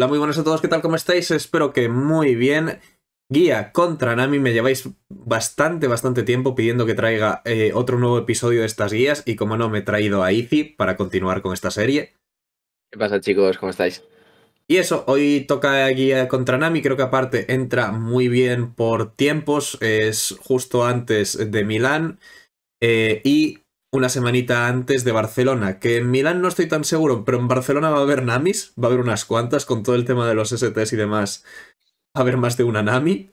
Hola, muy buenas a todos, ¿qué tal? ¿Cómo estáis? Espero que muy bien. Guía contra Nami, me lleváis bastante, bastante tiempo pidiendo que traiga eh, otro nuevo episodio de estas guías y como no, me he traído a Ici para continuar con esta serie. ¿Qué pasa chicos? ¿Cómo estáis? Y eso, hoy toca guía contra Nami, creo que aparte entra muy bien por tiempos, es justo antes de Milán eh, y una semanita antes de Barcelona, que en Milán no estoy tan seguro, pero en Barcelona va a haber Namis, va a haber unas cuantas con todo el tema de los STs y demás. Va a haber más de una Nami.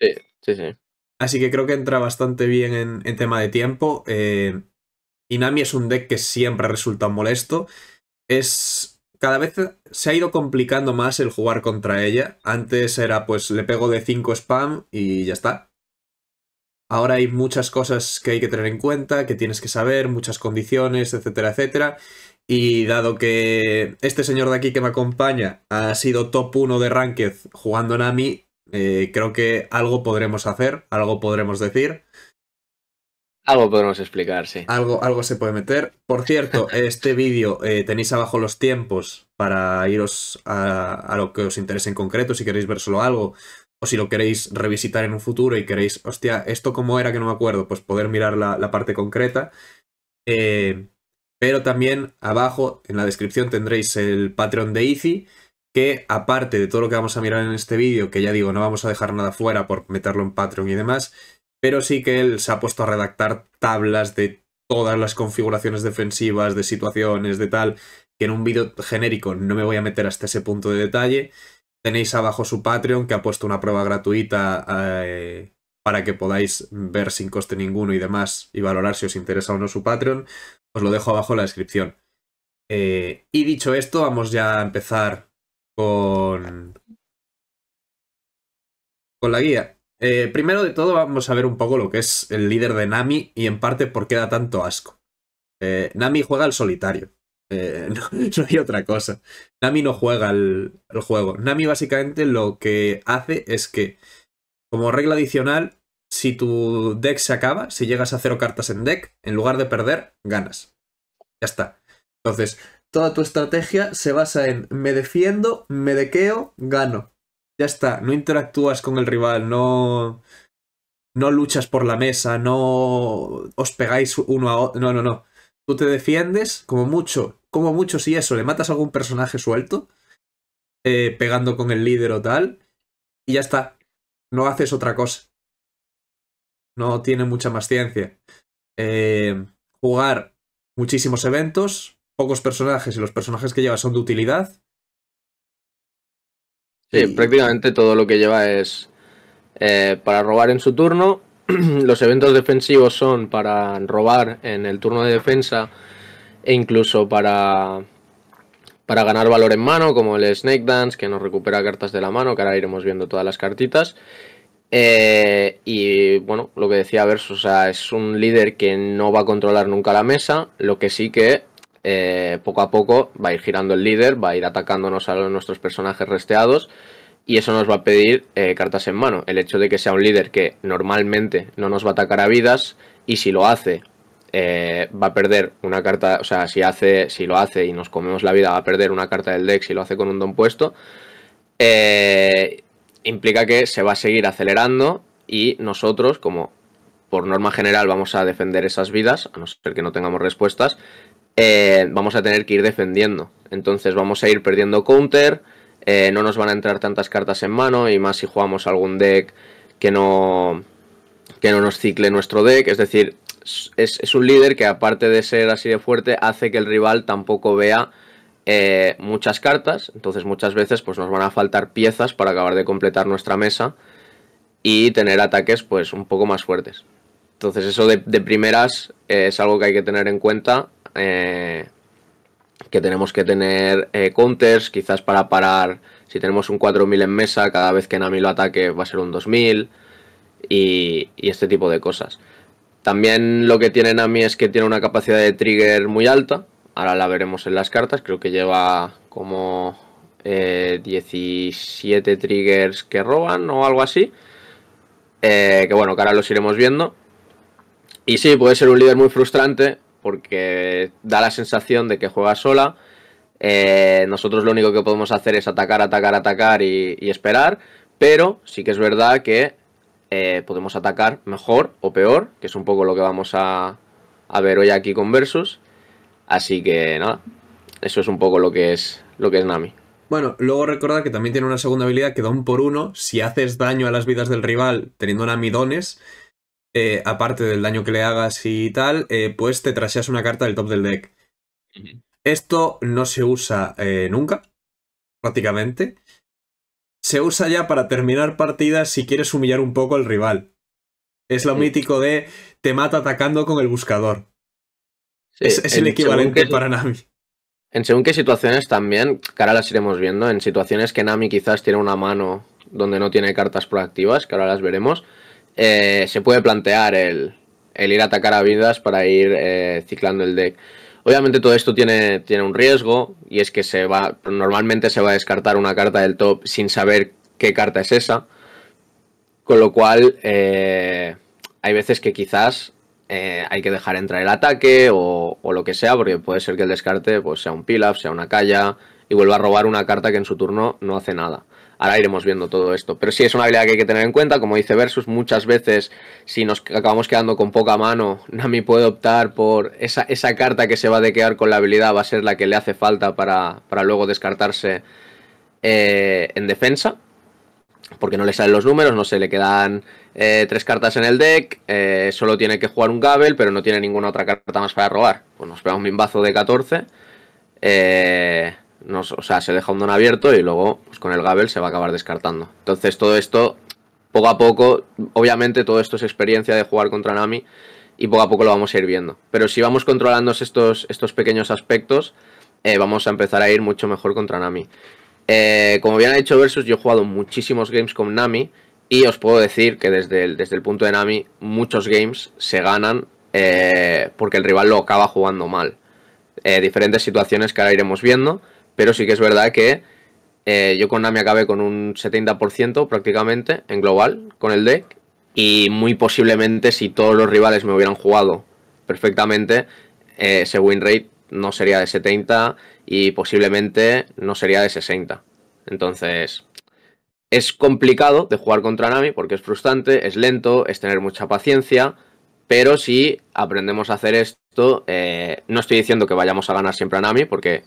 Sí, sí, sí. Así que creo que entra bastante bien en, tema de tiempo. Eh, y Nami es un deck que siempre resulta molesto. Es. Cada vez se ha ido complicando más el jugar contra ella. Antes era pues le pego de 5 spam y ya está. Ahora hay muchas cosas que hay que tener en cuenta, que tienes que saber, muchas condiciones, etcétera, etcétera. Y dado que este señor de aquí que me acompaña ha sido top 1 de Ranked jugando Nami, eh, creo que algo podremos hacer, algo podremos decir. Algo podremos explicar, sí. Algo, algo se puede meter. Por cierto, este vídeo eh, tenéis abajo los tiempos para iros a, a lo que os interese en concreto, si queréis ver solo algo o si lo queréis revisitar en un futuro y queréis, hostia, esto cómo era que no me acuerdo, pues poder mirar la, parte concreta. Eh, pero también abajo en la descripción tendréis el Patreon de Easy, que aparte de todo lo que vamos a mirar en este vídeo, que ya digo, no vamos a dejar nada fuera por meterlo en Patreon y demás, pero sí que él se ha puesto a redactar tablas de todas las configuraciones defensivas, de situaciones, de tal, que en un vídeo genérico no me voy a meter hasta ese punto de detalle, tenéis abajo su Patreon que ha puesto una prueba gratuita eh, para que podáis ver sin coste ninguno y demás y valorar si os interesa o no su Patreon. Os lo dejo abajo en la descripción. Eh, y dicho esto, vamos ya a empezar con, con la guía. Eh, primero de todo vamos a ver un poco lo que es el líder de Nami y en parte por qué da tanto asco. Nami juega al solitario. Eh, no, hay otra cosa. Nami no juega el, juego. Nami básicamente lo que hace es que, como regla adicional, si tu deck se acaba, si llegas a cero cartas en deck, en lugar de perder, ganas. Ya está. Entonces, toda tu estrategia se basa en me defiendo, me dequeo, gano. Ya está, no interactúas con el rival, no no luchas por la mesa, no os pegáis uno a otro. No, no, no. Tú te defiendes, como mucho, como mucho si eso, le matas a algún personaje suelto, eh, pegando con el líder o tal, y ya está. No haces otra cosa. No tiene mucha más ciencia. Eh, jugar muchísimos eventos, pocos personajes y los personajes que lleva son de utilidad. Sí, prácticamente todo lo que lleva es eh, para robar en su turno los eventos defensivos son para robar en el turno de defensa e incluso para, ganar valor en mano, como el Snake Dance, que nos recupera cartas de la mano, que ahora iremos viendo todas las cartitas. Eh, y bueno, lo que decía Versus, es un líder que no va a controlar nunca la mesa, lo que sí que eh, poco a poco va a ir girando el líder, va a ir atacándonos a nuestros personajes resteados y eso nos va a pedir eh, cartas en mano. El hecho de que sea un líder que normalmente no nos va a atacar a vidas y si lo hace eh, va a perder una carta, o sea, si, hace, si lo hace y nos comemos la vida va a perder una carta del deck si lo hace con un don puesto. Eh, implica que se va a seguir acelerando y nosotros como por norma general vamos a defender esas vidas, a no ser que no tengamos respuestas, vamos a tener que ir defendiendo. Entonces vamos a ir perdiendo counter, eh, no nos van a entrar tantas cartas en mano y más si jugamos algún deck que no, que no nos cicle nuestro deck. Es decir, es, un líder que aparte de ser así de fuerte hace que el rival tampoco vea eh, muchas cartas. Entonces muchas veces pues, nos van a faltar piezas para acabar de completar nuestra mesa y tener ataques pues un poco más fuertes. Entonces eso de, primeras eh, es algo que hay que tener en cuenta que tenemos que tener eh, counters, quizás para parar, si tenemos un 4000 en mesa, cada vez que Nami lo ataque va a ser un 2000 y, y este tipo de cosas. También lo que tiene Nami es que tiene una capacidad de trigger muy alta, ahora la veremos en las cartas, creo que lleva como 17 eh, triggers que roban o algo así, eh, que bueno, que ahora los iremos viendo. Y sí, puede ser un líder muy frustrante, porque da la sensación de que juega sola. Eh, nosotros lo único que podemos hacer es atacar, atacar, atacar y, esperar, pero sí que es verdad que eh, podemos atacar mejor o peor, que es un poco lo que vamos a, ver hoy aquí con Versus. Así que nada, eso es un poco lo que es, lo que es Nami. Bueno, luego recordar que también tiene una segunda habilidad que da un por uno. Si haces daño a las vidas del rival teniendo dones. Eh, aparte del daño que le hagas y tal, eh, pues te traseas una carta del top del deck. Esto no se usa eh, nunca, prácticamente. Se usa ya para terminar partidas si quieres humillar un poco al rival. Es lo mítico de te mata atacando con el buscador. es, el equivalente para Nami. En según qué situaciones también, que ahora las iremos viendo, en situaciones que Nami quizás tiene una mano donde no tiene cartas proactivas, que ahora las veremos, eh, se puede plantear el, ir a atacar a vidas para ir eh, ciclando el deck. Obviamente todo esto tiene, un riesgo y es que se va, normalmente se va a descartar una carta del top sin saber qué carta es esa. Con lo cual eh, hay veces que quizás hay que dejar entrar el ataque o, lo que sea porque puede ser que el descarte pues, sea un pilaf, sea una calla y vuelva a robar una carta que en su turno no hace nada. Ahora iremos viendo todo esto. Pero sí, es una habilidad que hay que tener en cuenta. Como dice Versus, muchas veces, si nos acabamos quedando con poca mano, Nami puede optar por esa, carta que se va a dequear con la habilidad, va a ser la que le hace falta para, luego descartarse eh, en defensa. Porque no le salen los números, no se, le quedan eh, tres cartas en el deck, eh, solo tiene que jugar un Gabel, pero no tiene ninguna otra carta más para robar. Pues nos pega un bimbazo de 14. Eh, o sea, se deja un don abierto y luego pues, con el Gabel se va a acabar descartando. Entonces todo esto, poco a poco, obviamente todo esto es experiencia de jugar contra Nami y poco a poco lo vamos a ir viendo. Pero si vamos controlando estos, estos pequeños aspectos, eh, vamos a empezar a ir mucho mejor contra Nami. Eh, como bien ha dicho Versus, yo he jugado muchísimos games con Nami y os puedo decir que desde el, desde el punto de Nami muchos games se ganan eh, porque el rival lo acaba jugando mal. diferentes situaciones que ahora iremos viendo. Pero sí que es verdad que eh, yo con Nami acabé con un 70% prácticamente en global con el deck. Y muy posiblemente si todos los rivales me hubieran jugado perfectamente, eh, ese win rate no sería de 70 y posiblemente no sería de 60. Entonces, es complicado de jugar contra Nami porque es frustrante, es lento, es tener mucha paciencia, pero si aprendemos a hacer esto, eh, no estoy diciendo que vayamos a ganar siempre a Nami porque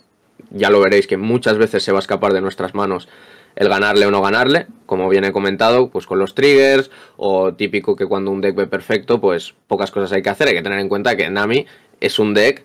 ya lo veréis que muchas veces se va a escapar de nuestras manos el ganarle o no ganarle, como bien he comentado, pues con los triggers, o típico que cuando un deck ve perfecto, pues pocas cosas hay que hacer, hay que tener en cuenta que Nami es un deck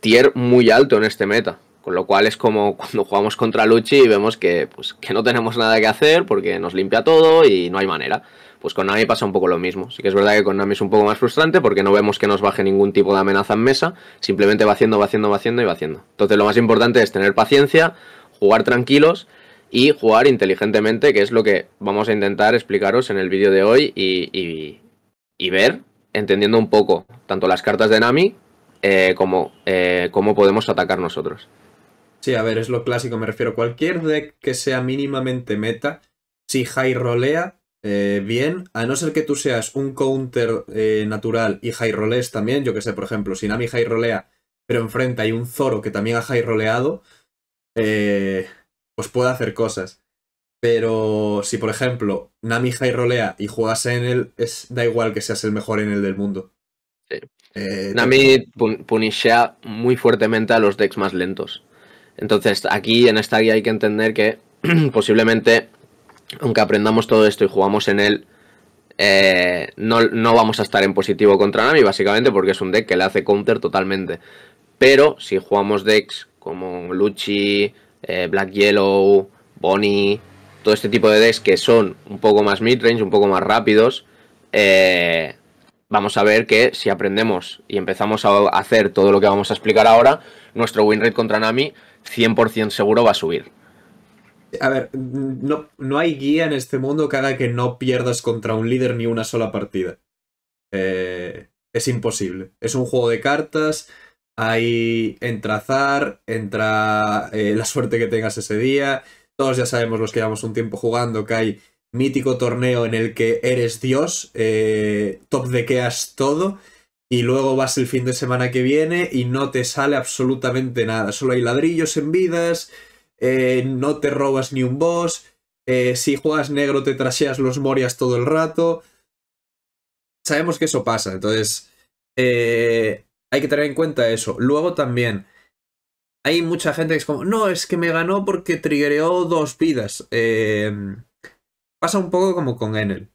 tier muy alto en este meta, con lo cual es como cuando jugamos contra Luchi y vemos que, pues, que no tenemos nada que hacer porque nos limpia todo y no hay manera. Pues con Nami pasa un poco lo mismo. Sí que es verdad que con Nami es un poco más frustrante porque no vemos que nos baje ningún tipo de amenaza en mesa, simplemente va haciendo, va haciendo, va haciendo y va haciendo. Entonces lo más importante es tener paciencia, jugar tranquilos y jugar inteligentemente, que es lo que vamos a intentar explicaros en el vídeo de hoy y, ver, entendiendo un poco tanto las cartas de Nami eh, como eh, cómo podemos atacar nosotros. Sí, a ver, es lo clásico, me refiero. Cualquier deck que sea mínimamente meta, si high rolea, eh, bien, a no ser que tú seas un counter eh, natural y high también, yo que sé, por ejemplo, si high rolea, pero enfrente hay un Zoro que también ha high roleado, eh, pues puede hacer cosas. Pero si, por ejemplo, Nami high rolea y juegas en él, es, da igual que seas el mejor en el del mundo. Nami punishea muy fuertemente a los decks más lentos. Entonces, aquí en esta guía hay que entender que posiblemente aunque aprendamos todo esto y jugamos en él, eh, no, vamos a estar en positivo contra Nami, básicamente porque es un deck que le hace counter totalmente. Pero si jugamos decks como Luchi, eh, Black Yellow, Bonnie, todo este tipo de decks que son un poco más midrange, un poco más rápidos, eh, vamos a ver que si aprendemos y empezamos a hacer todo lo que vamos a explicar ahora, nuestro win rate contra Nami 100% seguro va a subir. A ver, no, hay guía en este mundo que haga que no pierdas contra un líder ni una sola partida. Eh, es imposible. Es un juego de cartas. Hay entra azar, entra eh, la suerte que tengas ese día. Todos ya sabemos los que llevamos un tiempo jugando que hay mítico torneo en el que eres Dios, eh, top dequeas todo y luego vas el fin de semana que viene y no te sale absolutamente nada. Solo hay ladrillos en vidas, eh, no te robas ni un boss, eh, si juegas negro te traseas los morias todo el rato. Sabemos que eso pasa, entonces eh, hay que tener en cuenta eso. Luego también hay mucha gente que es como, no, es que me ganó porque triggereó dos vidas. pasa un poco como con Enel.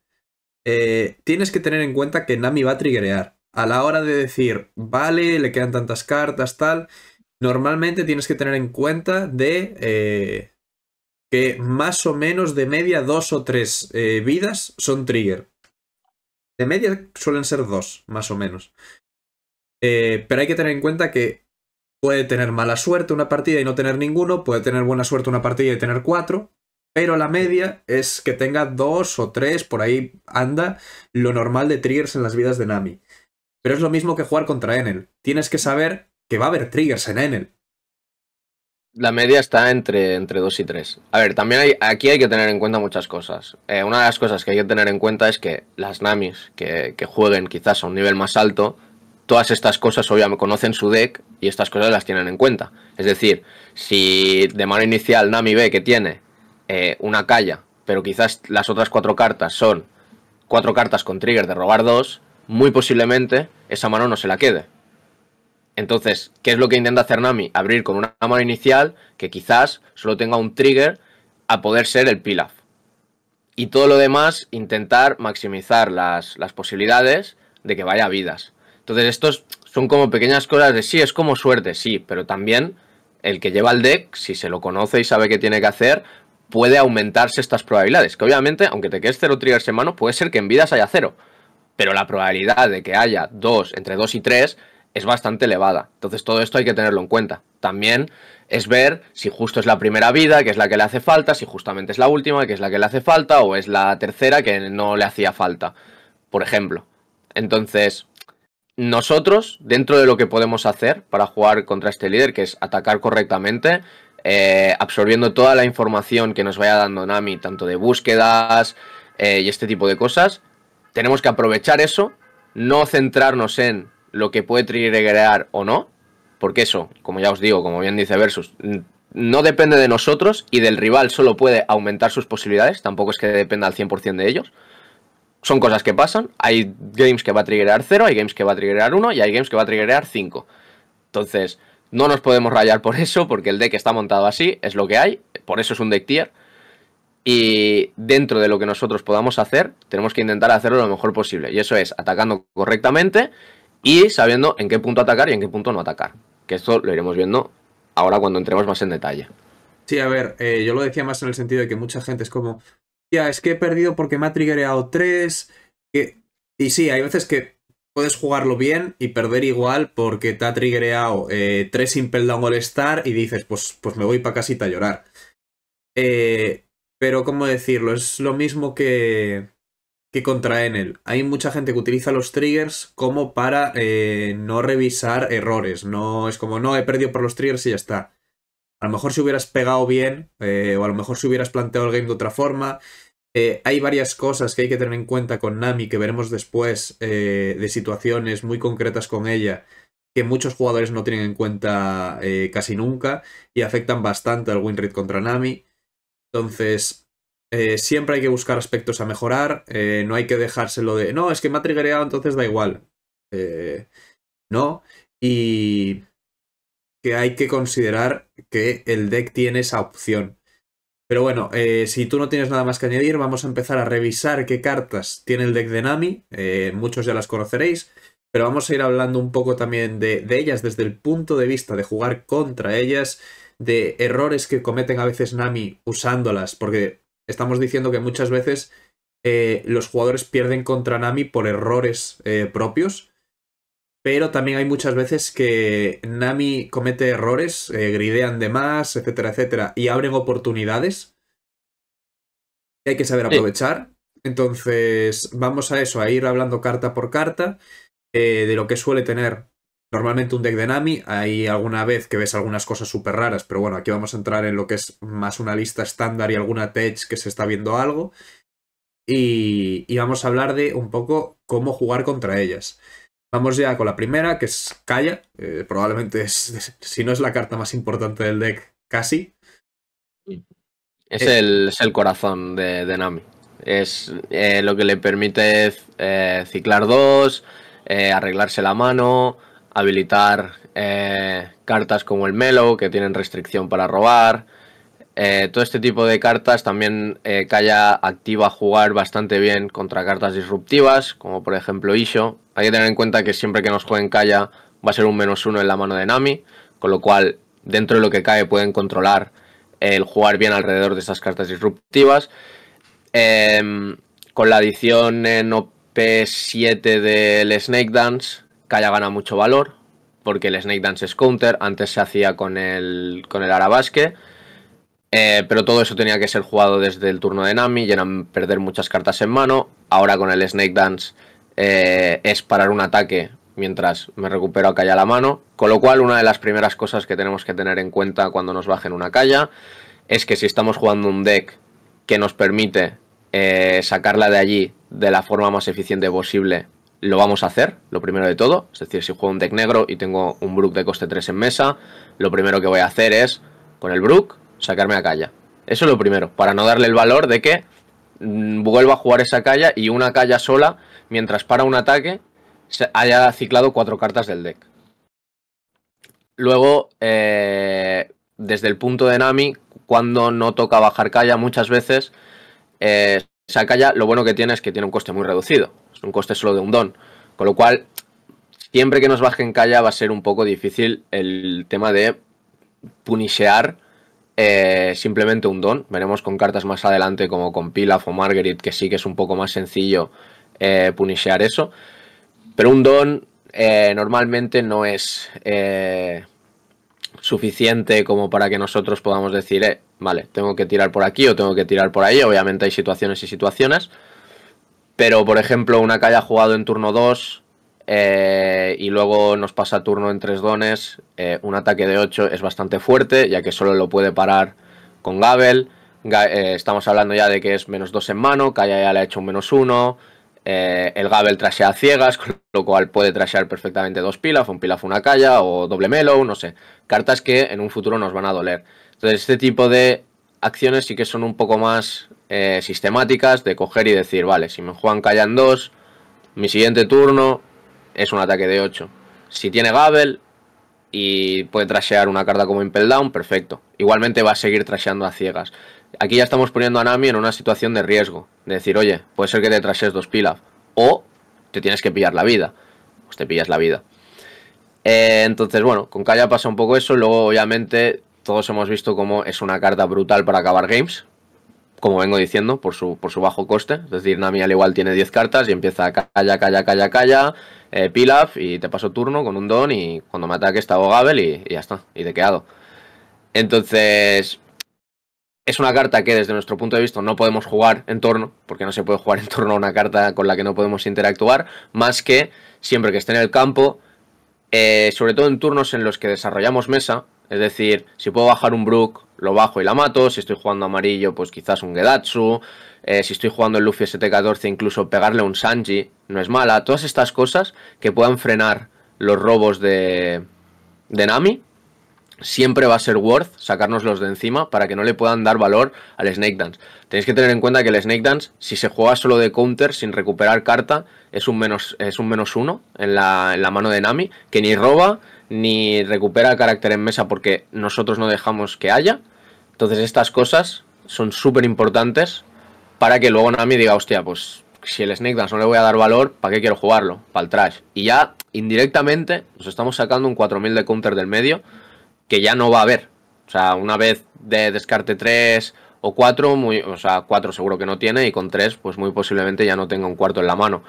tienes que tener en cuenta que Nami va a triggerear. A la hora de decir, vale, le quedan tantas cartas, tal normalmente tienes que tener en cuenta de eh, que más o menos de media dos o tres eh, vidas son trigger. De media suelen ser dos, más o menos. Eh, pero hay que tener en cuenta que puede tener mala suerte una partida y no tener ninguno, puede tener buena suerte una partida y tener cuatro, pero la media es que tenga dos o tres, por ahí anda lo normal de triggers en las vidas de Nami. Pero es lo mismo que jugar contra Enel. Tienes que saber que va a haber triggers en Enel. La media está entre, entre 2 y 3. A ver, también hay, aquí hay que tener en cuenta muchas cosas. Eh, una de las cosas que hay que tener en cuenta es que las Namis que, jueguen quizás a un nivel más alto, todas estas cosas obviamente conocen su deck y estas cosas las tienen en cuenta. Es decir, si de mano inicial Nami ve que tiene eh, una calla, pero quizás las otras cuatro cartas son cuatro cartas con trigger de robar dos, muy posiblemente esa mano no se la quede. Entonces, ¿qué es lo que intenta hacer Nami? Abrir con una mano inicial que quizás solo tenga un trigger a poder ser el Pilaf. Y todo lo demás, intentar maximizar las, posibilidades de que vaya vidas. Entonces, estos son como pequeñas cosas de sí, es como suerte, sí, pero también el que lleva el deck, si se lo conoce y sabe qué tiene que hacer, puede aumentarse estas probabilidades. Que obviamente, aunque te quedes cero triggers en mano, puede ser que en vidas haya cero. Pero la probabilidad de que haya dos, entre dos y tres es bastante elevada. Entonces todo esto hay que tenerlo en cuenta. También es ver si justo es la primera vida, que es la que le hace falta, si justamente es la última, que es la que le hace falta, o es la tercera que no le hacía falta, por ejemplo. Entonces, nosotros, dentro de lo que podemos hacer para jugar contra este líder, que es atacar correctamente, eh, absorbiendo toda la información que nos vaya dando Nami, tanto de búsquedas eh, y este tipo de cosas, tenemos que aprovechar eso, no centrarnos en lo que puede triggerar o no, porque eso, como ya os digo, como bien dice Versus, no depende de nosotros y del rival solo puede aumentar sus posibilidades, tampoco es que dependa al 100% de ellos. Son cosas que pasan, hay games que va a triggerar 0, hay games que va a triggerar 1 y hay games que va a triggerar 5. Entonces, no nos podemos rayar por eso, porque el deck está montado así, es lo que hay, por eso es un deck tier. Y dentro de lo que nosotros podamos hacer, tenemos que intentar hacerlo lo mejor posible. Y eso es atacando correctamente y sabiendo en qué punto atacar y en qué punto no atacar. Que esto lo iremos viendo ahora cuando entremos más en detalle. Sí, a ver, eh, yo lo decía más en el sentido de que mucha gente es como, ya, es que he perdido porque me ha triggereado 3. Y sí, hay veces que puedes jugarlo bien y perder igual porque te ha triggereado eh, tres eh, Impel Down All Star y dices, pues, pues me voy para casita a llorar. Eh, pero, ¿cómo decirlo? Es lo mismo que que contraen él. Hay mucha gente que utiliza los triggers como para eh, no revisar errores. No es como, no, he perdido por los triggers y ya está. A lo mejor si hubieras pegado bien, eh, o a lo mejor si hubieras planteado el game de otra forma. Eh, hay varias cosas que hay que tener en cuenta con Nami, que veremos después de situaciones muy concretas con ella, que muchos jugadores no tienen en cuenta casi nunca y afectan bastante al win rate contra Nami. Entonces, eh, siempre hay que buscar aspectos a mejorar, eh, no hay que dejárselo de, no, es que me ha triggereado, entonces da igual. Eh, no, y que hay que considerar que el deck tiene esa opción. Pero bueno, si tú no tienes nada más que añadir, vamos a empezar a revisar qué cartas tiene el deck de Nami, muchos ya las conoceréis, pero vamos a ir hablando un poco también de, de ellas desde el punto de vista de jugar contra ellas, de errores que cometen a veces Nami usándolas, porque estamos diciendo que muchas veces eh, los jugadores pierden contra Nami por errores eh, propios, pero también hay muchas veces que Nami comete errores, eh, gridean de más, etcétera, etcétera, y abren oportunidades que hay que saber aprovechar. Entonces, vamos a eso, a ir hablando carta por carta de lo que suele tener Normalmente un deck de Nami, hay alguna vez que ves algunas cosas súper raras, pero bueno, aquí vamos a entrar en lo que es más una lista estándar y alguna tech que se está viendo algo. Y, vamos a hablar de un poco cómo jugar contra ellas. Vamos ya con la primera, que es Kaya. Eh, probablemente es, si no es la carta más importante del deck, casi. Es, el, corazón de, Nami. Es eh, lo que le permite eh, ciclar dos, arreglarse la mano habilitar eh, cartas como el Melo, que tienen restricción para robar. Eh, todo este tipo de cartas también eh, activa jugar bastante bien contra cartas disruptivas, como por ejemplo Isho. Hay que tener en cuenta que siempre que nos jueguen Kaya va a ser un menos uno en la mano de Nami, con lo cual dentro de lo que cae pueden controlar eh, el jugar bien alrededor de estas cartas disruptivas. Em, con la adición en OP7 del Snake Dance, Calla gana mucho valor, porque el Snake Dance es counter, antes se hacía con el, con el Arabasque, eh, pero todo eso tenía que ser jugado desde el turno de Nami y eran perder muchas cartas en mano. Ahora con el Snake Dance eh, es parar un ataque mientras me recupero a calla la mano, con lo cual una de las primeras cosas que tenemos que tener en cuenta cuando nos bajen una calla es que si estamos jugando un deck que nos permite eh, sacarla de allí de la forma más eficiente posible lo vamos a hacer, lo primero de todo. Es decir, si juego un deck negro y tengo un Brook de coste 3 en mesa, lo primero que voy a hacer es, con el Brook, sacarme a Calla. Eso es lo primero, para no darle el valor de que mm, vuelva a jugar esa Calla y una Calla sola, mientras para un ataque, haya ciclado cuatro cartas del deck. Luego, eh, desde el punto de Nami, cuando no toca bajar Calla, muchas veces, eh, esa Calla lo bueno que tiene es que tiene un coste muy reducido un coste solo de un don. Con lo cual, siempre que nos bajen calla va a ser un poco difícil el tema de punisear eh, simplemente un don. Veremos con cartas más adelante como con Pilaf o Marguerite, que sí que es un poco más sencillo eh, punisear eso. Pero un don eh, normalmente no es suficiente como para que nosotros podamos decir, vale, tengo que tirar por aquí o tengo que tirar por ahí. Obviamente hay situaciones y situaciones. Pero, por ejemplo, una que haya jugado en turno 2 eh, y luego nos pasa turno en 3 dones, eh, un ataque de 8 es bastante fuerte, ya que solo lo puede parar con Gabel. Eh, estamos hablando ya de que es menos 2 en mano, Kaya ya le ha hecho un menos 1. el Gabel trashea ciegas, con lo cual puede trashear perfectamente dos pilaf, un pilaf, una calla o doble Melo, no sé. Cartas que en un futuro nos van a doler. Entonces, este tipo de acciones sí que son un poco más eh, sistemáticas de coger y decir, vale, si me juegan en 2, mi siguiente turno es un ataque de 8. Si tiene Gabel y puede trashear una carta como Impel Down, perfecto. Igualmente va a seguir traseando a ciegas. Aquí ya estamos poniendo a Nami en una situación de riesgo. De decir, oye, puede ser que te trashees dos pilaf. O te tienes que pillar la vida. Pues te pillas la vida. Eh, entonces, bueno, con Kaya pasa un poco eso. Luego, obviamente, todos hemos visto cómo es una carta brutal para acabar games como vengo diciendo, por su, por su bajo coste. Es decir, Nami al igual tiene 10 cartas y empieza a calla, calla, calla, calla, eh, Pilaf y te paso turno con un don y cuando me ataques está hago Gabel y, ya está, y de quedado. Entonces, es una carta que desde nuestro punto de vista no podemos jugar en torno, porque no se puede jugar en torno a una carta con la que no podemos interactuar, más que siempre que esté en el campo, eh, sobre todo en turnos en los que desarrollamos mesa, es decir, si puedo bajar un Brook, lo bajo y la mato. Si estoy jugando amarillo, pues quizás un Gedatsu. Eh, si estoy jugando el Luffy ST14, incluso pegarle un Sanji no es mala. Todas estas cosas que puedan frenar los robos de, Nami, siempre va a ser worth los de encima para que no le puedan dar valor al Snake Dance. Tenéis que tener en cuenta que el Snake Dance, si se juega solo de counter sin recuperar carta, es un menos, es un menos uno en la, en la mano de Nami, que ni roba ni recupera carácter en mesa porque nosotros no dejamos que haya. Entonces estas cosas son súper importantes para que luego Nami diga, hostia, pues si el Snake Dance no le voy a dar valor, ¿para qué quiero jugarlo? Para el trash. Y ya indirectamente nos estamos sacando un 4000 de counter del medio que ya no va a haber. O sea, una vez de descarte 3 o 4, muy, o sea, 4 seguro que no tiene y con 3 pues muy posiblemente ya no tenga un cuarto en la mano.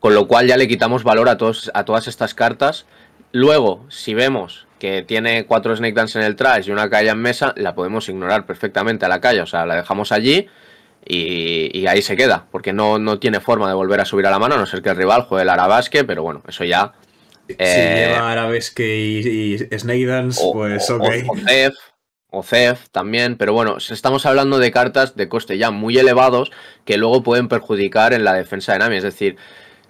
Con lo cual ya le quitamos valor a, todos, a todas estas cartas. Luego, si vemos que tiene cuatro Snake Dance en el trash y una calle en mesa, la podemos ignorar perfectamente a la calle. O sea, la dejamos allí y, ahí se queda, porque no, no, tiene forma de volver a subir a la mano, a no ser que el rival juegue el arabasque, pero bueno, eso ya. si eh, lleva arabesque y, Snake Dance, pues ok. O Cef. o Zef también, pero bueno, estamos hablando de cartas de coste ya muy elevados que luego pueden perjudicar en la defensa de Nami. Es decir,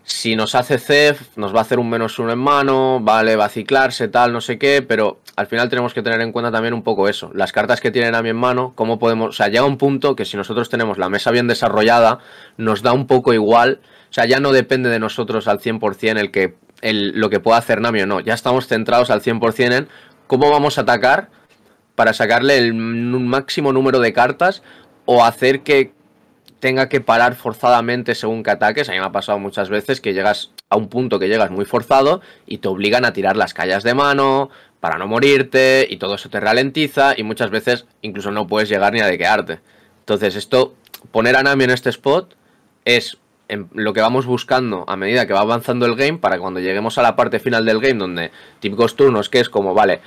si nos hace CEF, nos va a hacer un menos uno en mano, vale, va a ciclarse, tal, no sé qué, pero al final tenemos que tener en cuenta también un poco eso. Las cartas que tienen a en mano, cómo podemos. O sea, llega un punto que si nosotros tenemos la mesa bien desarrollada, nos da un poco igual. O sea, ya no depende de nosotros al 100% el que, el, lo que pueda hacer Nami o no. Ya estamos centrados al 100% en cómo vamos a atacar para sacarle el máximo número de cartas o hacer que tenga que parar forzadamente según que ataques. A mí me ha pasado muchas veces que llegas a un punto que llegas muy forzado y te obligan a tirar las calles de mano para no morirte y todo eso te ralentiza y muchas veces incluso no puedes llegar ni a dequearte. Entonces esto, poner a Nami en este spot es em, lo que vamos buscando a medida que va avanzando el game para cuando lleguemos a la parte final del game donde típicos turnos que es como, vale,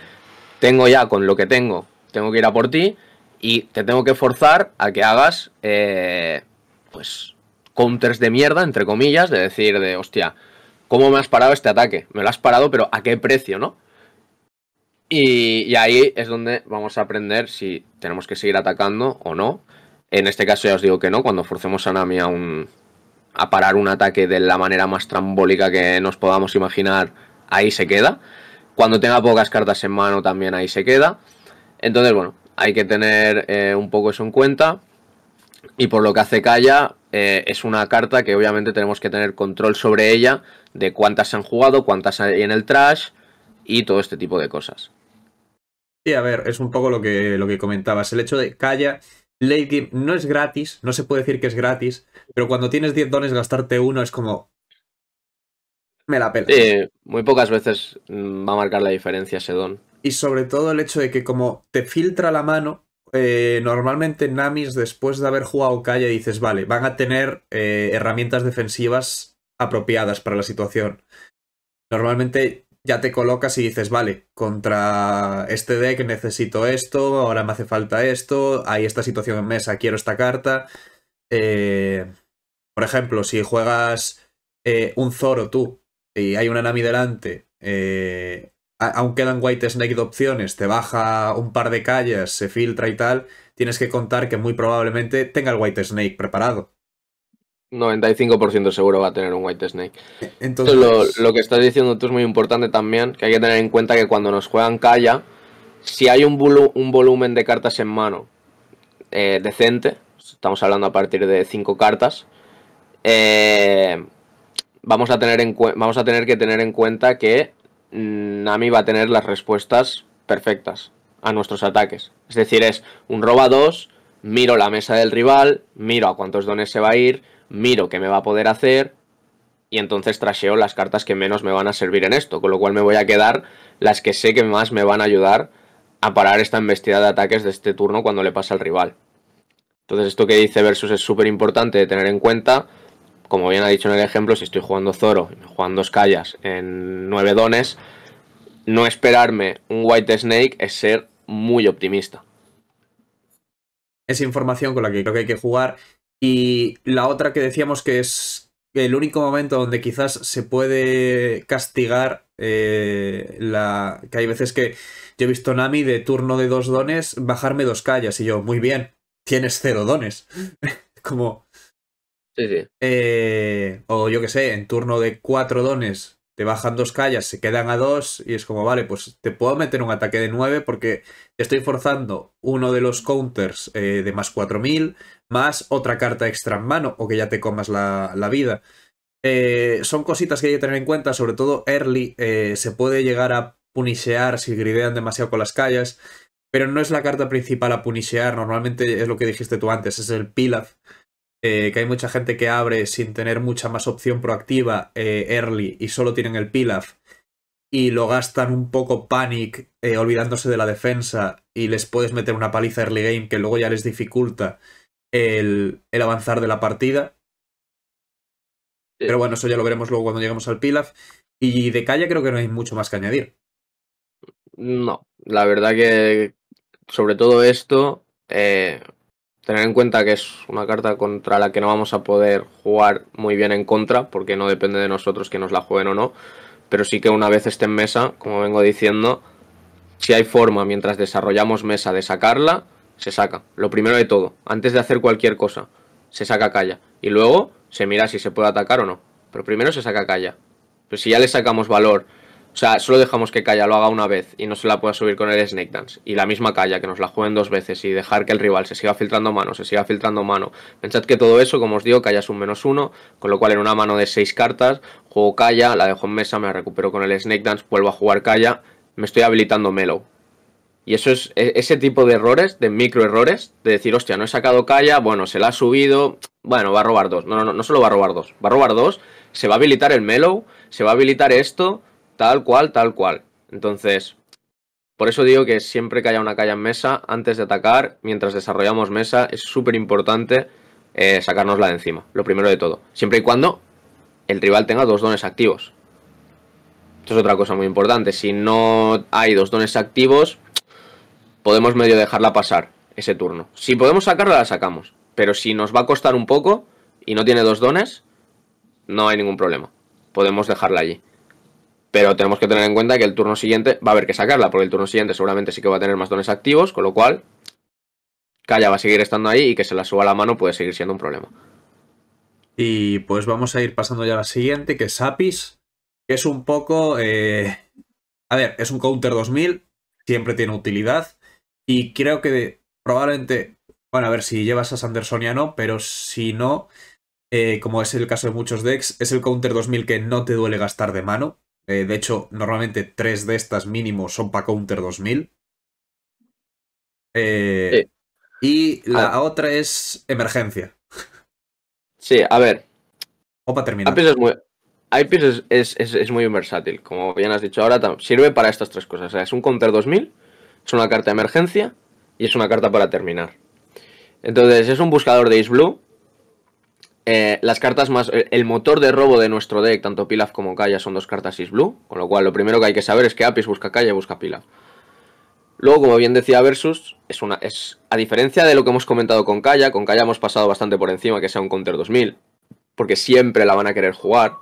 tengo ya con lo que tengo, tengo que ir a por ti y te tengo que forzar a que hagas, eh, pues, counters de mierda, entre comillas, de decir, de, hostia, ¿cómo me has parado este ataque? Me lo has parado, pero ¿a qué precio, no? Y, ahí es donde vamos a aprender si tenemos que seguir atacando o no. En este caso ya os digo que no, cuando forcemos a Nami a, un, a parar un ataque de la manera más trambólica que nos podamos imaginar, ahí se queda. Cuando tenga pocas cartas en mano también ahí se queda. Entonces, bueno, hay que tener eh, un poco eso en cuenta. Y por lo que hace Calla, eh, es una carta que obviamente tenemos que tener control sobre ella, de cuántas se han jugado, cuántas hay en el trash y todo este tipo de cosas. Sí, a ver, es un poco lo que, lo que comentabas. El hecho de Calla, late game, no es gratis, no se puede decir que es gratis, pero cuando tienes 10 dones, gastarte uno es como, me la Sí, muy pocas veces mm, va a marcar la diferencia ese don. Y sobre todo el hecho de que como te filtra la mano, eh, normalmente Namis después de haber jugado calle dices, vale, van a tener eh, herramientas defensivas apropiadas para la situación. Normalmente ya te colocas y dices, vale, contra este deck necesito esto, ahora me hace falta esto, hay esta situación en mesa, quiero esta carta. Eh, por ejemplo, si juegas un Zoro tú y hay una Nami delante, eh, aunque aún quedan White Snake de opciones, te baja un par de calles, se filtra y tal, tienes que contar que muy probablemente tenga el White Snake preparado. 95% seguro va a tener un White Snake. E, entonces, lo, que estás diciendo tú es muy importante también, que hay que tener en cuenta que cuando nos juegan calla, si hay un, volumen de cartas en mano eh, decente, estamos hablando a partir de 5 cartas, eh, vamos a tener, vamos a tener que tener en cuenta que mm, Nami va a tener las respuestas perfectas a nuestros ataques. Es decir, es un roba 2, miro la mesa del rival, miro a cuántos dones se va a ir, miro qué me va a poder hacer y entonces trasheo las cartas que menos me van a servir en esto, con lo cual me voy a quedar las que sé que más me van a ayudar a parar esta embestida de ataques de este turno cuando le pasa al rival. Entonces esto que dice Versus es súper importante de tener en cuenta como bien ha dicho en el ejemplo, si estoy jugando Zoro, jugando Callas en nueve dones, no esperarme un White Snake es ser muy optimista. Es información con la que creo que hay que jugar. Y la otra que decíamos que es el único momento donde quizás se puede castigar eh, la. que hay veces que yo he visto Nami de turno de dos dones bajarme dos callas y yo, muy bien, tienes cero dones. Como eh, o yo que sé, en turno de cuatro dones te bajan dos callas, se quedan a dos y es como, vale, pues te puedo meter un ataque de nueve porque te estoy forzando uno de los counters eh, de más 4000 más otra carta extra en mano o que ya te comas la, vida. Eh, son cositas que hay que tener en cuenta, sobre todo early, se puede llegar a punisear si gridean demasiado con las callas, pero no es la carta principal a punisear normalmente es lo que dijiste tú antes, es el Pilaf eh, que hay mucha gente que abre sin tener mucha más opción proactiva eh, early y solo tienen el pilaf y lo gastan un poco panic eh, olvidándose de la defensa y les puedes meter una paliza early game que luego ya les dificulta el, avanzar de la partida. Pero bueno, eso ya lo veremos luego cuando lleguemos al pilaf. Y de calle creo que no hay mucho más que añadir. No, la verdad que sobre todo esto, Tener en cuenta que es una carta contra la que no vamos a poder jugar muy bien en contra, porque no depende de nosotros que nos la jueguen o no. Pero sí que una vez esté en mesa, como vengo diciendo, si hay forma mientras desarrollamos mesa de sacarla, se saca. Lo primero de todo, antes de hacer cualquier cosa, se saca calla. Y luego se mira si se puede atacar o no. Pero primero se saca calla. Pero si ya le sacamos valor o sea, solo dejamos que Kaya lo haga una vez y no se la pueda subir con el Snake Dance. Y la misma Kaya que nos la jueguen dos veces y dejar que el rival se siga filtrando mano, se siga filtrando mano. Pensad que todo eso, como os digo, Kaya es un menos uno, con lo cual en una mano de seis cartas, juego Kaya, la dejo en mesa, me la recupero con el Snake Dance, vuelvo a jugar Kaya, me estoy habilitando Melo. Y eso es e-, ese tipo de errores, de micro errores, de decir, hostia, no he sacado Kaya, bueno, se la ha subido, bueno, va a robar dos. No, no, no, no solo va a robar dos, va a robar dos, se va a habilitar el Melo, se va a habilitar esto Tal cual, tal cual. Entonces, por eso digo que siempre que haya una calla en mesa, antes de atacar, mientras desarrollamos mesa, es súper importante sacarnosla eh, sacárnosla de encima. Lo primero de todo. Siempre y cuando el rival tenga dos dones activos. Esto es otra cosa muy importante. Si no hay dos dones activos, podemos medio dejarla pasar ese turno. Si podemos sacarla, la sacamos. Pero si nos va a costar un poco y no tiene dos dones, no hay ningún problema. Podemos dejarla allí. Pero tenemos que tener en cuenta que el turno siguiente va a haber que sacarla, porque el turno siguiente seguramente sí que va a tener más dones activos, con lo cual Calla va a seguir estando ahí y que se la suba a la mano puede seguir siendo un problema. Y pues vamos a ir pasando ya a la siguiente, que es Apis, que es un poco... Eh, a ver, es un counter 2000, siempre tiene utilidad y creo que probablemente... Bueno, a ver si llevas a Sandersonia no, pero si no, eh, como es el caso de muchos decks, es el counter 2000 que no te duele gastar de mano, eh, de hecho, normalmente tres de estas mínimo son para Counter 2000. Eh, y la otra es emergencia. Sí, a ver. O para terminar. IPs es, es, muy versátil, como bien has dicho ahora, sirve para estas tres cosas. es un Counter 2000, es una carta de emergencia y es una carta para terminar. Entonces, es un buscador de Ace Blue eh, las cartas más. Eh, el motor de robo de nuestro deck, tanto Pilaf como Kaya, son dos cartas is blue. Con lo cual, lo primero que hay que saber es que Apis busca Kaya y busca Pilaf. Luego, como bien decía Versus, es una. Es, a diferencia de lo que hemos comentado con Kaya, con Kaya hemos pasado bastante por encima que sea un counter 2000. Porque siempre la van a querer jugar.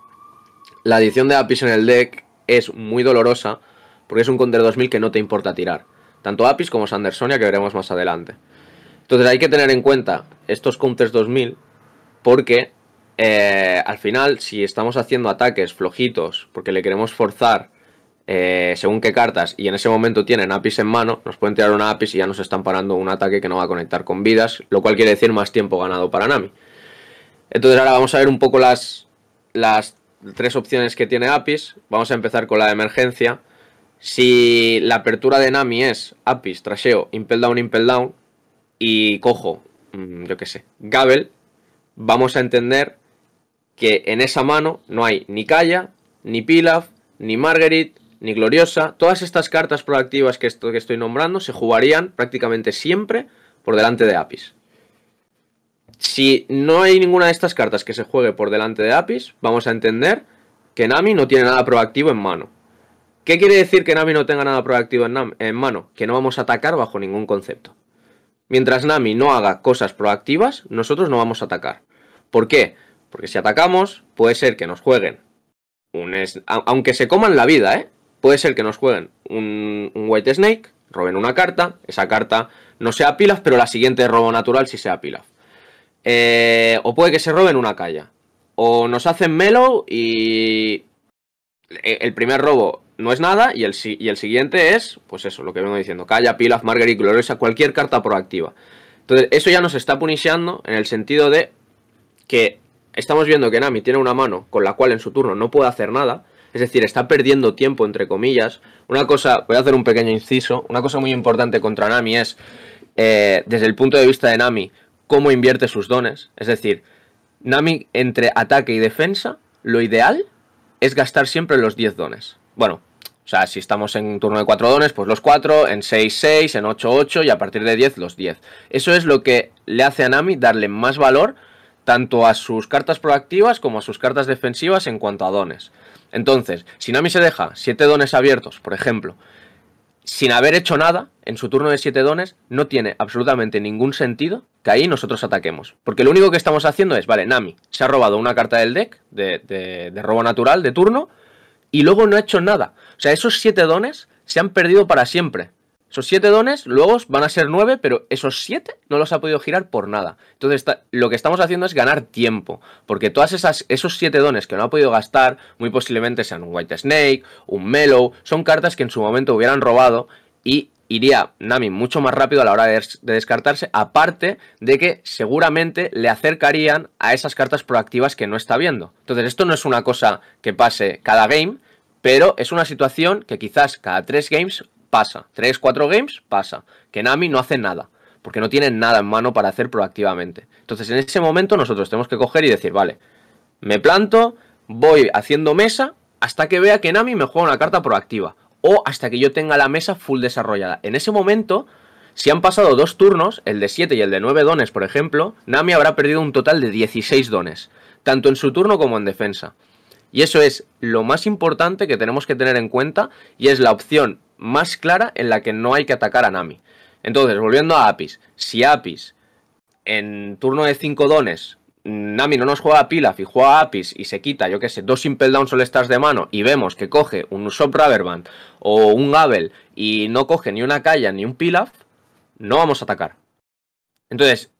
La adición de Apis en el deck es muy dolorosa. Porque es un counter 2000 que no te importa tirar. Tanto Apis como Sandersonia, que veremos más adelante. Entonces hay que tener en cuenta estos counters 2000 porque eh, al final, si estamos haciendo ataques flojitos, porque le queremos forzar eh, según qué cartas, y en ese momento tienen APIs en mano, nos pueden tirar una APIs y ya nos están parando un ataque que no va a conectar con vidas, lo cual quiere decir más tiempo ganado para Nami. Entonces ahora vamos a ver un poco las, las tres opciones que tiene APIs. Vamos a empezar con la de emergencia. Si la apertura de Nami es APIs, traseo, impel down, impel down, y cojo, mm, yo qué sé, Gabel, vamos a entender que en esa mano no hay ni Kaya, ni Pilaf, ni Marguerite, ni Gloriosa. Todas estas cartas proactivas que, estoy nombrando se jugarían prácticamente siempre por delante de Apis. Si no hay ninguna de estas cartas que se juegue por delante de Apis, vamos a entender que Nami no tiene nada proactivo en mano. ¿Qué quiere decir que Nami no tenga nada proactivo en mano? Que no vamos a atacar bajo ningún concepto. Mientras Nami no haga cosas proactivas, nosotros no vamos a atacar. ¿Por qué? Porque si atacamos, puede ser que nos jueguen. Un aunque se coman la vida, ¿eh? Puede ser que nos jueguen un, White Snake, roben una carta, esa carta no sea Pilaf, pero la siguiente robo natural sí sea Pilaf. Eh, o puede que se roben una calla. O nos hacen Mellow y e, el primer robo no es nada y el, el, siguiente es, pues eso, lo que vengo diciendo, Calla, Pilaf, Marguerite, Gloriosa, cualquier carta proactiva. Entonces, eso ya nos está puniciando en el sentido de que estamos viendo que Nami tiene una mano con la cual en su turno no puede hacer nada, es decir, está perdiendo tiempo, entre comillas. Una cosa, voy a hacer un pequeño inciso, una cosa muy importante contra Nami es, eh, desde el punto de vista de Nami, cómo invierte sus dones. Es decir, Nami entre ataque y defensa, lo ideal es gastar siempre los 10 dones. Bueno, o sea, si estamos en un turno de 4 dones, pues los 4, en 6, 6, en 8, 8 y a partir de 10, los 10. Eso es lo que le hace a Nami darle más valor tanto a sus cartas proactivas como a sus cartas defensivas en cuanto a dones. Entonces, si Nami se deja 7 dones abiertos, por ejemplo, sin haber hecho nada en su turno de 7 dones, no tiene absolutamente ningún sentido que ahí nosotros ataquemos. Porque lo único que estamos haciendo es, vale, Nami se ha robado una carta del deck de, robo natural de turno y luego no ha hecho nada. O sea, esos 7 dones se han perdido para siempre. Esos siete dones luego van a ser nueve, pero esos siete no los ha podido girar por nada. Entonces lo que estamos haciendo es ganar tiempo, porque todas esas esos siete dones que no ha podido gastar muy posiblemente sean un White Snake, un Mellow, son cartas que en su momento hubieran robado y iría Nami mucho más rápido a la hora de, descartarse, aparte de que seguramente le acercarían a esas cartas proactivas que no está viendo. Entonces esto no es una cosa que pase cada game, pero es una situación que quizás cada tres games pasa. 3, 4 games, pasa. que Nami no hace nada, porque no tiene nada en mano para hacer proactivamente. Entonces, en ese momento nosotros tenemos que coger y decir, vale, me planto, voy haciendo mesa hasta que vea que Nami me juega una carta proactiva o hasta que yo tenga la mesa full desarrollada. En ese momento, si han pasado dos turnos, el de 7 y el de 9 dones, por ejemplo, Nami habrá perdido un total de 16 dones, tanto en su turno como en defensa. Y eso es lo más importante que tenemos que tener en cuenta y es la opción más clara en la que no hay que atacar a Nami. Entonces, volviendo a Apis, si Apis en turno de 5 dones Nami no nos juega a Pilaf y juega a Apis y se quita, yo qué sé, dos simple Down Solestars estás de mano y vemos que coge un Usopp o un Gabel y no coge ni una Kaya ni un Pilaf, no vamos a atacar. Entonces,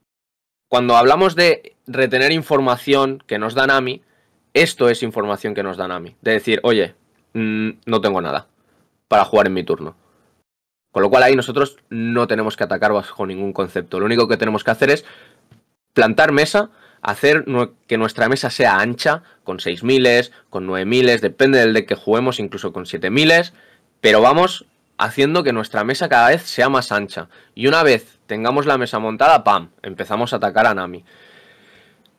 cuando hablamos de retener información que nos da Nami, esto es información que nos da Nami. De decir, oye, mm, no tengo nada para jugar en mi turno. Con lo cual ahí nosotros no tenemos que atacar bajo ningún concepto. Lo único que tenemos que hacer es plantar mesa, hacer que nuestra mesa sea ancha, con 6.000, con 9.000, depende del deck que juguemos, incluso con 7.000, pero vamos haciendo que nuestra mesa cada vez sea más ancha. Y una vez tengamos la mesa montada, ¡pam!, empezamos a atacar a Nami.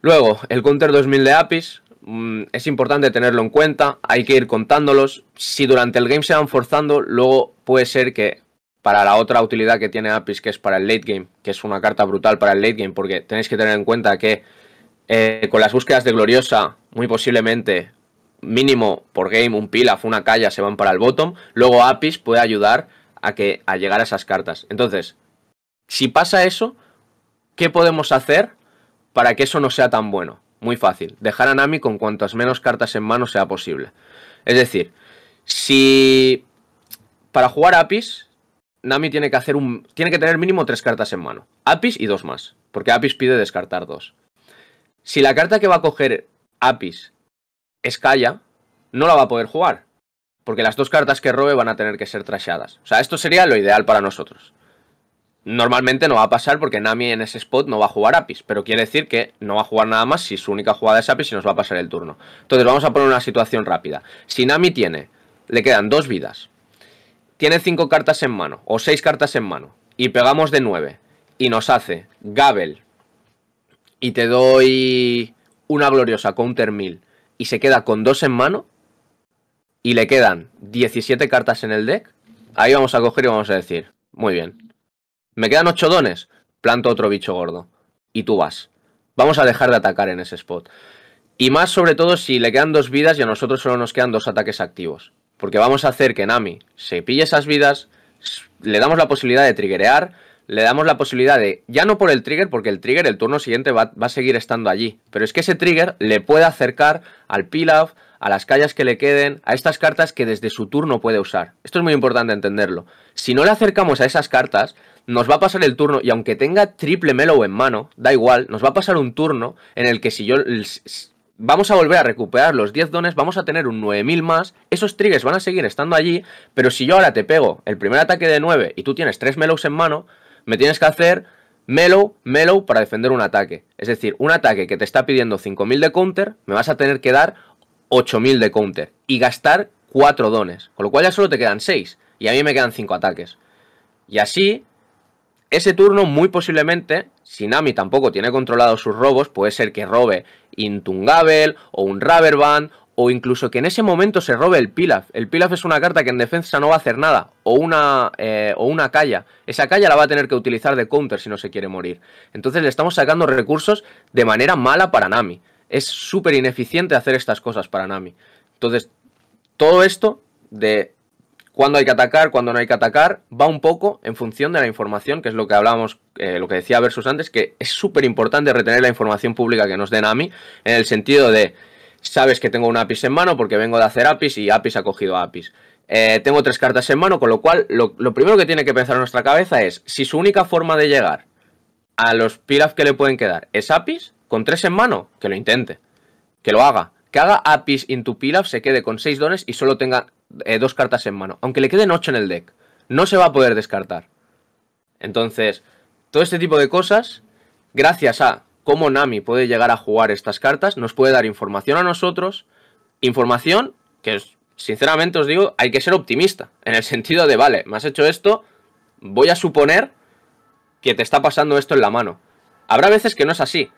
Luego, el counter 2000 de Apis, Mm, es importante tenerlo en cuenta, hay que ir contándolos. Si durante el game se van forzando, luego puede ser que para la otra utilidad que tiene Apis, que es para el late game, que es una carta brutal para el late game, porque tenéis que tener en cuenta que eh, con las búsquedas de Gloriosa, muy posiblemente mínimo por game, un Pilaf, una Calla se van para el bottom. Luego Apis puede ayudar a, que, a llegar a esas cartas. Entonces, si pasa eso, ¿qué podemos hacer para que eso no sea tan bueno? Muy fácil. Dejar a Nami con cuantas menos cartas en mano sea posible. Es decir, si para jugar Apis, Nami tiene que hacer un. Tiene que tener mínimo tres cartas en mano. Apis y dos más. Porque Apis pide descartar dos. Si la carta que va a coger Apis es Kaya, no la va a poder jugar. Porque las dos cartas que robe van a tener que ser trashadas. O sea, esto sería lo ideal para nosotros. Normalmente no va a pasar porque Nami en ese spot no va a jugar Apis, pero quiere decir que no va a jugar nada más si su única jugada es Apis y nos va a pasar el turno. Entonces vamos a poner una situación rápida. Si Nami tiene, le quedan dos vidas, tiene cinco cartas en mano o seis cartas en mano y pegamos de nueve y nos hace Gabel y te doy una gloriosa counter mil y se queda con dos en mano y le quedan 17 cartas en el deck, ahí vamos a coger y vamos a decir, muy bien, me quedan ocho dones, planto otro bicho gordo. Y tú vas. Vamos a dejar de atacar en ese spot. Y más sobre todo si le quedan dos vidas y a nosotros solo nos quedan dos ataques activos. Porque vamos a hacer que Nami se pille esas vidas, le damos la posibilidad de triggerear, le damos la posibilidad de, ya no por el trigger, porque el trigger el turno siguiente va, a seguir estando allí, pero es que ese trigger le puede acercar al pilaf, a las calles que le queden, a estas cartas que desde su turno puede usar. Esto es muy importante entenderlo. Si no le acercamos a esas cartas, nos va a pasar el turno, y aunque tenga triple Melo en mano, da igual, nos va a pasar un turno en el que si yo vamos a volver a recuperar los 10 dones, vamos a tener un 9000 más, esos triggers van a seguir estando allí, pero si yo ahora te pego el primer ataque de 9 y tú tienes 3 melos en mano, me tienes que hacer melo melo para defender un ataque. Es decir, un ataque que te está pidiendo 5000 de counter, me vas a tener que dar 8000 de counter y gastar 4 dones, con lo cual ya solo te quedan 6 y a mí me quedan 5 ataques. Y así ese turno, muy posiblemente, si Nami tampoco tiene controlados sus robos, puede ser que robe Intungabel, o un Rubberband o incluso que en ese momento se robe el Pilaf. El Pilaf es una carta que en defensa no va a hacer nada, o una, eh, o una calla. Esa calla la va a tener que utilizar de counter si no se quiere morir. Entonces le estamos sacando recursos de manera mala para Nami. Es súper ineficiente hacer estas cosas para Nami. Entonces, todo esto de cuando hay que atacar, cuando no hay que atacar, va un poco en función de la información, que es lo que hablábamos, eh, lo que decía Versus antes, que es súper importante retener la información pública que nos den a mí, en el sentido de, sabes que tengo un APIS en mano porque vengo de hacer APIS y APIS ha cogido APIS. Eh, tengo tres cartas en mano, con lo cual lo, primero que tiene que pensar en nuestra cabeza es si su única forma de llegar a los pilaf que le pueden quedar es APIS, con tres en mano, que lo intente, que lo haga que haga Apis into Pilaf se quede con 6 dones y solo tenga 2 eh, dos cartas en mano. Aunque le queden 8 en el deck. No se va a poder descartar. Entonces, todo este tipo de cosas, gracias a cómo Nami puede llegar a jugar estas cartas, nos puede dar información a nosotros. Información que, sinceramente os digo, hay que ser optimista. En el sentido de, vale, me has hecho esto, voy a suponer que te está pasando esto en la mano. Habrá veces que no es así.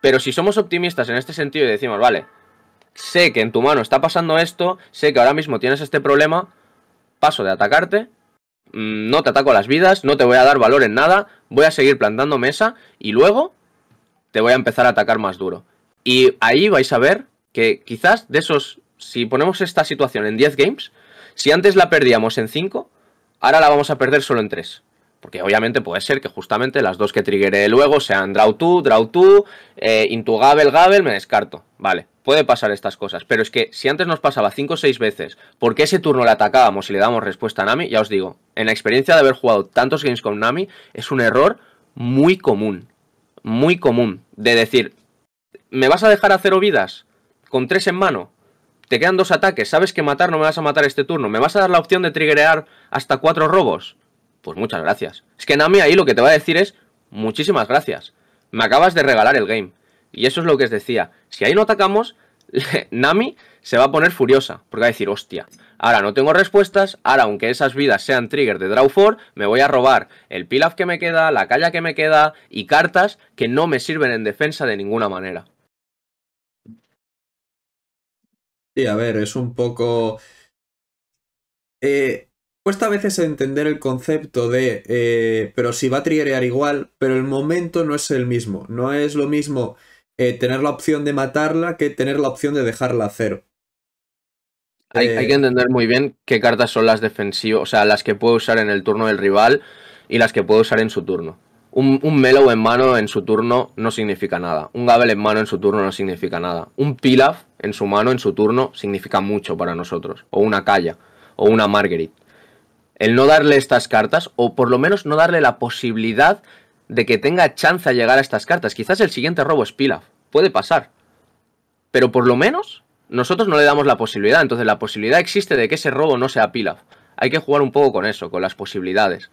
Pero si somos optimistas en este sentido y decimos, vale, sé que en tu mano está pasando esto, sé que ahora mismo tienes este problema, paso de atacarte, mm, no te ataco a las vidas, no te voy a dar valor en nada, voy a seguir plantando mesa y luego te voy a empezar a atacar más duro. Y ahí vais a ver que quizás de esos, si ponemos esta situación en 10 games, si antes la perdíamos en 5, ahora la vamos a perder solo en 3. Porque obviamente puede ser que justamente las dos que triggeré luego sean draw 2, draw 2, eh, into gabel, gabel, me descarto. Vale, puede pasar estas cosas. Pero es que si antes nos pasaba cinco o seis veces, porque ese turno le atacábamos y le damos respuesta a Nami? Ya os digo, en la experiencia de haber jugado tantos games con Nami, es un error muy común. Muy común. De decir, ¿me vas a dejar a cero vidas? Con tres en mano. Te quedan dos ataques, sabes que matar no me vas a matar este turno. ¿Me vas a dar la opción de triggerear hasta cuatro robos? Pues muchas gracias. Es que Nami ahí lo que te va a decir es, muchísimas gracias. Me acabas de regalar el game. Y eso es lo que os decía. Si ahí no atacamos, Nami se va a poner furiosa, porque va a decir, hostia, ahora no tengo respuestas, ahora aunque esas vidas sean trigger de draw me voy a robar el pilaf que me queda, la calla que me queda y cartas que no me sirven en defensa de ninguna manera. Sí, a ver, es un poco... Eh, Cuesta a veces entender el concepto de, eh, pero si va a triggerear igual, pero el momento no es el mismo. No es lo mismo eh, tener la opción de matarla que tener la opción de dejarla a cero. Hay, que eh, entender muy bien qué cartas son las defensivas, o sea, las que puede usar en el turno del rival y las que puede usar en su turno. Un, un Mellow en mano en su turno no significa nada. Un Gabel en mano en su turno no significa nada. Un Pilaf en su mano en su turno significa mucho para nosotros. O una Calla. O una Marguerite el no darle estas cartas, o por lo menos no darle la posibilidad de que tenga chance a llegar a estas cartas. Quizás el siguiente robo es Pilaf, puede pasar. Pero por lo menos nosotros no le damos la posibilidad, entonces la posibilidad existe de que ese robo no sea Pilaf. Hay que jugar un poco con eso, con las posibilidades.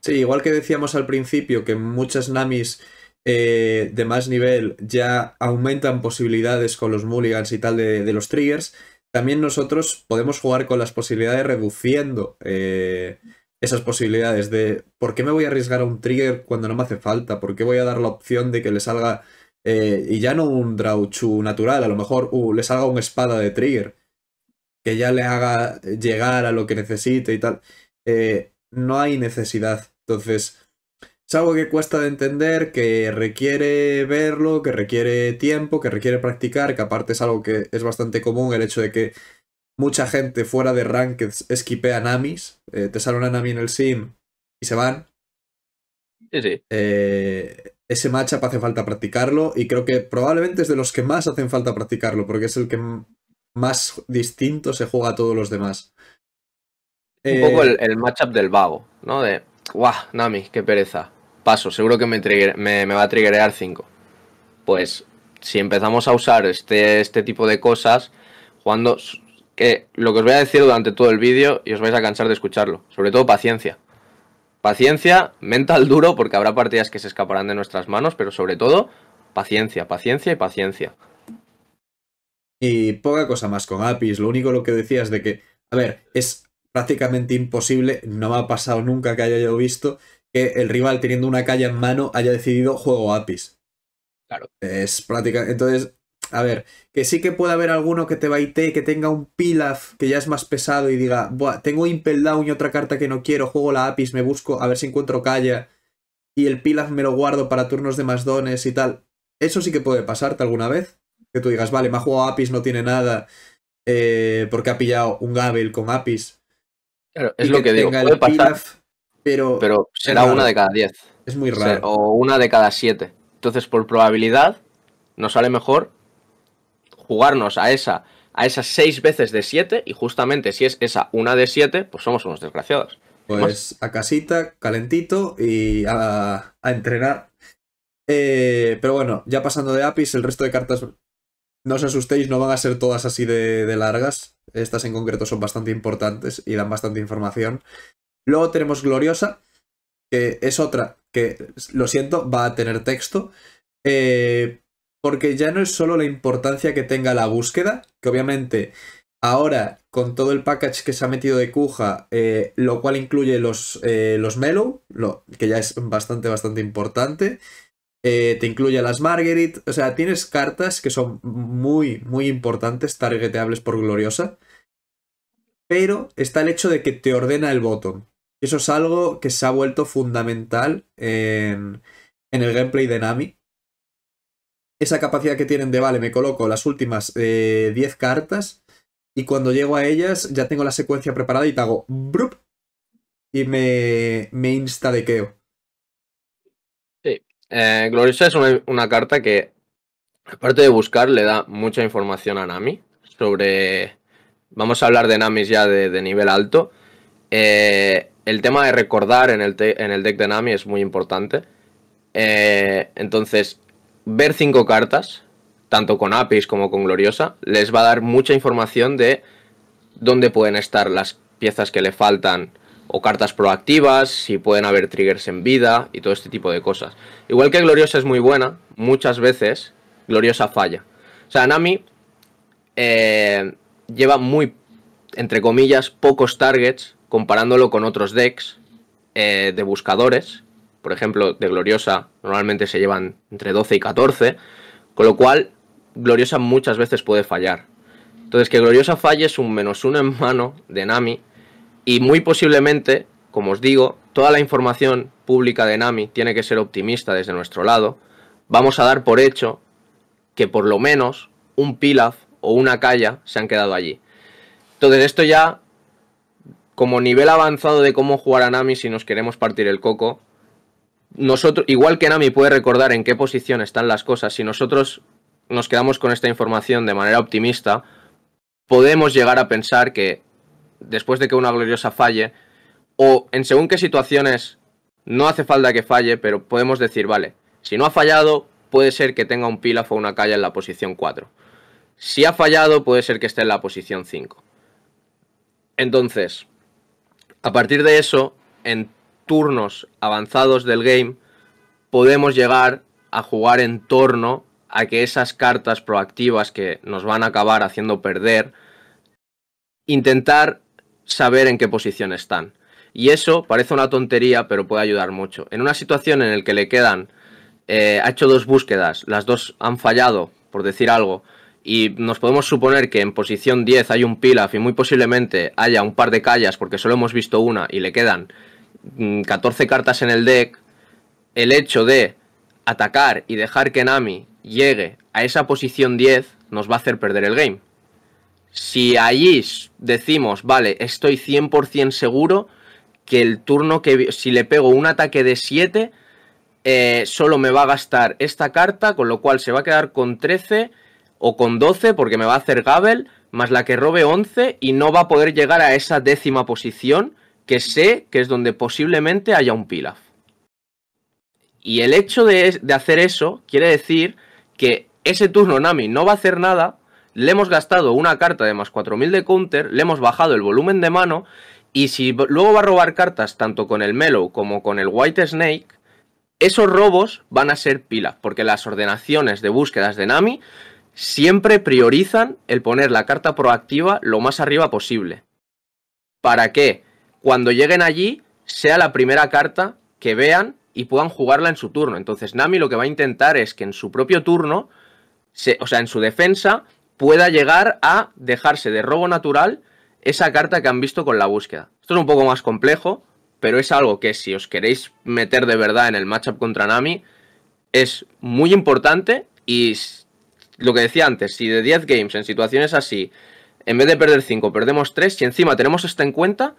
Sí, igual que decíamos al principio que muchas namis eh, de más nivel ya aumentan posibilidades con los mulligans y tal de los triggers, también nosotros podemos jugar con las posibilidades reduciendo eh, esas posibilidades de por qué me voy a arriesgar a un trigger cuando no me hace falta, por qué voy a dar la opción de que le salga, eh, y ya no un Drauchu natural, a lo mejor uh, le salga una espada de trigger, que ya le haga llegar a lo que necesite y tal. Eh, no hay necesidad. Entonces, es algo que cuesta de entender, que requiere verlo, que requiere tiempo, que requiere practicar, que aparte es algo que es bastante común, el hecho de que mucha gente fuera de Rankeds esquipea Namis, eh, te sale una Nami en el sim y se van. Sí, sí. Eh, ese matchup hace falta practicarlo y creo que probablemente es de los que más hacen falta practicarlo, porque es el que más distinto se juega a todos los demás. Un poco eh, el, el matchup del vago, ¿no? De, ¡guau! Nami, qué pereza paso, seguro que me, va a triggerear 5. Pues si empezamos a usar este, este tipo de cosas, cuando Que lo que os voy a decir durante todo el vídeo y os vais a cansar de escucharlo. Sobre todo paciencia. Paciencia, mental duro, porque habrá partidas que se escaparán de nuestras manos, pero sobre todo paciencia, paciencia y paciencia. Y poca cosa más con APIs. Lo único lo que decías de que, a ver, es prácticamente imposible, no me ha pasado nunca que haya yo visto, que el rival teniendo una calle en mano haya decidido juego APIs. Claro. Es práctica. Entonces, a ver, que sí que puede haber alguno que te baite, que tenga un pilaf que ya es más pesado y diga, Buah, tengo Impel Down y otra carta que no quiero, juego la Apis, me busco a ver si encuentro calle y el pilaf me lo guardo para turnos de más dones y tal. Eso sí que puede pasarte alguna vez. Que tú digas, vale, me ha jugado Apis, no tiene nada, eh, porque ha pillado un Gabel con Apis. Claro, es lo que, digo, tenga el Pilaf pero, será una de cada diez Es muy raro. O, una de cada 7. Entonces, por probabilidad, nos sale mejor jugarnos a esa a esas 6 veces de 7 y justamente si es esa una de siete pues somos unos desgraciados. Pues a casita, calentito y a, entrenar. Eh, pero bueno, ya pasando de APIs, el resto de cartas, no os asustéis, no van a ser todas así de largas. Estas en concreto son bastante importantes y dan bastante información. Luego tenemos Gloriosa, que es otra que, lo siento, va a tener texto. Eh, porque ya no es solo la importancia que tenga la búsqueda, que obviamente ahora con todo el package que se ha metido de Cuja, eh, lo cual incluye los, eh, los Mellow, lo, que ya es bastante, bastante importante. te incluye las Marguerite, o sea, tienes cartas que son muy, muy importantes, targeteables por gloriosa. Pero está el hecho de que te ordena el botón eso es algo que se ha vuelto fundamental en, el gameplay de Nami. Esa capacidad que tienen de, vale, me coloco las últimas 10 eh, cartas y cuando llego a ellas ya tengo la secuencia preparada y te hago brup y me, me insta de queo. Sí, eh, Gloriosa es una, una carta que, aparte de buscar, le da mucha información a Nami sobre... Vamos a hablar de Namis ya de, de nivel alto. Eh, el tema de recordar en el, deck de Nami es muy importante. Eh, entonces, ver cinco cartas, tanto con Apis como con Gloriosa, les va a dar mucha información de dónde pueden estar las piezas que le faltan o cartas proactivas, si pueden haber triggers en vida y todo este tipo de cosas. Igual que Gloriosa es muy buena, muchas veces Gloriosa falla. O sea, Nami eh, lleva muy, entre comillas, pocos targets comparándolo con otros decks eh, de buscadores. Por ejemplo, de Gloriosa normalmente se llevan entre 12 y 14, con lo cual Gloriosa muchas veces puede fallar. Entonces, que Gloriosa falle es un menos uno en mano de Nami y muy posiblemente, como os digo, toda la información pública de Nami tiene que ser optimista desde nuestro lado. Vamos a dar por hecho que por lo menos un Pilaf o una Calla se han quedado allí. Entonces, esto ya como nivel avanzado de cómo jugar a Nami si nos queremos partir el coco, nosotros, igual que Nami puede recordar en qué posición están las cosas, si nosotros nos quedamos con esta información de manera optimista, podemos llegar a pensar que después de que una gloriosa falle, o en según qué situaciones no hace falta que falle, pero podemos decir, vale, si no ha fallado, puede ser que tenga un pilaf o una calla en la posición 4. Si ha fallado, puede ser que esté en la posición 5. Entonces, a partir de eso, en turnos avanzados del game, podemos llegar a jugar en torno a que esas cartas proactivas que nos van a acabar haciendo perder, intentar saber en qué posición están. Y eso parece una tontería, pero puede ayudar mucho. En una situación en la que le quedan, eh, ha hecho dos búsquedas, las dos han fallado, por decir algo, y nos podemos suponer que en posición 10 hay un Pilaf y muy posiblemente haya un par de callas porque solo hemos visto una y le quedan 14 mm, cartas en el deck, el hecho de atacar y dejar que Nami llegue a esa posición 10 nos va a hacer perder el game. Si allí decimos, vale, estoy 100% seguro que el turno que... Si le pego un ataque de 7, eh, solo me va a gastar esta carta, con lo cual se va a quedar con 13 o con 12 porque me va a hacer Gabel, más la que robe 11 y no va a poder llegar a esa décima posición que sé que es donde posiblemente haya un Pilaf. Y el hecho de, hacer eso quiere decir que ese turno Nami no va a hacer nada, le hemos gastado una carta de más 4000 de counter, le hemos bajado el volumen de mano y si luego va a robar cartas tanto con el melo como con el White Snake, esos robos van a ser Pilaf, porque las ordenaciones de búsquedas de Nami siempre priorizan el poner la carta proactiva lo más arriba posible. Para que cuando lleguen allí sea la primera carta que vean y puedan jugarla en su turno. Entonces Nami lo que va a intentar es que en su propio turno, o sea, en su defensa, pueda llegar a dejarse de robo natural esa carta que han visto con la búsqueda. Esto es un poco más complejo, pero es algo que si os queréis meter de verdad en el matchup contra Nami, es muy importante y lo que decía antes, si de 10 games en situaciones así, en vez de perder 5, perdemos 3, si encima tenemos esta en cuenta,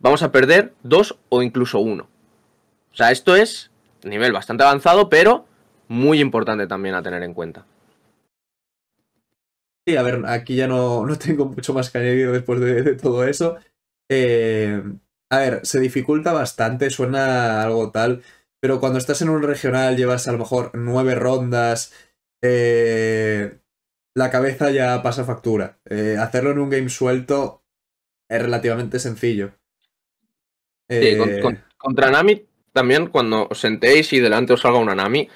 vamos a perder 2 o incluso 1. O sea, esto es nivel bastante avanzado, pero muy importante también a tener en cuenta. Sí, a ver, aquí ya no, tengo mucho más que añadir después de, todo eso. Eh, a ver, se dificulta bastante, suena algo tal, pero cuando estás en un regional, llevas a lo mejor 9 rondas, eh, la cabeza ya pasa factura. Eh, hacerlo en un game suelto es relativamente sencillo. Sí, eh, contra Nami también, cuando os sentéis y delante os salga una Nami,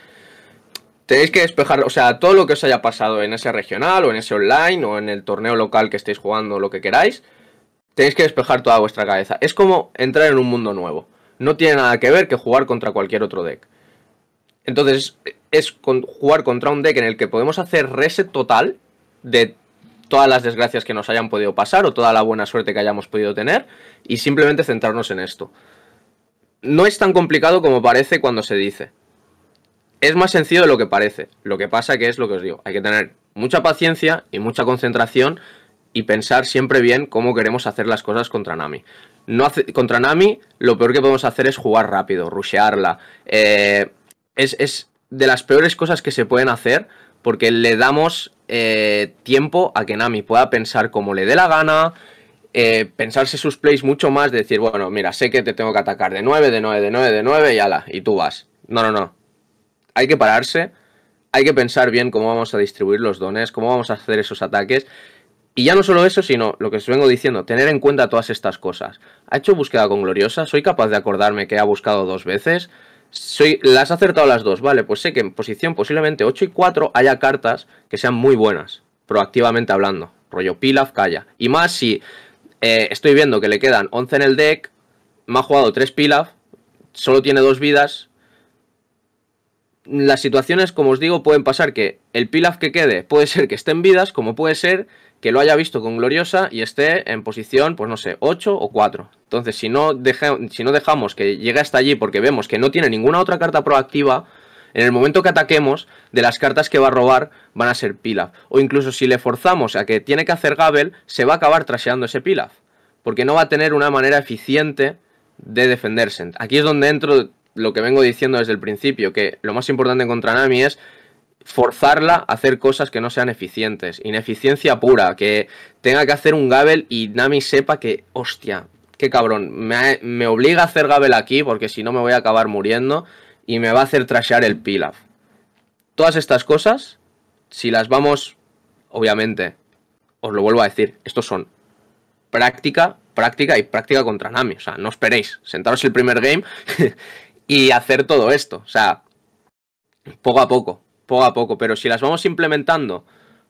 tenéis que despejar, o sea, todo lo que os haya pasado en ese regional o en ese online o en el torneo local que estéis jugando, lo que queráis, tenéis que despejar toda vuestra cabeza. Es como entrar en un mundo nuevo. No tiene nada que ver que jugar contra cualquier otro deck. Entonces, es jugar contra un deck en el que podemos hacer reset total de todas las desgracias que nos hayan podido pasar o toda la buena suerte que hayamos podido tener y simplemente centrarnos en esto. No es tan complicado como parece cuando se dice. Es más sencillo de lo que parece. Lo que pasa que es lo que os digo. Hay que tener mucha paciencia y mucha concentración y pensar siempre bien cómo queremos hacer las cosas contra Nami. No contra Nami lo peor que podemos hacer es jugar rápido, rushearla. Eh, es, de las peores cosas que se pueden hacer porque le damos eh, tiempo a que Nami pueda pensar como le dé la gana, eh, pensarse sus plays mucho más, de decir, bueno, mira, sé que te tengo que atacar de 9, de 9, de 9, de 9 y ala, y tú vas. No, no, no. Hay que pararse, hay que pensar bien cómo vamos a distribuir los dones, cómo vamos a hacer esos ataques. Y ya no solo eso, sino lo que os vengo diciendo, tener en cuenta todas estas cosas. ¿Ha hecho búsqueda con Gloriosa? ¿Soy capaz de acordarme que ha buscado dos veces? las has acertado las dos, vale, pues sé que en posición posiblemente 8 y 4 haya cartas que sean muy buenas, proactivamente hablando. Rollo Pilaf, Calla. Y más si eh, estoy viendo que le quedan 11 en el deck, me ha jugado 3 Pilaf, solo tiene 2 vidas. Las situaciones, como os digo, pueden pasar que el Pilaf que quede puede ser que esté en vidas, como puede ser que lo haya visto con Gloriosa y esté en posición, pues no sé, 8 o 4. Entonces, si no, si no dejamos que llegue hasta allí porque vemos que no tiene ninguna otra carta proactiva, en el momento que ataquemos, de las cartas que va a robar van a ser Pilaf. O incluso si le forzamos a que tiene que hacer Gabel, se va a acabar traseando ese Pilaf. Porque no va a tener una manera eficiente de defenderse. Aquí es donde entro lo que vengo diciendo desde el principio, que lo más importante contra Nami es forzarla a hacer cosas que no sean eficientes. Ineficiencia pura, que tenga que hacer un Gabel y Nami sepa que, hostia, qué cabrón, me, obliga a hacer Gabel aquí porque si no me voy a acabar muriendo y me va a hacer trashear el Pilaf. Todas estas cosas, si las vamos, obviamente, os lo vuelvo a decir, estos son práctica, práctica y práctica contra Nami. O sea, no esperéis, sentaros el primer game y hacer todo esto. O sea, poco a poco, poco a poco, pero si las vamos implementando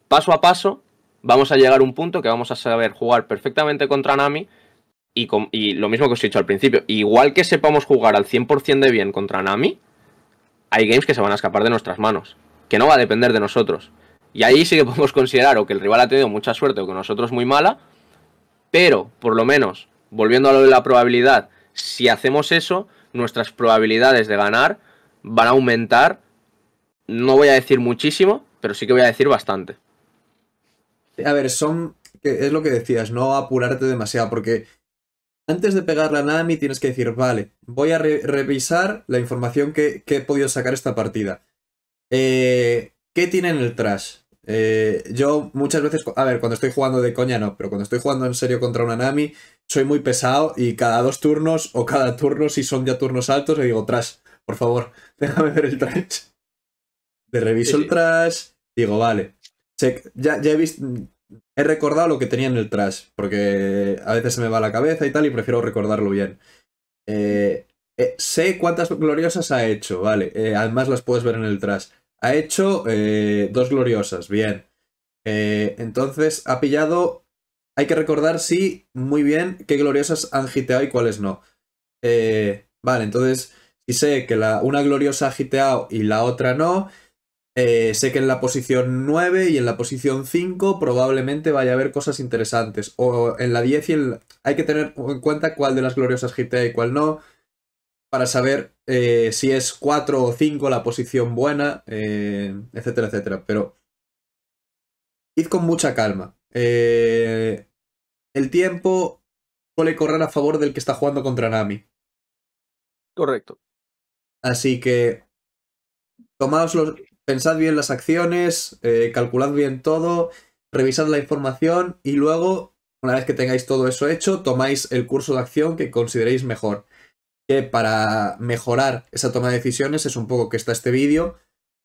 paso a paso, vamos a llegar a un punto que vamos a saber jugar perfectamente contra Nami y, lo mismo que os he dicho al principio, igual que sepamos jugar al 100% de bien contra Nami, hay games que se van a escapar de nuestras manos, que no va a depender de nosotros. Y ahí sí que podemos considerar o que el rival ha tenido mucha suerte o que nosotros muy mala, pero por lo menos, volviendo a lo de la probabilidad, si hacemos eso, nuestras probabilidades de ganar van a aumentar no voy a decir muchísimo, pero sí que voy a decir bastante. A ver, son. Es lo que decías, no apurarte demasiado, porque antes de pegar la Nami tienes que decir, vale, voy a revisar la información que, he podido sacar esta partida. Eh, ¿Qué tiene en el trash? Eh, yo muchas veces, a ver, cuando estoy jugando de coña no, pero cuando estoy jugando en serio contra una Nami, soy muy pesado y cada dos turnos o cada turno, si son ya turnos altos, le digo, trash, por favor, déjame ver el trash de reviso el trash, digo, vale. Ya, he visto. He recordado lo que tenía en el trash, porque a veces se me va la cabeza y tal, y prefiero recordarlo bien. Eh, eh, sé cuántas gloriosas ha hecho, vale. Eh, además las puedes ver en el trash. Ha hecho dos gloriosas, bien. entonces ha pillado. Hay que recordar, sí, muy bien, qué gloriosas han giteado y cuáles no. vale, entonces, si sé que la, una gloriosa ha giteado y la otra no, eh, sé que en la posición 9 y en la posición 5 probablemente vaya a haber cosas interesantes. O en la 10 y en Hay que tener en cuenta cuál de las gloriosas GTA y cuál no. Para saber eh, si es 4 o 5 la posición buena, eh, etcétera, etcétera. Pero id con mucha calma. el tiempo suele correr a favor del que está jugando contra Nami. Correcto. Así que tomaos los, pensad bien las acciones, eh, calculad bien todo, revisad la información y luego, una vez que tengáis todo eso hecho, tomáis el curso de acción que consideréis mejor. Que para mejorar esa toma de decisiones es un poco que está este vídeo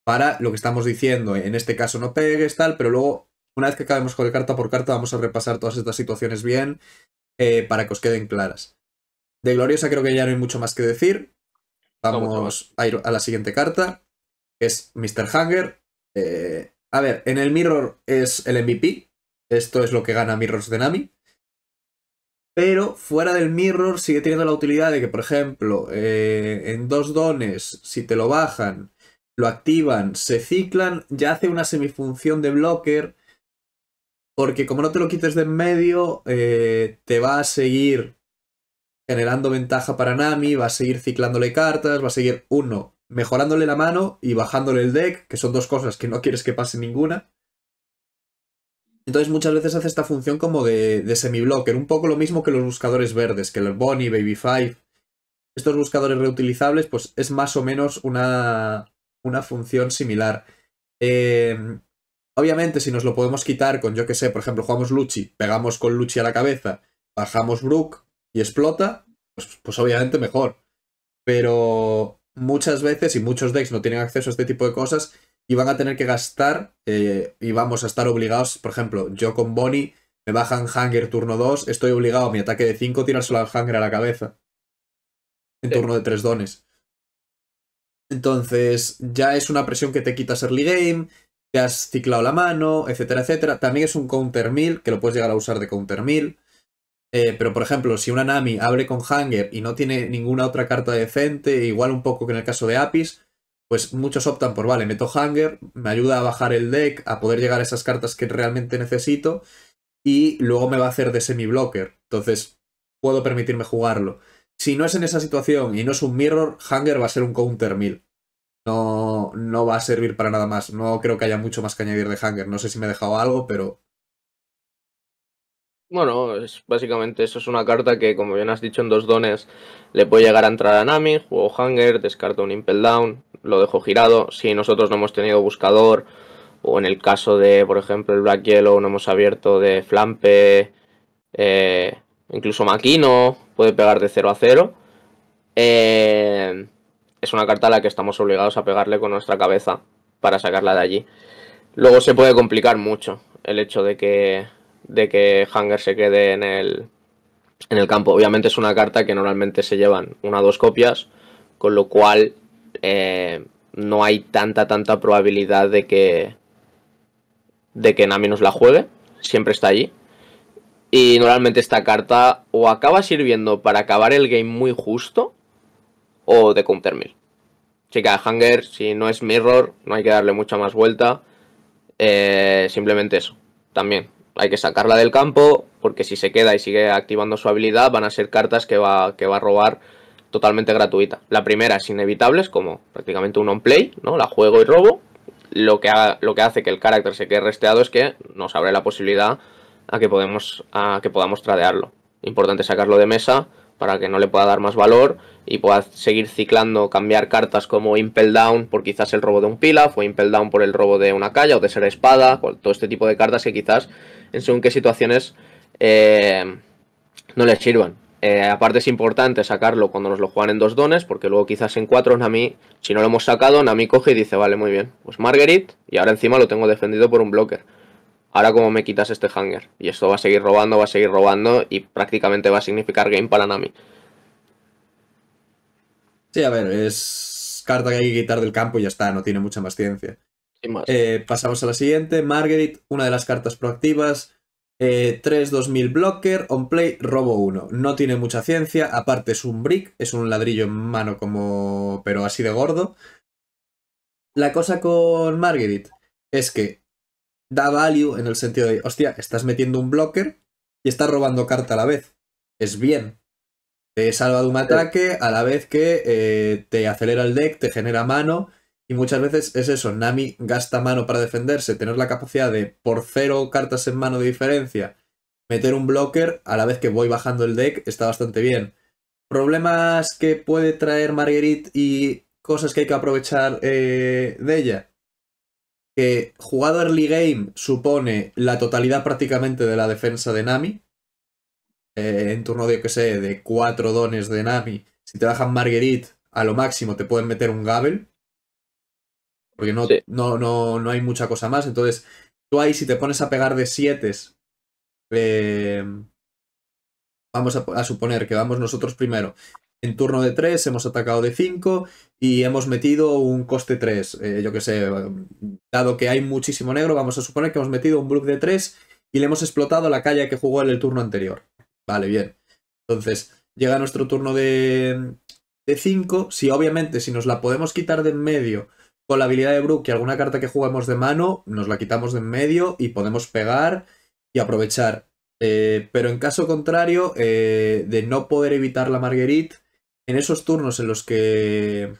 para lo que estamos diciendo. En este caso no pegues, tal, pero luego, una vez que acabemos con el carta por carta, vamos a repasar todas estas situaciones bien eh, para que os queden claras. De Gloriosa creo que ya no hay mucho más que decir. Vamos a ir a la siguiente carta es Mr. Hanger. Eh, a ver, en el Mirror es el MVP. Esto es lo que gana Mirrors de Nami. Pero fuera del Mirror sigue teniendo la utilidad de que, por ejemplo, eh, en dos dones, si te lo bajan, lo activan, se ciclan, ya hace una semifunción de blocker. Porque como no te lo quites de en medio, eh, te va a seguir generando ventaja para Nami, va a seguir ciclándole cartas, va a seguir, uno, mejorándole la mano y bajándole el deck, que son dos cosas que no quieres que pase ninguna. Entonces muchas veces hace esta función como de, semi semiblocker, un poco lo mismo que los buscadores verdes, que el Bonnie, Baby Five. Estos buscadores reutilizables, pues es más o menos una, una función similar. Eh, obviamente, si nos lo podemos quitar con, yo que sé, por ejemplo, jugamos Luchi, pegamos con Luchi a la cabeza, bajamos Brook y explota, pues, pues obviamente mejor. Pero muchas veces y muchos decks no tienen acceso a este tipo de cosas y van a tener que gastar eh, y vamos a estar obligados, por ejemplo, yo con Bonnie me bajan Hanger turno 2, estoy obligado a mi ataque de 5 tirárselo al Hanger a la cabeza en turno de 3 dones. Entonces ya es una presión que te quitas early game, te has ciclado la mano, etcétera, etcétera. También es un counter mill, que lo puedes llegar a usar de counter mill. Eh, pero por ejemplo, si una Nami abre con Hanger y no tiene ninguna otra carta decente, igual un poco que en el caso de Apis, pues muchos optan por, vale, meto Hanger, me ayuda a bajar el deck, a poder llegar a esas cartas que realmente necesito, y luego me va a hacer de semi-blocker. Entonces, puedo permitirme jugarlo. Si no es en esa situación y no es un mirror, Hanger va a ser un counter mill. No, no va a servir para nada más. No creo que haya mucho más que añadir de Hanger. No sé si me he dejado algo, pero bueno, es, básicamente eso es una carta que, como bien has dicho, en dos dones le puede llegar a entrar a Nami, juego Hunger, descarto un Impel Down, lo dejo girado. Si nosotros no hemos tenido buscador, o en el caso de, por ejemplo, el Black Yellow, no hemos abierto de Flampe, eh, incluso Makino puede pegar de 0 a 0. Eh, es una carta a la que estamos obligados a pegarle con nuestra cabeza para sacarla de allí. Luego se puede complicar mucho el hecho de que de que Hanger se quede en el, en el campo. Obviamente es una carta que normalmente se llevan una o dos copias, con lo cual eh, no hay tanta, tanta probabilidad de que, de que Nami nos la juegue. Siempre está allí. Y normalmente esta carta o acaba sirviendo para acabar el game muy justo o de counter mill. Chica, Hanger, si no es Mirror, no hay que darle mucha más vuelta. Eh, simplemente eso, también hay que sacarla del campo, porque si se queda y sigue activando su habilidad, van a ser cartas que va, que va a robar totalmente gratuita. La primera es inevitable es como prácticamente un on-play, ¿no? La juego y robo. Lo que, lo que hace que el carácter se quede resteado es que nos abre la posibilidad a que, a que podamos tradearlo. Importante sacarlo de mesa para que no le pueda dar más valor y pueda seguir ciclando, cambiar cartas como Impel Down por quizás el robo de un pila, o Impel Down por el robo de una calla o de ser espada, todo este tipo de cartas que quizás en según qué situaciones eh, no les sirvan. Eh, aparte es importante sacarlo cuando nos lo juegan en dos dones, porque luego quizás en cuatro Nami, si no lo hemos sacado, Nami coge y dice, vale, muy bien, pues Marguerite, y ahora encima lo tengo defendido por un blocker. Ahora como me quitas este hanger. Y esto va a seguir robando, va a seguir robando y prácticamente va a significar game para Nami. Sí, a ver, es carta que hay que quitar del campo y ya está, no tiene mucha más ciencia. Eh, pasamos a la siguiente. Margaret, una de las cartas proactivas. 3-2000 eh, Blocker, On Play, Robo 1. No tiene mucha ciencia, aparte es un brick, es un ladrillo en mano como... pero así de gordo. La cosa con Margaret es que da value en el sentido de, hostia, estás metiendo un blocker y estás robando carta a la vez. Es bien. Te salva de un ataque a la vez que eh, te acelera el deck, te genera mano y muchas veces es eso, Nami gasta mano para defenderse, tener la capacidad de, por cero cartas en mano de diferencia, meter un blocker a la vez que voy bajando el deck, está bastante bien. Problemas que puede traer Marguerite y cosas que hay que aprovechar eh, de ella. Que jugado early game supone la totalidad prácticamente de la defensa de Nami. Eh, en turno de, yo que sé, de cuatro dones de Nami. Si te bajan Marguerite, a lo máximo te pueden meter un Gabel porque no, no, no, no hay mucha cosa más. Entonces, tú ahí si te pones a pegar de siete, eh, vamos a, suponer que vamos nosotros primero. En turno de 3 hemos atacado de 5 y hemos metido un coste 3. Eh, yo que sé, dado que hay muchísimo negro, vamos a suponer que hemos metido un block de 3 y le hemos explotado la calle que jugó en el turno anterior. Vale, bien. Entonces, llega nuestro turno de, de 5. Si obviamente, si nos la podemos quitar de en medio con la habilidad de Brook y alguna carta que jugamos de mano, nos la quitamos de en medio y podemos pegar y aprovechar. Eh, pero en caso contrario, eh, de no poder evitar la Marguerite, en esos turnos en los que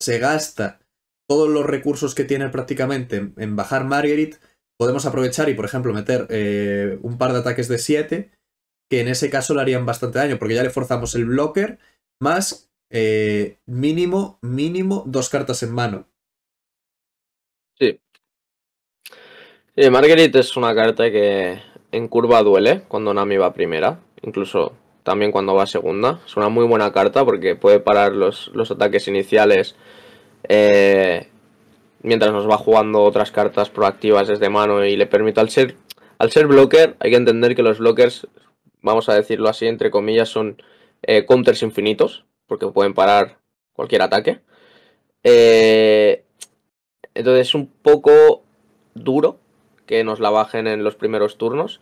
se gasta todos los recursos que tiene prácticamente en bajar Marguerite, podemos aprovechar y, por ejemplo, meter eh, un par de ataques de 7, que en ese caso le harían bastante daño, porque ya le forzamos el blocker, más eh, mínimo, mínimo dos cartas en mano. Sí. Eh, Marguerite es una carta que en curva duele cuando Nami va primera, incluso también cuando va segunda. Es una muy buena carta porque puede parar los, los ataques iniciales eh, mientras nos va jugando otras cartas proactivas desde mano y le permite al ser, al ser blocker, hay que entender que los blockers, vamos a decirlo así, entre comillas, son counters infinitos porque pueden parar cualquier ataque. Eh, entonces es un poco duro que nos la bajen en los primeros turnos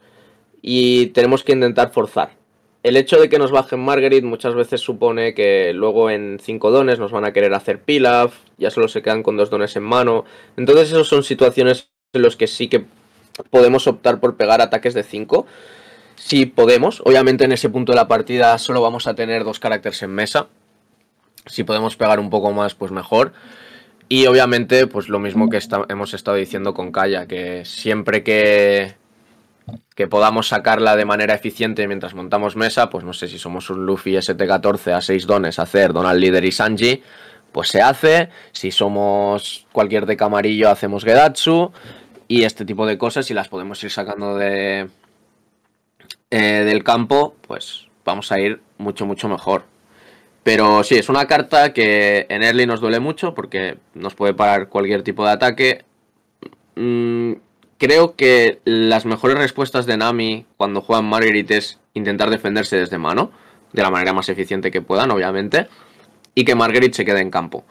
y tenemos que intentar forzar. El hecho de que nos bajen Marguerite muchas veces supone que luego en 5 dones nos van a querer hacer pilaf, ya solo se quedan con dos dones en mano. Entonces esas son situaciones en las que sí que podemos optar por pegar ataques de 5 si podemos. Obviamente en ese punto de la partida solo vamos a tener dos caracteres en mesa. Si podemos pegar un poco más, pues mejor. Y obviamente, pues lo mismo que hemos estado diciendo con Kaya, que siempre que, que podamos sacarla de manera eficiente mientras montamos mesa, pues no sé si somos un Luffy ST14 a 6 dones, hacer Donald Leader y Sanji, pues se hace. Si somos cualquier de camarillo, hacemos Gedatsu. Y este tipo de cosas, si las podemos ir sacando de, eh, del campo, pues vamos a ir mucho, mucho mejor. Pero sí, es una carta que en early nos duele mucho porque nos puede parar cualquier tipo de ataque. Mm, creo que las mejores respuestas de Nami cuando juegan Marguerite es intentar defenderse desde mano, de la manera más eficiente que puedan, obviamente, y que Margaret se quede en campo.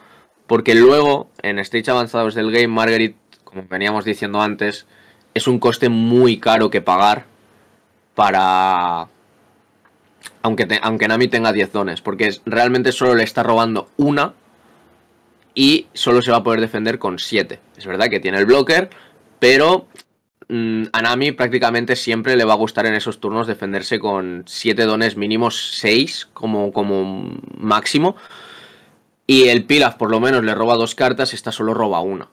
Porque luego, en stage avanzados del game, Margaret, como veníamos diciendo antes, es un coste muy caro que pagar para... Aunque, aunque Nami tenga 10 dones, porque realmente solo le está robando una y solo se va a poder defender con 7. Es verdad que tiene el blocker, pero mm, a Nami prácticamente siempre le va a gustar en esos turnos defenderse con 7 dones mínimos, 6 como, como máximo. Y el Pilaf por lo menos le roba dos cartas, esta solo roba una.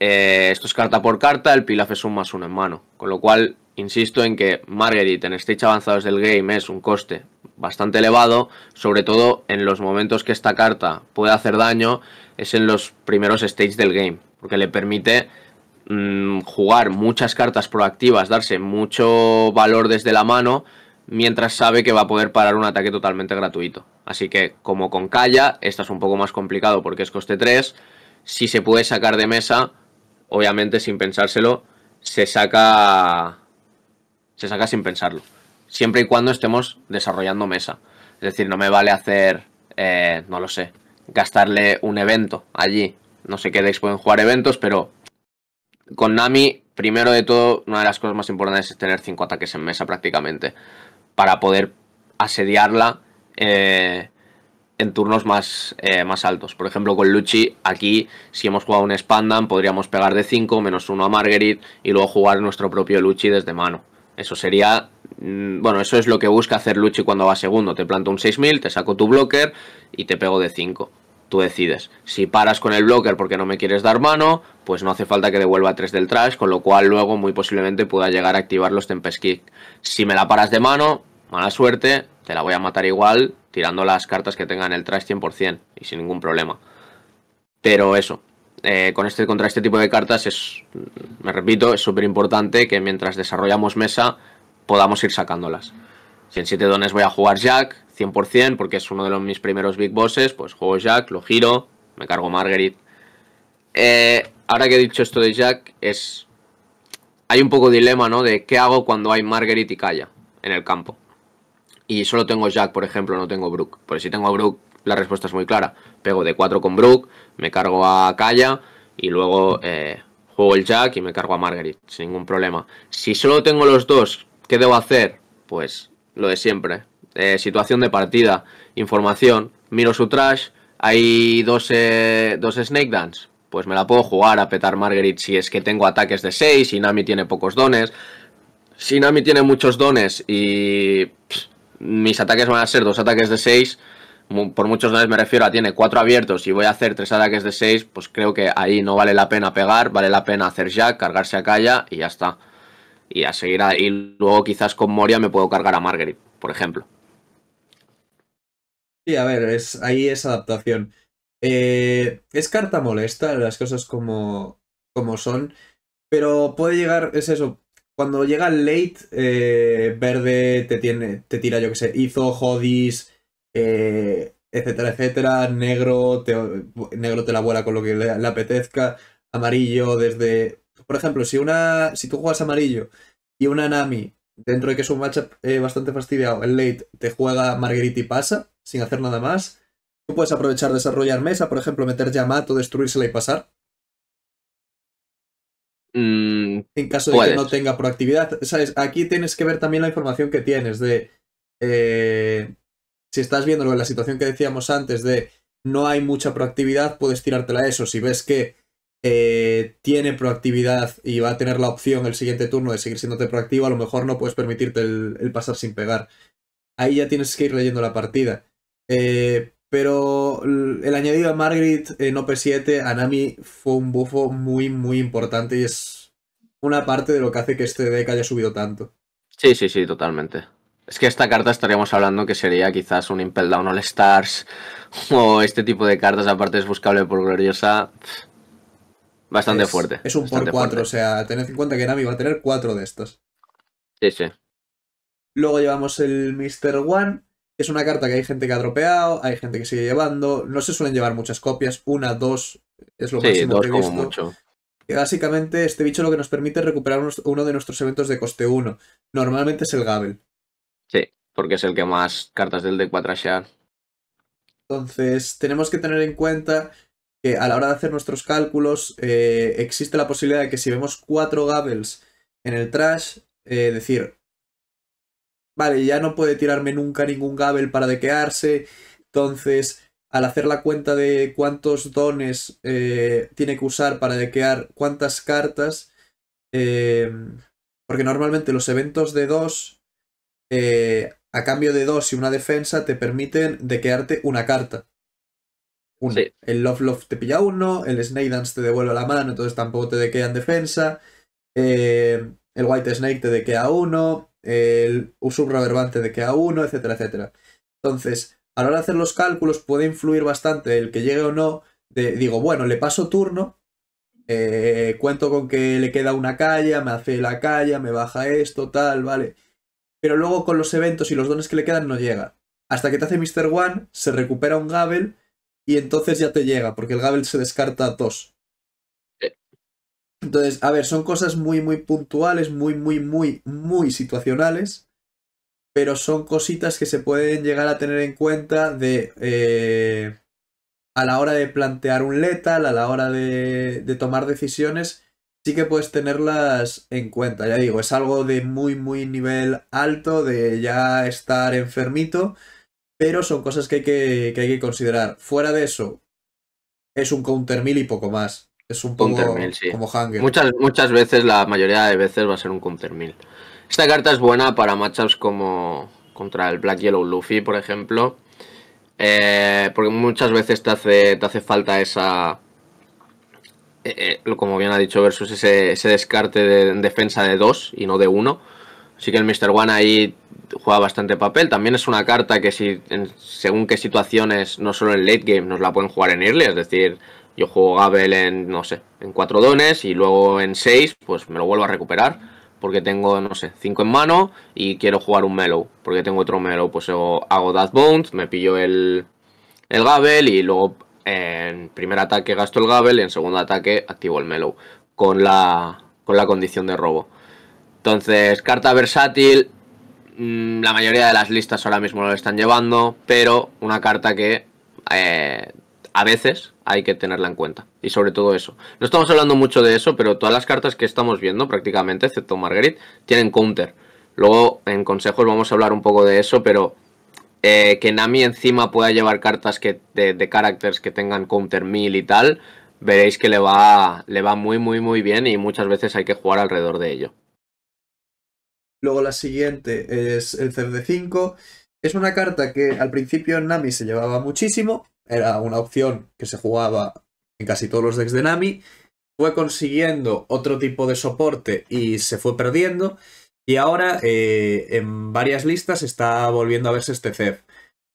Eh, esto es carta por carta, el Pilaf es un más uno en mano. Con lo cual insisto en que Marguerite en stage avanzados del game es un coste bastante elevado, sobre todo en los momentos que esta carta puede hacer daño, es en los primeros stages del game, porque le permite mm, jugar muchas cartas proactivas, darse mucho valor desde la mano, mientras sabe que va a poder parar un ataque totalmente gratuito. Así que, como con Kaya, esta es un poco más complicado porque es coste 3, si se puede sacar de mesa, obviamente sin pensárselo, se saca se saca sin pensarlo. Siempre y cuando estemos desarrollando mesa. Es decir, no me vale hacer, eh, no lo sé, gastarle un evento allí. No sé qué decks pueden jugar eventos, pero con Nami, primero de todo, una de las cosas más importantes es tener 5 ataques en mesa prácticamente. Para poder asediarla eh, en turnos más, eh, más altos. Por ejemplo, con Luchi, aquí, si hemos jugado un Spandam, podríamos pegar de 5, menos 1 a Marguerite, y luego jugar nuestro propio Luchi desde mano. Eso sería, mm, bueno, eso es lo que busca hacer Luchi cuando va segundo. Te planto un 6000, te saco tu blocker y te pego de 5. Tú decides. Si paras con el blocker porque no me quieres dar mano, pues no hace falta que devuelva 3 del trash, con lo cual luego muy posiblemente pueda llegar a activar los Tempest Kick. Si me la paras de mano, mala suerte, te la voy a matar igual tirando las cartas que tengan el trash 100% y sin ningún problema. Pero eso, eh, con este, contra este tipo de cartas es, me repito, es súper importante que mientras desarrollamos mesa podamos ir sacándolas. Si en 7 dones voy a jugar Jack, 100%, porque es uno de los, mis primeros big bosses, pues juego Jack, lo giro, me cargo Marguerite. Eh, ahora que he dicho esto de Jack, es hay un poco de dilema, ¿no? De qué hago cuando hay Marguerite y Kaya en el campo. Y solo tengo Jack, por ejemplo, no tengo Brook. Porque si tengo Brook, la respuesta es muy clara. Pego de 4 con Brook, me cargo a Kaya y luego eh, juego el Jack y me cargo a Margaret, sin ningún problema. Si solo tengo los dos, ¿qué debo hacer? Pues lo de siempre. Eh, situación de partida, información, miro su trash, hay eh, dos, Snake Dance. Pues me la puedo jugar a petar Margaret si es que tengo ataques de 6 y Nami tiene pocos dones. Si Nami tiene muchos dones y mis ataques van a ser dos ataques de 6, por muchos les me refiero a tiene cuatro abiertos y voy a hacer tres ataques de seis, pues creo que ahí no vale la pena pegar, vale la pena hacer jack, cargarse a Kaya y ya está. Y a seguir ahí, luego quizás con Moria me puedo cargar a Marguerite, por ejemplo. Sí, a ver, es, ahí es adaptación. Eh, es carta molesta, las cosas como, como son, pero puede llegar, es eso, cuando llega late, eh, verde te, tiene, te tira, yo que sé, hizo, Jodis eh, etcétera, etcétera. Negro negro te la vuela con lo que le, apetezca. Amarillo desde... Por ejemplo, si, una, si tú juegas amarillo y una Nami, dentro de que es un matchup eh, bastante fastidiado, el late te juega Marguerite y pasa, sin hacer nada más. Tú puedes aprovechar desarrollar mesa, por ejemplo, meter Yamato, destruírsela y pasar. Mm, en caso de que no tenga proactividad. ¿Sabes? Aquí tienes que ver también la información que tienes de... Eh, si estás viendo la situación que decíamos antes de no hay mucha proactividad, puedes tirártela a eso. Si ves que eh, tiene proactividad y va a tener la opción el siguiente turno de seguir siéndote proactivo, a lo mejor no puedes permitirte el, pasar sin pegar. Ahí ya tienes que ir leyendo la partida. Eh, pero el añadido a Margaret en eh, OP7 a Nami fue un bufo muy, muy importante y es una parte de lo que hace que este deck haya subido tanto. Sí, sí, sí, totalmente. Es que esta carta estaríamos hablando que sería quizás un Impel Down All Stars o este tipo de cartas, aparte es buscable por gloriosa. Bastante fuerte. Es un por 4, o sea, tened en cuenta que Nami va a tener 4 de estos. Sí, sí. Luego llevamos el Mr. One. es una carta que hay gente que ha dropeado, hay gente que sigue llevando. No se suelen llevar muchas copias, una, dos es lo máximo que he visto. Como mucho. básicamente, este bicho lo que nos permite es recuperar uno de nuestros eventos de coste 1. Normalmente es el Gabel. Sí, porque es el que más cartas del deck va a trashear. Entonces, tenemos que tener en cuenta que a la hora de hacer nuestros cálculos eh, existe la posibilidad de que si vemos cuatro gabels en el trash, eh, decir, vale, ya no puede tirarme nunca ningún gabel para dequearse, entonces al hacer la cuenta de cuántos dones eh, tiene que usar para dequear cuántas cartas, porque normalmente los eventos de dos eh, a cambio de dos y una defensa, te permiten dequearte una carta. El Love Love te pilla uno, el Snake Dance te devuelve la mano, entonces tampoco te dequean defensa. Eh, el White Snake te dequea uno, el sub de te dequea uno, etcétera, etcétera. Entonces, a la hora de hacer los cálculos puede influir bastante el que llegue o no. digo, bueno, le paso turno, eh, cuento con que le queda una calle me hace la calle me baja esto, tal, vale pero luego con los eventos y los dones que le quedan no llega. Hasta que te hace Mr. One, se recupera un Gabel y entonces ya te llega, porque el Gabel se descarta a dos. Eh. Entonces, a ver, son cosas muy, muy puntuales, muy, muy, muy, muy situacionales, pero son cositas que se pueden llegar a tener en cuenta de... Eh, a la hora de plantear un letal, a la hora de, de tomar decisiones sí que puedes tenerlas en cuenta. Ya digo, es algo de muy, muy nivel alto, de ya estar enfermito, pero son cosas que hay que, que, hay que considerar. Fuera de eso, es un counter mil y poco más. Es un counter sí. como Hunger. Muchas, muchas veces, la mayoría de veces va a ser un counter mil. Esta carta es buena para matchups como contra el Black Yellow Luffy, por ejemplo. Eh, porque muchas veces te hace, te hace falta esa, eh, eh, como bien ha dicho Versus, ese, descarte de, defensa de 2 y no de 1. Así que el Mr. One ahí juega bastante papel. También es una carta que si según qué situaciones, no solo en late game, nos la pueden jugar en early. Es decir, yo juego Gabel en, no sé, en 4 dones y luego en 6, pues me lo vuelvo a recuperar. Porque tengo, no sé, 5 en mano y quiero jugar un Mellow. Porque tengo otro Mellow, pues hago, Death Bound, me pillo el, el Gabel y luego en primer ataque gasto el gavel y en segundo ataque activo el Mellow con la, con la condición de robo. Entonces, carta versátil, mm, la mayoría de las listas ahora mismo lo están llevando, pero una carta que eh, a veces hay que tenerla en cuenta. Y sobre todo eso. No estamos hablando mucho de eso, pero todas las cartas que estamos viendo prácticamente, excepto Marguerite, tienen counter. Luego en consejos vamos a hablar un poco de eso, pero eh, que Nami encima pueda llevar cartas que, de, caracteres que tengan counter mil y tal, veréis que le va, le va muy, muy, muy bien y muchas veces hay que jugar alrededor de ello. Luego la siguiente es el cd 5 Es una carta que al principio en Nami se llevaba muchísimo, era una opción que se jugaba en casi todos los decks de Nami, fue consiguiendo otro tipo de soporte y se fue perdiendo. Y ahora eh, en varias listas está volviendo a verse este CEF.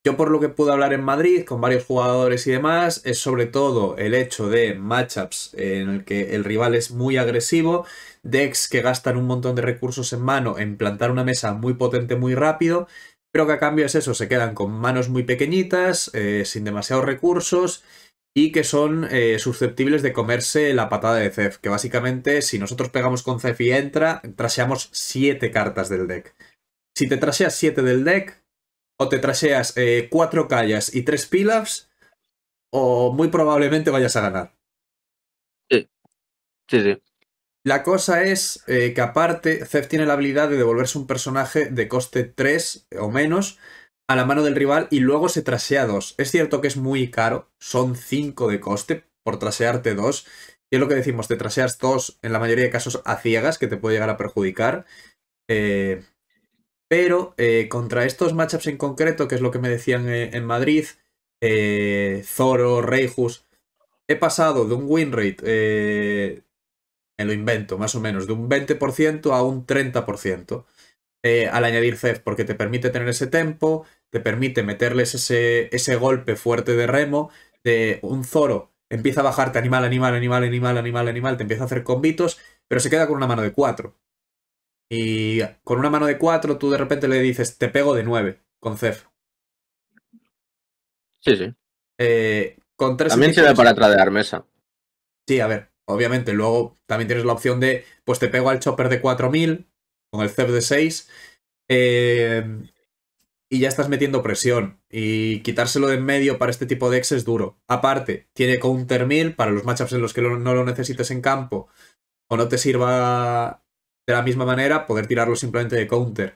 Yo por lo que pude hablar en Madrid con varios jugadores y demás, es sobre todo el hecho de matchups en el que el rival es muy agresivo, decks que gastan un montón de recursos en mano en plantar una mesa muy potente muy rápido, pero que a cambio es eso, se quedan con manos muy pequeñitas, eh, sin demasiados recursos y que son eh, susceptibles de comerse la patada de Cef, que básicamente si nosotros pegamos con Zef y entra, traseamos 7 cartas del deck. Si te traseas 7 del deck, o te traseas 4 eh, callas y 3 pilafs, o muy probablemente vayas a ganar. Sí, sí, sí. La cosa es eh, que aparte, Zef tiene la habilidad de devolverse un personaje de coste 3 o menos, a la mano del rival y luego se trasea dos. Es cierto que es muy caro, son 5 de coste por trasearte dos. Y es lo que decimos, te traseas dos, en la mayoría de casos a ciegas, que te puede llegar a perjudicar. Eh, pero eh, contra estos matchups en concreto, que es lo que me decían eh, en Madrid, Zoro, Reijus, he pasado de un win rate, me lo invento más o menos, de un 20% a un 30%. al añadir CEF, porque te permite tener ese tempo, te permite meterles ese, ese golpe fuerte de remo, de un zoro, empieza a bajarte animal, animal, animal, animal, animal, animal, te empieza a hacer combitos, pero se queda con una mano de 4. Y con una mano de cuatro tú de repente le dices, te pego de 9 con Cef. Sí, sí. Eh, también se tres para atrás de armesa mesa. Sí, a ver, obviamente. Luego también tienes la opción de, pues te pego al chopper de 4000 con el Cef de 6. Eh, y ya estás metiendo presión. Y quitárselo de en medio para este tipo de ex es duro. Aparte, tiene counter 1000 para los matchups en los que no lo necesites en campo o no te sirva de la misma manera, poder tirarlo simplemente de counter.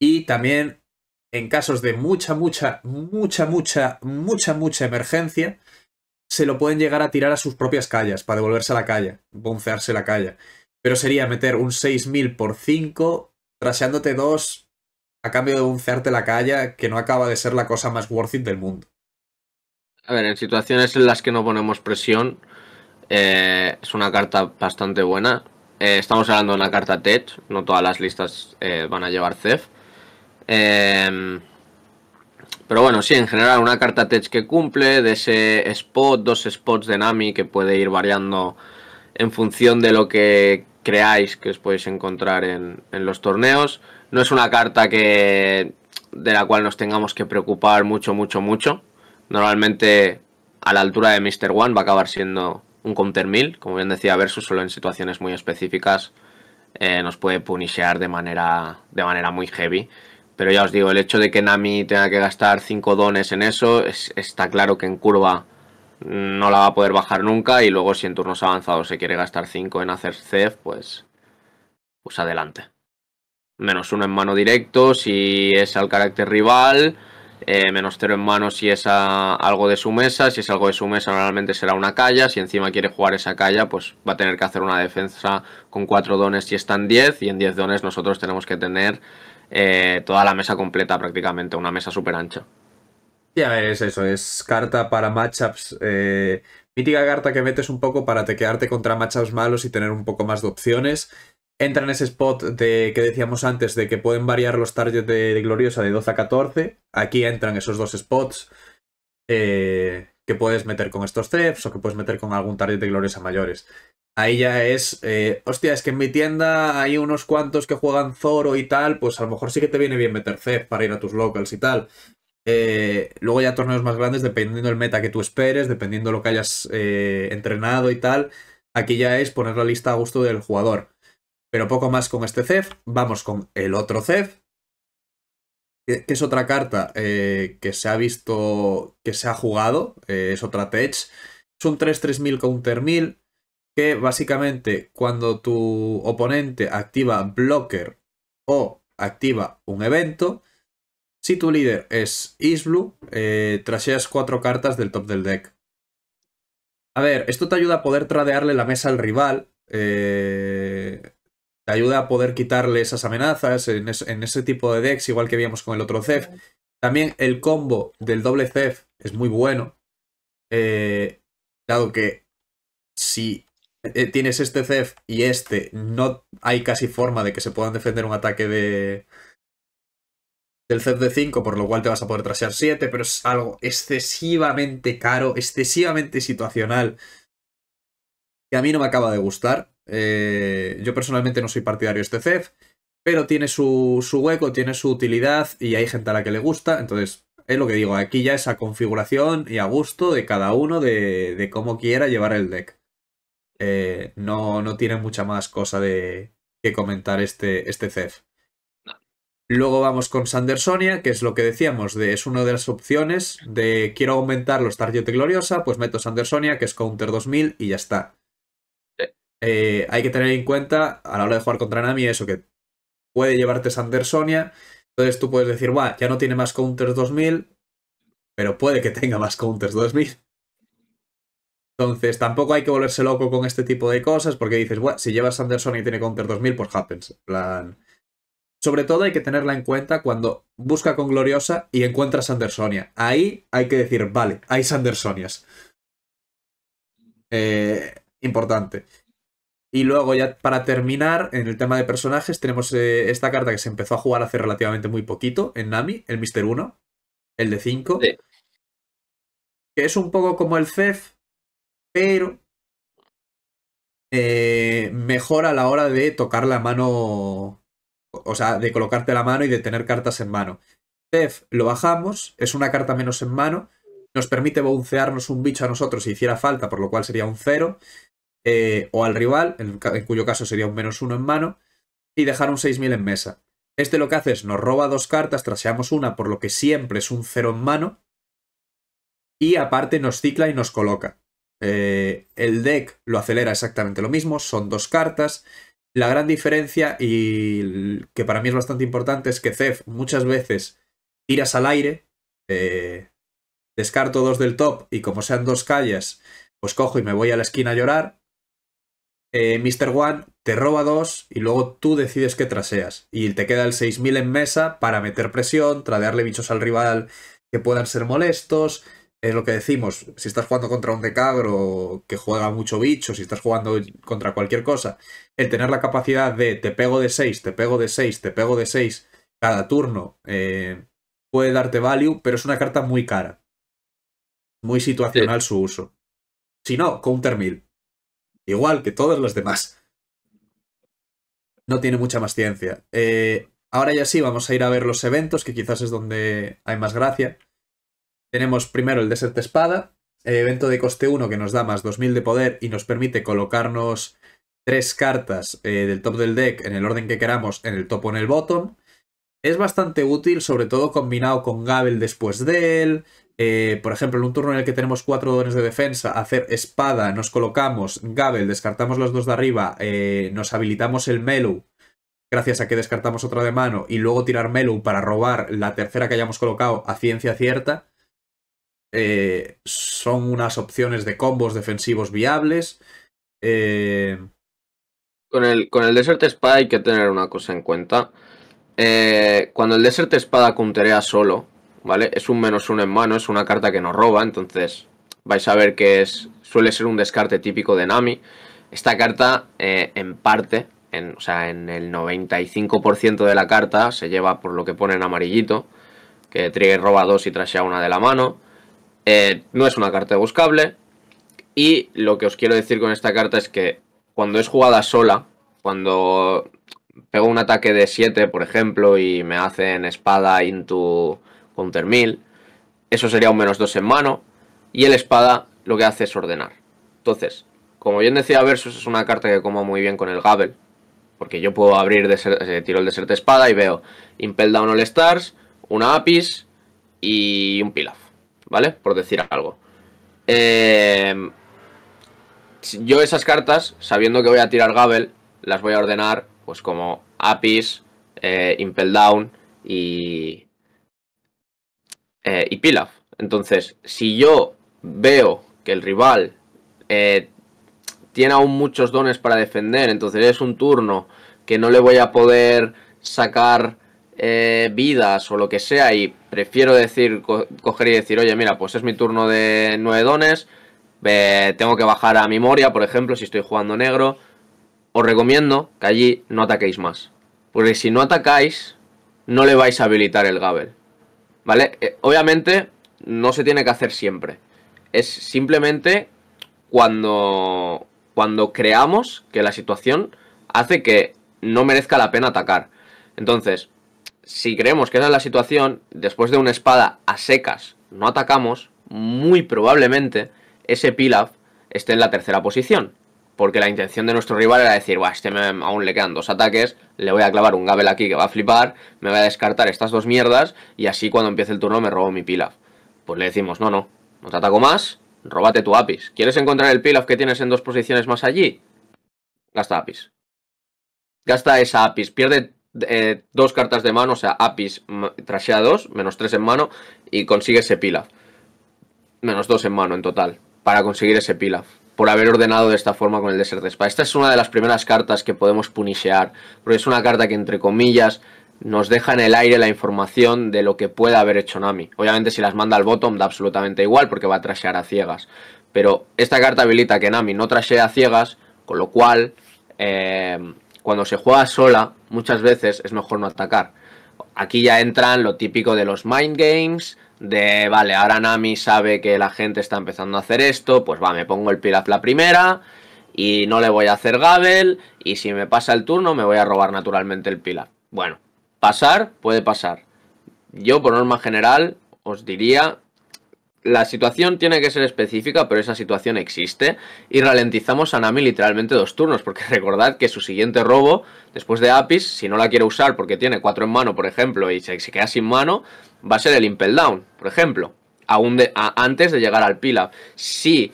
Y también en casos de mucha, mucha, mucha, mucha, mucha, mucha emergencia, se lo pueden llegar a tirar a sus propias calles para devolverse a la calle, boncearse la calle. Pero sería meter un 6000 por 5, traseándote dos a cambio de uncearte la calle, que no acaba de ser la cosa más worth it del mundo. A ver, en situaciones en las que no ponemos presión, eh, es una carta bastante buena. Eh, estamos hablando de una carta tech, no todas las listas eh, van a llevar CEF. Em, pero bueno, sí, en general una carta tech que cumple, de ese spot, dos spots de Nami que puede ir variando en función de lo que creáis que os podéis encontrar en los torneos. No es una carta que de la cual nos tengamos que preocupar mucho, mucho, mucho. Normalmente a la altura de Mr. One va a acabar siendo un counter mil, como bien decía Versus, solo en situaciones muy específicas eh, nos puede punishear de manera, de manera muy heavy. Pero ya os digo, el hecho de que Nami tenga que gastar 5 dones en eso, está claro que en curva no la va a poder bajar nunca. Y luego si en turnos avanzados se quiere gastar 5 en hacer CEF, pues, pues adelante menos uno en mano directo si es al carácter rival, eh, menos cero en mano si es algo de su mesa, si es algo de su mesa normalmente será una calla, si encima quiere jugar esa calla pues va a tener que hacer una defensa con cuatro dones si están 10 y en 10 dones nosotros tenemos que tener eh, toda la mesa completa prácticamente, una mesa súper ancha. Ya es eso, es carta para matchups, eh, mítica carta que metes un poco para tequearte contra matchups malos y tener un poco más de opciones entra en ese spot de, que decíamos antes de que pueden variar los targets de, Gloriosa de 12 a 14. Aquí entran esos dos spots eh, que puedes meter con estos threads o que puedes meter con algún target de Gloriosa mayores. Ahí ya es, eh, hostia, es que en mi tienda hay unos cuantos que juegan Zoro y tal, pues a lo mejor sí que te viene bien meter Zef para ir a tus locals y tal. Eh, luego ya torneos más grandes, dependiendo del meta que tú esperes, dependiendo lo que hayas entrenado y tal. Aquí ya es poner la lista a gusto del jugador. Pero poco más con este CEF. Vamos con el otro CEF. Que es otra carta eh, que se ha visto, que se ha jugado. Eh, es otra Tech. Es un 3-3000 counter 1000. Que básicamente cuando tu oponente activa blocker o activa un evento. Si tu líder es Isblue, eh, traseas cuatro cartas del top del deck. A ver, esto te ayuda a poder tradearle la mesa al rival. Eh, ayuda a poder quitarle esas amenazas en, ese tipo de decks, igual que veíamos con el otro Cef. También el combo del doble Cef es muy bueno, eh, dado que si eh, tienes este Cef y este, no hay casi forma de que se puedan defender un ataque de del Cef de 5, por lo cual te vas a poder trasear 7, pero es algo excesivamente caro, excesivamente situacional, que a mí no me acaba de gustar. Eh, yo personalmente no soy partidario de este CEF, pero tiene su, hueco, tiene su utilidad y hay gente a la que le gusta. Entonces, es lo que digo, aquí ya es a configuración y a gusto de cada uno de, de cómo quiera llevar el deck. Eh, no, no tiene mucha más cosa de, que comentar este, este CEF. Luego vamos con Sandersonia, que es lo que decíamos, de, es una de las opciones de quiero aumentar los target gloriosa, pues meto Sandersonia, que es counter 2000 y ya está. Eh, hay que tener en cuenta a la hora de jugar contra Nami eso, que puede llevarte Sandersonia, entonces tú puedes decir, ya no tiene más counters 2000, pero puede que tenga más counters 2000. Entonces tampoco hay que volverse loco con este tipo de cosas porque dices, bueno, si llevas Sandersonia y tiene counter 2000, pues happens. plan... Sobre todo hay que tenerla en cuenta cuando busca con Gloriosa y encuentra Sandersonia. Ahí hay que decir, vale, hay Sandersonias. Eh, importante. Y luego ya para terminar, en el tema de personajes, tenemos eh, esta carta que se empezó a jugar hace relativamente muy poquito en Nami, el Mr. 1, el de 5. Que es un poco como el CEF, pero eh, mejor a la hora de tocar la mano, o sea, de colocarte la mano y de tener cartas en mano. CEF lo bajamos, es una carta menos en mano, nos permite bouncearnos un bicho a nosotros si hiciera falta, por lo cual sería un 0. Eh, o al rival, en, cuyo caso sería un menos uno en mano, y dejar un 6.000 en mesa. Este lo que hace es nos roba dos cartas, traseamos una, por lo que siempre es un cero en mano, y aparte nos cicla y nos coloca. Eh, el deck lo acelera exactamente lo mismo, son dos cartas. La gran diferencia, y que para mí es bastante importante, es que Zef muchas veces tiras al aire, eh, descarto dos del top y como sean dos callas, pues cojo y me voy a la esquina a llorar. Eh, Mr. One te roba dos y luego tú decides que traseas. Y te queda el 6000 en mesa para meter presión, tradearle bichos al rival que puedan ser molestos. Es lo que decimos, si estás jugando contra un decagro que juega mucho bicho, si estás jugando contra cualquier cosa, el tener la capacidad de te pego de 6, te pego de 6, te pego de 6 cada turno eh, puede darte value, pero es una carta muy cara. Muy situacional su uso. Si no, counter 1.000 igual que todas las demás. No tiene mucha más ciencia. Eh, ahora ya sí, vamos a ir a ver los eventos, que quizás es donde hay más gracia. Tenemos primero el Desert Espada, evento de coste 1 que nos da más 2000 de poder y nos permite colocarnos tres cartas eh, del top del deck en el orden que queramos, en el top o en el bottom. Es bastante útil, sobre todo combinado con Gabel después de él, eh, por ejemplo, en un turno en el que tenemos cuatro dones de defensa, hacer espada, nos colocamos Gabel, descartamos los dos de arriba, eh, nos habilitamos el Melu, gracias a que descartamos otra de mano, y luego tirar Melu para robar la tercera que hayamos colocado a ciencia cierta, eh, son unas opciones de combos defensivos viables. Con, el, con el Desert Espada hay que tener una cosa en cuenta. cuando el Desert Espada counterea solo, ¿vale? Es un menos uno en mano, es una carta que nos roba, entonces vais a ver que es, suele ser un descarte típico de Nami. Esta carta, eh, en parte, en, o sea, en el 95% de la carta, se lleva por lo que pone en amarillito, que Trigger roba dos y trashea una de la mano. Eh, no es una carta buscable. Y lo que os quiero decir con esta carta es que cuando es jugada sola, cuando pego un ataque de 7, por ejemplo, y me hacen espada into counter 1000. Eso sería un menos 2 en mano. Y el espada lo que hace es ordenar. Entonces, como bien decía Versus, es una carta que como muy bien con el Gabel. Porque yo puedo abrir, eh, tiro el desert espada y veo Impel Down All Stars, una Apis y un Pilaf. ¿Vale? Por decir algo. Eh, yo esas cartas, sabiendo que voy a tirar Gabel, las voy a ordenar pues como Apis, eh, Impel Down y, eh, y Pilaf. Entonces, si yo veo que el rival eh, tiene aún muchos dones para defender, entonces es un turno que no le voy a poder sacar eh, vidas o lo que sea y prefiero decir coger y decir, oye, mira, pues es mi turno de nueve dones, tengo que bajar a memoria, por ejemplo, si estoy jugando negro, os recomiendo que allí no ataquéis más. Porque si no atacáis, no le vais a habilitar el Gabel. ¿Vale? Eh, obviamente no se tiene que hacer siempre. Es simplemente cuando, cuando creamos que la situación hace que no merezca la pena atacar. Entonces, si creemos que esa es la situación, después de una espada a secas no atacamos, muy probablemente ese pilaf esté en la tercera posición porque la intención de nuestro rival era decir, Buah, este aún le quedan dos ataques, le voy a clavar un Gabel aquí que va a flipar, me voy a descartar estas dos mierdas y así cuando empiece el turno me robo mi Pilaf. Pues le decimos, no, no, no te ataco más, róbate tu Apis. ¿Quieres encontrar el Pilaf que tienes en dos posiciones más allí? Gasta Apis. Gasta esa Apis, pierde eh, dos cartas de mano, o sea, Apis dos menos tres en mano y consigue ese Pilaf. Menos dos en mano en total, para conseguir ese Pilaf por haber ordenado de esta forma con el Desert Spa. Esta es una de las primeras cartas que podemos punishear, porque es una carta que entre comillas nos deja en el aire la información de lo que pueda haber hecho Nami. Obviamente si las manda al bottom da absolutamente igual porque va a trashear a ciegas. Pero esta carta habilita que Nami no trashea a ciegas, con lo cual eh, cuando se juega sola muchas veces es mejor no atacar. Aquí ya entran lo típico de los mind games, de, vale, ahora Nami sabe que la gente está empezando a hacer esto, pues va, me pongo el Pilaf la primera y no le voy a hacer Gabel y si me pasa el turno me voy a robar naturalmente el Pilaf. Bueno, pasar puede pasar. Yo por norma general os diría, la situación tiene que ser específica, pero esa situación existe y ralentizamos a Nami literalmente dos turnos, porque recordad que su siguiente robo, después de Apis, si no la quiere usar porque tiene cuatro en mano, por ejemplo, y se, se queda sin mano, va a ser el Impel Down, por ejemplo, aún antes de llegar al Pilaf. Si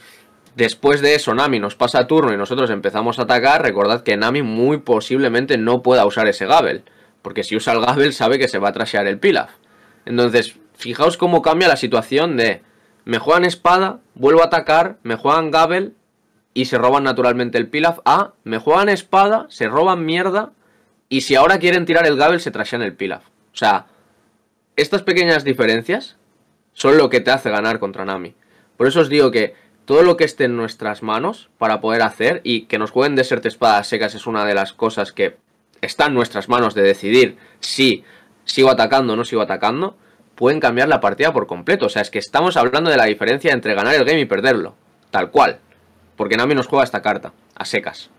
después de eso Nami nos pasa turno y nosotros empezamos a atacar, recordad que Nami muy posiblemente no pueda usar ese Gabel, porque si usa el Gabel sabe que se va a trashear el Pilaf. Entonces, fijaos cómo cambia la situación de me juegan espada, vuelvo a atacar, me juegan Gabel y se roban naturalmente el Pilaf a me juegan espada, se roban mierda y si ahora quieren tirar el Gabel se trashean el Pilaf. O sea, estas pequeñas diferencias son lo que te hace ganar contra Nami. Por eso os digo que todo lo que esté en nuestras manos para poder hacer y que nos jueguen de serte espadas secas es una de las cosas que está en nuestras manos de decidir si sigo atacando o no sigo atacando, pueden cambiar la partida por completo. O sea, es que estamos hablando de la diferencia entre ganar el game y perderlo. Tal cual. Porque Nami nos juega esta carta, a secas.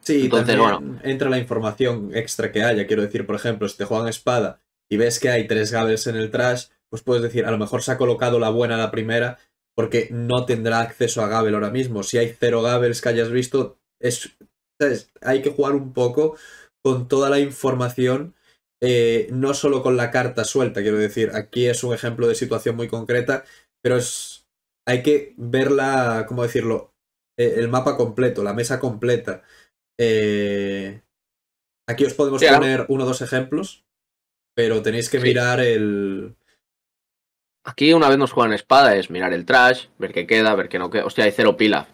Sí, Entonces, bueno. entra la información extra que haya. Quiero decir, por ejemplo, si te juegan espada y ves que hay tres Gabels en el trash, pues puedes decir, a lo mejor se ha colocado la buena la primera, porque no tendrá acceso a Gabel ahora mismo. Si hay cero Gabels que hayas visto, es, hay que jugar un poco con toda la información, eh, no solo con la carta suelta, quiero decir, aquí es un ejemplo de situación muy concreta, pero es, hay que verla, ¿cómo decirlo? E, el mapa completo, la mesa completa. Eh, aquí os podemos poner uno o dos ejemplos pero tenéis que mirar el... Aquí una vez nos juegan espada es mirar el trash, ver qué queda, ver qué no queda. Hostia, hay cero pilaf.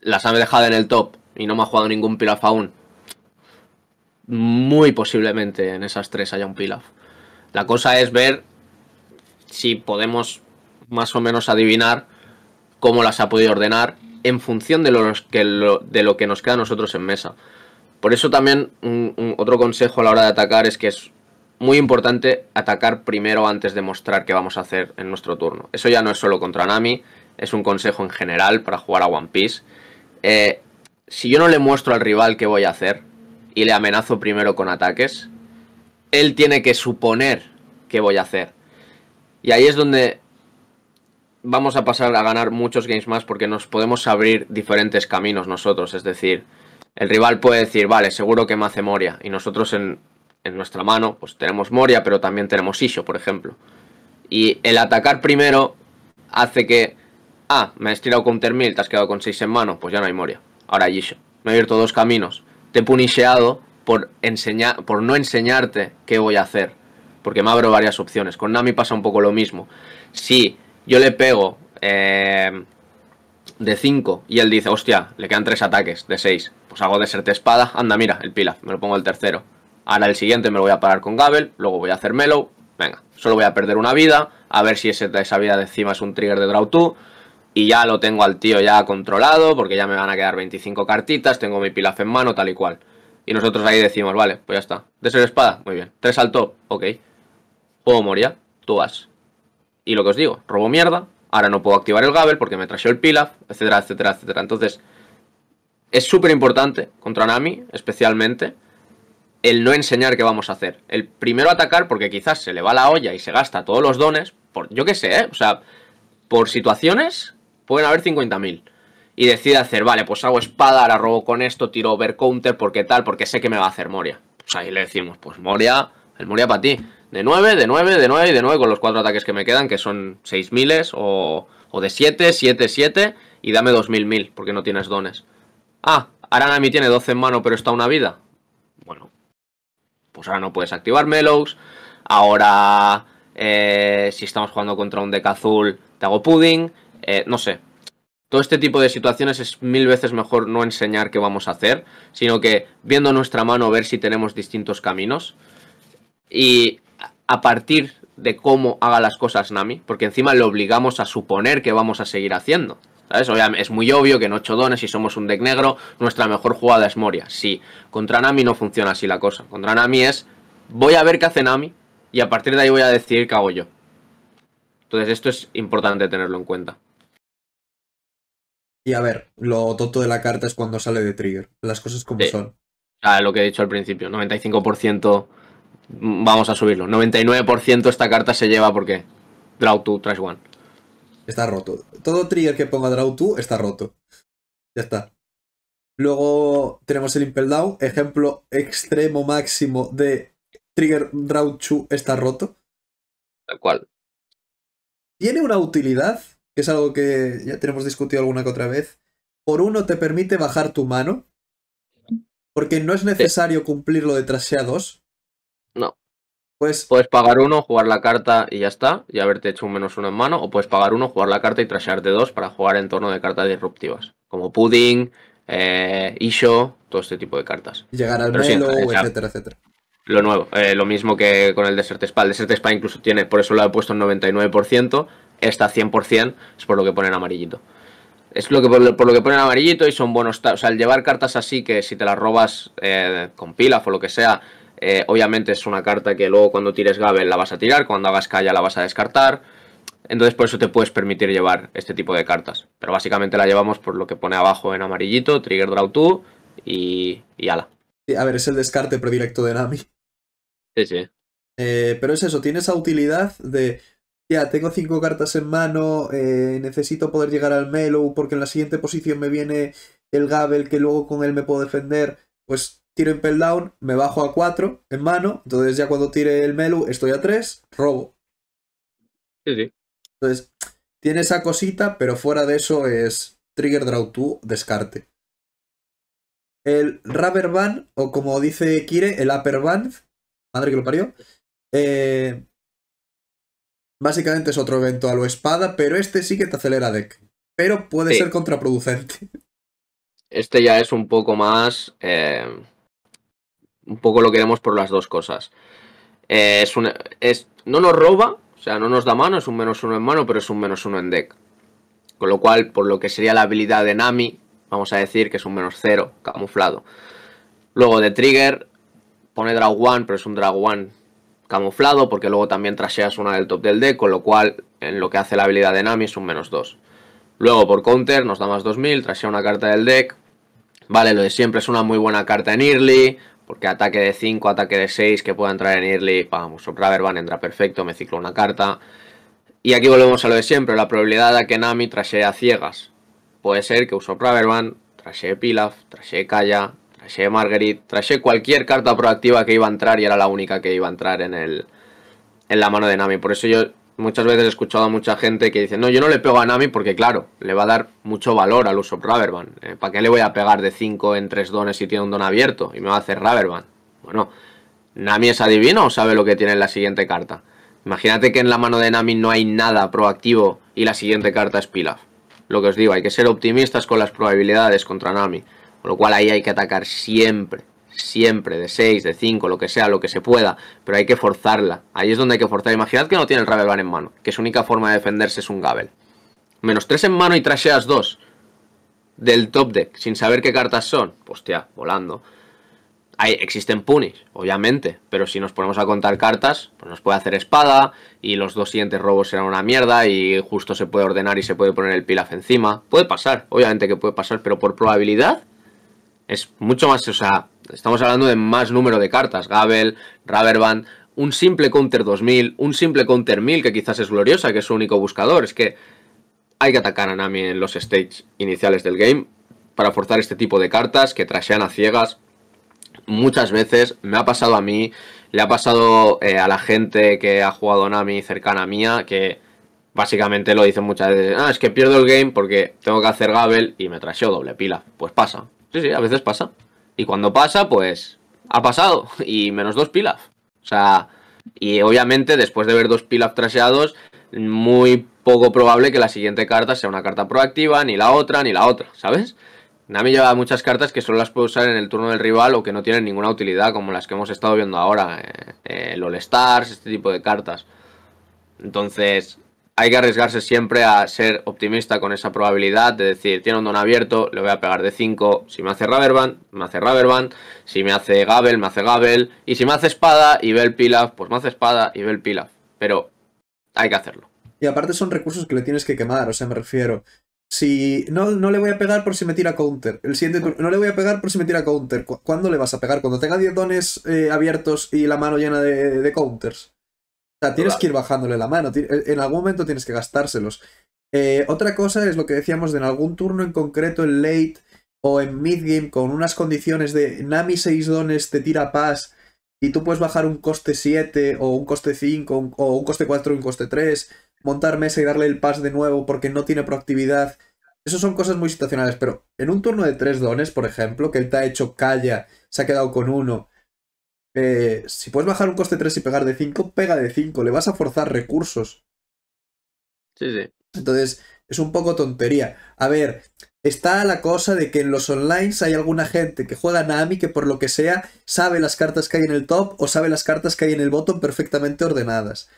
Las han dejado en el top y no me ha jugado ningún pilaf aún. Muy posiblemente en esas tres haya un pilaf. La cosa es ver si podemos más o menos adivinar cómo las ha podido ordenar en función de, de lo que nos queda a nosotros en mesa. Por eso también otro consejo a la hora de atacar es que es muy importante atacar primero antes de mostrar qué vamos a hacer en nuestro turno. Eso ya no es solo contra Nami, es un consejo en general para jugar a One Piece. Eh, si yo no le muestro al rival qué voy a hacer y le amenazo primero con ataques, él tiene que suponer qué voy a hacer. Y ahí es donde vamos a pasar a ganar muchos games más porque nos podemos abrir diferentes caminos nosotros. Es decir, el rival puede decir, vale, seguro que me hace Moria. Y nosotros en, nuestra mano, pues tenemos Moria, pero también tenemos Isho, por ejemplo. Y el atacar primero hace que, ah, me has tirado counter mill, te has quedado con 6 en mano, pues ya no hay Moria. Ahora hay Isho. Me he abierto dos caminos. Te he punisheado por, enseñar, por no enseñarte qué voy a hacer. Porque me abro varias opciones. Con Nami pasa un poco lo mismo. Si yo le pego eh, de 5 y él dice, hostia, le quedan 3 ataques de 6 os pues hago deserte espada. Anda, mira, el Pilaf. me lo pongo el tercero. Ahora el siguiente me lo voy a parar con Gabel, luego voy a hacer Mellow. Venga, solo voy a perder una vida, a ver si esa vida de encima es un trigger de Draw 2. Y ya lo tengo al tío ya controlado, porque ya me van a quedar 25 cartitas, tengo mi pilaf en mano, tal y cual. Y nosotros ahí decimos, vale, pues ya está. ser espada, muy bien. Tres al top, ok. Juego Moria, tú vas. Y lo que os digo, robo mierda, ahora no puedo activar el Gabel porque me trasheó el pilaf, etcétera, etcétera, etcétera. Entonces, es súper importante contra Nami, especialmente, el no enseñar qué vamos a hacer. El primero atacar porque quizás se le va la olla y se gasta todos los dones, por, yo qué sé, ¿eh? o sea, por situaciones pueden haber 50.000. Y decide hacer, vale, pues hago espada, ahora robo con esto, tiro counter, porque tal, porque sé que me va a hacer Moria. Pues ahí le decimos, pues Moria, el Moria para ti. De 9, de 9, de 9 y de 9 con los cuatro ataques que me quedan, que son 6.000 o, o de 7, 7, 7 y dame 2.000, 1.000, porque no tienes dones. Ah, Nami tiene 12 en mano, pero está una vida. Bueno, pues ahora no puedes activar Melos Ahora, eh, si estamos jugando contra un deck azul, te hago pudding. Eh, no sé. Todo este tipo de situaciones es mil veces mejor no enseñar qué vamos a hacer, sino que viendo nuestra mano ver si tenemos distintos caminos. Y a partir de cómo haga las cosas Nami, porque encima le obligamos a suponer que vamos a seguir haciendo es muy obvio que en 8 dones, si somos un deck negro, nuestra mejor jugada es Moria. Sí, contra Nami no funciona así la cosa. Contra Nami es, voy a ver qué hace Nami y a partir de ahí voy a decir qué hago yo. Entonces esto es importante tenerlo en cuenta. Y a ver, lo toto de la carta es cuando sale de trigger. Las cosas como son. Ah, lo que he dicho al principio, 95% mm, vamos a subirlo. 99% esta carta se lleva porque draw 2, trash 1. Está roto. Todo trigger que ponga Draw 2 está roto. Ya está. Luego tenemos el Impel Down, ejemplo extremo máximo de Trigger Draw está roto. Tal cual. Tiene una utilidad, que es algo que ya tenemos discutido alguna que otra vez. Por uno, te permite bajar tu mano, porque no es necesario cumplir lo de Trashea pues puedes pagar uno, jugar la carta y ya está, y haberte hecho un menos uno en mano, o puedes pagar uno, jugar la carta y trashearte dos para jugar en torno de cartas disruptivas, como Pudding, eh, Isho, todo este tipo de cartas. Llegar al Melo, eh, etcétera, etcétera. Lo nuevo, eh, lo mismo que con el Desert Spa. El Desert Spa incluso tiene, por eso lo he puesto en 99%, está 100%, es por lo que ponen amarillito. Es lo que, por, lo, que ponen amarillito y son buenos. O sea, el llevar cartas así que si te las robas con pilaf o lo que sea, eh, obviamente es una carta que luego cuando tires Gabel la vas a tirar, cuando hagas Calla la vas a descartar. Entonces por eso te puedes permitir llevar este tipo de cartas. Pero básicamente la llevamos por lo que pone abajo en amarillito, Trigger Draw 2 y, ala. A ver, es el descarte predirecto de Nami. Sí, sí. Eh, pero es eso, tiene esa utilidad de, ya, tengo cinco cartas en mano, eh, necesito poder llegar al Melo porque en la siguiente posición me viene el Gabel que luego con él me puedo defender. Pues tiro Impel Down, me bajo a 4 en mano, entonces ya cuando tire el Melu estoy a 3, robo. Sí, sí. Entonces, tiene esa cosita, pero fuera de eso es Trigger Draw 2, descarte. El Rubber Band, o como dice Kire, el Upper Band, madre que lo parió, eh, básicamente es otro evento a lo espada, pero este sí que te acelera deck. Pero puede ser contraproducente. Este ya es un poco más... Eh, un poco lo queremos por las dos cosas. Eh, es no nos roba, o sea, no nos da mano, es un menos uno en mano, pero es un menos uno en deck. Con lo cual, por lo que sería la habilidad de Nami, vamos a decir que es un menos cero, camuflado. Luego de Trigger, pone Drag One, pero es un Drag One camuflado, porque luego también trasheas una del top del deck, con lo cual, en lo que hace la habilidad de Nami es un menos dos Luego por counter nos da más 2000, trasea una carta del deck. Vale, lo de siempre es una muy buena carta en early, porque ataque de 5, ataque de 6 que pueda entrar en early, vamos, Sopraverban entra perfecto, me ciclo una carta. Y aquí volvemos a lo de siempre, la probabilidad de que Nami trasee a ciegas. Puede ser que uso Praverban, trasee Pilaf, trasee Kaya, trasee Marguerite, trasee cualquier carta proactiva que iba a entrar y era la única que iba a entrar en, el, en la mano de Nami. Por eso yo muchas veces he escuchado a mucha gente que dice, no, yo no le pego a Nami porque claro, le va a dar mucho valor al uso de eh, ¿Para qué le voy a pegar de 5 en 3 dones si tiene un don abierto y me va a hacer Raverban Bueno, ¿Nami es adivino o sabe lo que tiene en la siguiente carta? Imagínate que en la mano de Nami no hay nada proactivo y la siguiente carta es Pilaf. Lo que os digo, hay que ser optimistas con las probabilidades contra Nami. Con lo cual ahí hay que atacar siempre siempre de 6, de 5, lo que sea, lo que se pueda, pero hay que forzarla. Ahí es donde hay que forzar. Imaginad que no tiene el van en mano, que su única forma de defenderse es un Gabel. Menos 3 en mano y trasheas 2 del top deck, sin saber qué cartas son. Hostia, volando. ahí existen punis, obviamente, pero si nos ponemos a contar cartas, pues nos puede hacer espada y los dos siguientes robos serán una mierda y justo se puede ordenar y se puede poner el pilaf encima. Puede pasar, obviamente que puede pasar, pero por probabilidad es mucho más, o sea, Estamos hablando de más número de cartas. Gabel, Raverband, un simple counter 2000, un simple counter 1000 que quizás es gloriosa, que es su único buscador. Es que hay que atacar a Nami en los stages iniciales del game para forzar este tipo de cartas que trashean a ciegas. Muchas veces me ha pasado a mí, le ha pasado eh, a la gente que ha jugado Nami cercana a mía, que básicamente lo dicen muchas veces, ah, es que pierdo el game porque tengo que hacer Gabel y me trasheo doble pila. Pues pasa, sí, sí, a veces pasa. Y cuando pasa, pues ha pasado. Y menos dos pilaf. O sea, y obviamente después de ver dos pilaf traseados, muy poco probable que la siguiente carta sea una carta proactiva, ni la otra, ni la otra, ¿sabes? Nami lleva muchas cartas que solo las puede usar en el turno del rival o que no tienen ninguna utilidad, como las que hemos estado viendo ahora, eh, eh Stars, este tipo de cartas. Entonces, hay que arriesgarse siempre a ser optimista con esa probabilidad de decir, tiene un don abierto, le voy a pegar de 5, si me hace Raverband, me hace Raverband, si me hace Gabel, me hace Gabel, y si me hace espada y ve el Pilaf, pues me hace espada y ve el Pilaf, pero hay que hacerlo. Y aparte son recursos que le tienes que quemar, o sea, me refiero, si no, le voy a pegar por si me tira counter. El siguiente no le voy a pegar por si me tira counter. ¿Cuándo le vas a pegar? Cuando tenga 10 dones eh, abiertos y la mano llena de counters tienes que ir bajándole la mano, eh, en algún momento tienes que gastárselos. Eh, otra cosa es lo que decíamos de en algún turno en concreto, en late o en mid game, con unas condiciones de Nami 6 dones te tira pas y tú puedes bajar un coste 7 o un coste 5 o un coste 4 un coste 3, montar mesa y darle el pas de nuevo porque no tiene proactividad. Eso son cosas muy situacionales, pero en un turno de 3 dones, por ejemplo, que él te ha hecho calla, se ha quedado con uno eh, si puedes bajar un coste 3 y pegar de 5, pega de 5. Le vas a forzar recursos. Sí, sí. Entonces, es un poco tontería. A ver, está la cosa de que en los online hay alguna gente que juega Nami que por lo que sea sabe las cartas que hay en el top o sabe las cartas que hay en el bottom perfectamente ordenadas.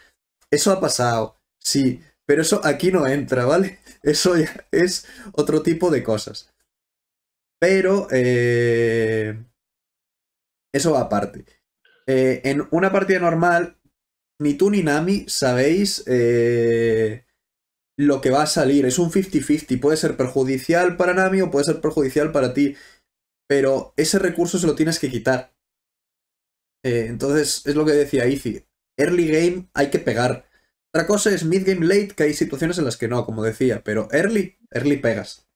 Eso ha pasado, sí, pero eso aquí no entra, ¿vale? Eso ya es otro tipo de cosas. Pero, eh, Eso va aparte. Eh, en una partida normal, ni tú ni Nami sabéis eh, lo que va a salir. Es un 50-50. Puede ser perjudicial para Nami o puede ser perjudicial para ti. Pero ese recurso se lo tienes que quitar. Eh, entonces, es lo que decía Izzy. Early game hay que pegar. Otra cosa es mid game late, que hay situaciones en las que no, como decía. Pero early, early pegas.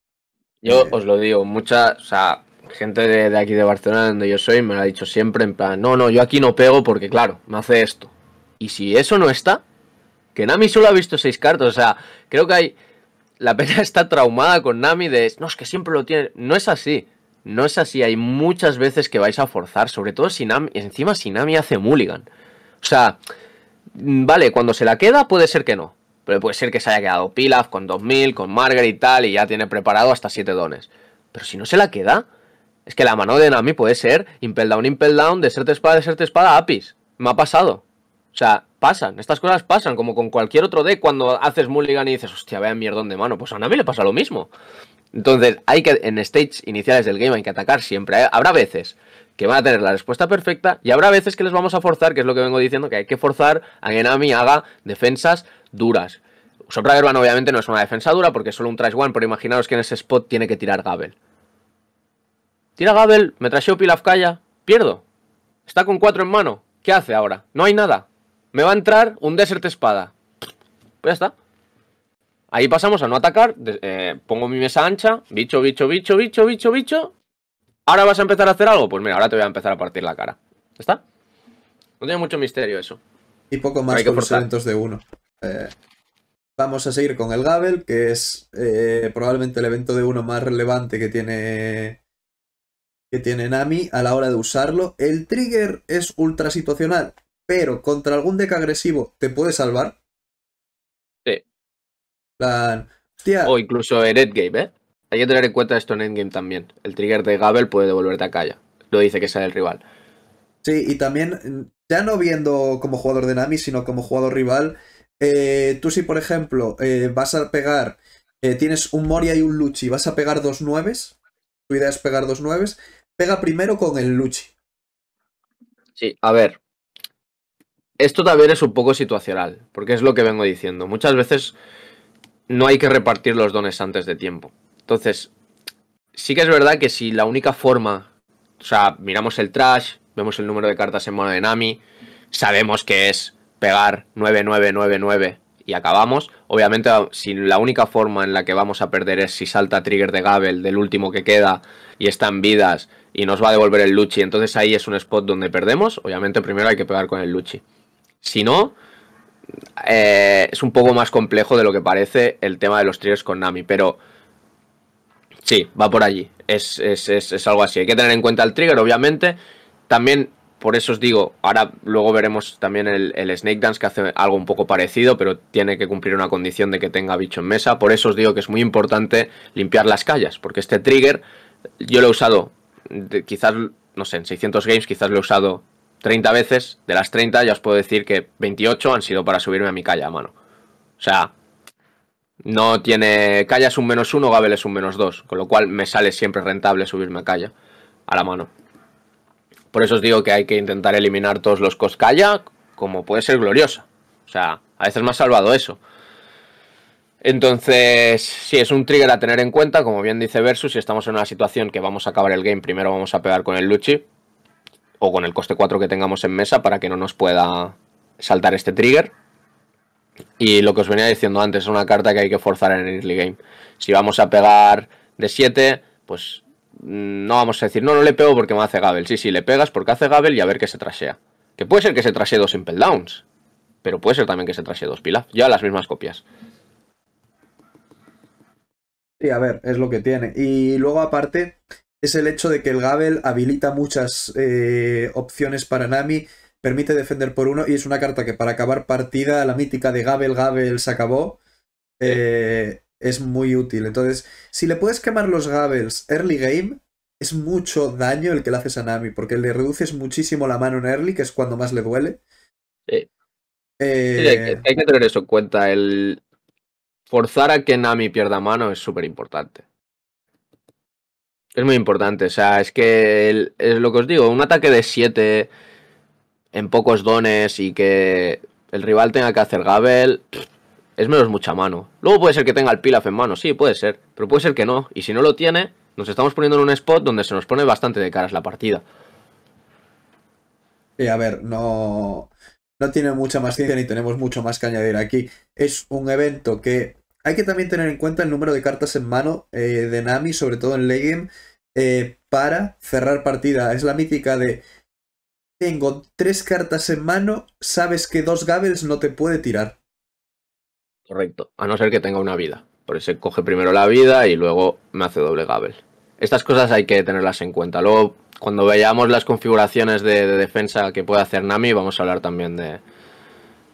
Yo os lo digo, muchas, o sea, gente de, aquí de Barcelona, donde yo soy, me lo ha dicho siempre, en plan, no, no, yo aquí no pego porque, claro, me hace esto. Y si eso no está, que Nami solo ha visto seis cartas, o sea, creo que hay... La pena está traumada con Nami de, no, es que siempre lo tiene... No es así, no es así, hay muchas veces que vais a forzar, sobre todo si Nami, encima si Nami hace mulligan. O sea, mm, vale, cuando se la queda puede ser que no, pero puede ser que se haya quedado Pilaf con 2000, con Margaret y tal, y ya tiene preparado hasta 7 dones. Pero si no se la queda, es que la mano de Nami puede ser Impel Down, Impel Down, Deserte Espada, Deserte Espada, Apis. Me ha pasado. O sea, pasan. Estas cosas pasan, como con cualquier otro deck cuando haces Mulligan y dices, hostia, vaya mierdón de mano. Pues a Nami le pasa lo mismo. Entonces, hay que, en stages iniciales del game hay que atacar siempre. Habrá veces que van a tener la respuesta perfecta y habrá veces que les vamos a forzar, que es lo que vengo diciendo, que hay que forzar a que Nami haga defensas duras. Sopra obviamente no es una defensa dura porque es solo un trash one, pero imaginaros que en ese spot tiene que tirar Gabel. Tira Gabel, me trasheo Pilafkaya, pierdo. Está con cuatro en mano. ¿Qué hace ahora? No hay nada. Me va a entrar un Desert Espada. Pues ya está. Ahí pasamos a no atacar. Eh, pongo mi mesa ancha. Bicho, bicho, bicho, bicho, bicho, bicho. ¿Ahora vas a empezar a hacer algo? Pues mira, ahora te voy a empezar a partir la cara. está? No tiene mucho misterio eso. Y poco más que los eventos de uno. Eh, vamos a seguir con el Gabel, que es eh, probablemente el evento de uno más relevante que tiene que tiene Nami a la hora de usarlo. El trigger es ultra situacional, pero contra algún deck agresivo te puede salvar. Sí. O incluso en Endgame, ¿eh? Hay que tener en cuenta esto en Endgame también. El trigger de Gabel puede devolverte a Kaya. Lo dice que sea el rival. Sí, y también, ya no viendo como jugador de Nami, sino como jugador rival, eh, tú si por ejemplo eh, vas a pegar, eh, tienes un Moria y un Luchi, vas a pegar dos nueves, tu idea es pegar dos nueves, pega primero con el Luchi. Sí, a ver. Esto también es un poco situacional, porque es lo que vengo diciendo. Muchas veces no hay que repartir los dones antes de tiempo. Entonces, sí que es verdad que si la única forma, o sea, miramos el trash, vemos el número de cartas en mano de Nami, sabemos que es pegar 9999 y acabamos. Obviamente, si la única forma en la que vamos a perder es si salta trigger de Gabel del último que queda y está en vidas y nos va a devolver el Luchi, entonces ahí es un spot donde perdemos. Obviamente, primero hay que pegar con el Luchi. Si no, eh, es un poco más complejo de lo que parece el tema de los triggers con Nami, pero sí, va por allí. Es, es algo así. Hay que tener en cuenta el trigger, obviamente. También por eso os digo, ahora luego veremos también el, Snake Dance que hace algo un poco parecido, pero tiene que cumplir una condición de que tenga bicho en mesa. Por eso os digo que es muy importante limpiar las callas, porque este trigger yo lo he usado, quizás, no sé, en 600 games quizás lo he usado 30 veces. De las 30 ya os puedo decir que 28 han sido para subirme a mi calla a mano. O sea, no tiene... callas un menos uno, Gabel es un menos dos, con lo cual me sale siempre rentable subirme a calla a la mano. Por eso os digo que hay que intentar eliminar todos los Koskaya, como puede ser gloriosa. O sea, a veces me ha salvado eso. Entonces, si es un trigger a tener en cuenta, como bien dice Versus, si estamos en una situación que vamos a acabar el game, primero vamos a pegar con el Luchi o con el coste 4 que tengamos en mesa para que no nos pueda saltar este trigger. Y lo que os venía diciendo antes, es una carta que hay que forzar en el early game. Si vamos a pegar de 7, pues no vamos a decir, no, no le pego porque me hace Gabel. Sí, sí, le pegas porque hace Gabel y a ver qué se trasea Que puede ser que se trashee dos Impel Downs, pero puede ser también que se trasee dos Pilaf. Ya las mismas copias. Sí, a ver, es lo que tiene. Y luego aparte es el hecho de que el Gabel habilita muchas eh, opciones para Nami, permite defender por uno y es una carta que para acabar partida, la mítica de Gabel, Gabel se acabó. Eh, es muy útil. Entonces, si le puedes quemar los Gabels early game, es mucho daño el que le haces a Nami, porque le reduces muchísimo la mano en early, que es cuando más le duele. Sí. Eh, hay, que, tener eso en cuenta. El forzar a que Nami pierda mano es súper importante. Es muy importante, o sea, es que es lo que os digo, un ataque de 7 en pocos dones y que el rival tenga que hacer Gabel, es menos mucha mano. Luego puede ser que tenga el Pilaf en mano, sí, puede ser, pero puede ser que no. Y si no lo tiene, nos estamos poniendo en un spot donde se nos pone bastante de caras la partida. y a ver, no, no tiene mucha más ciencia ni tenemos mucho más que añadir aquí. Es un evento que hay que también tener en cuenta el número de cartas en mano eh, de Nami, sobre todo en Legend, eh, para cerrar partida. Es la mítica de tengo tres cartas en mano, sabes que dos Gabels no te puede tirar. Correcto, a no ser que tenga una vida. Por eso coge primero la vida y luego me hace doble gabel. Estas cosas hay que tenerlas en cuenta. Luego, cuando veamos las configuraciones de, defensa que puede hacer Nami, vamos a hablar también de,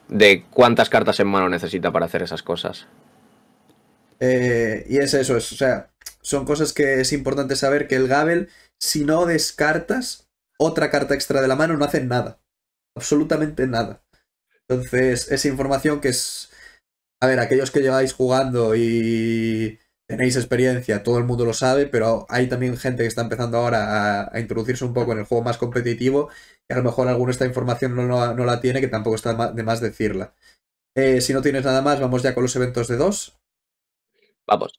de cuántas cartas en mano necesita para hacer esas cosas. Eh, y es eso, es, o sea, son cosas que es importante saber que el Gabel, si no descartas otra carta extra de la mano, no hace nada. Absolutamente nada. Entonces, esa información que es a ver, aquellos que lleváis jugando y tenéis experiencia, todo el mundo lo sabe, pero hay también gente que está empezando ahora a, introducirse un poco en el juego más competitivo y a lo mejor alguna esta información no, la tiene, que tampoco está de más decirla. Eh, si no tienes nada más, vamos ya con los eventos de dos. Vamos.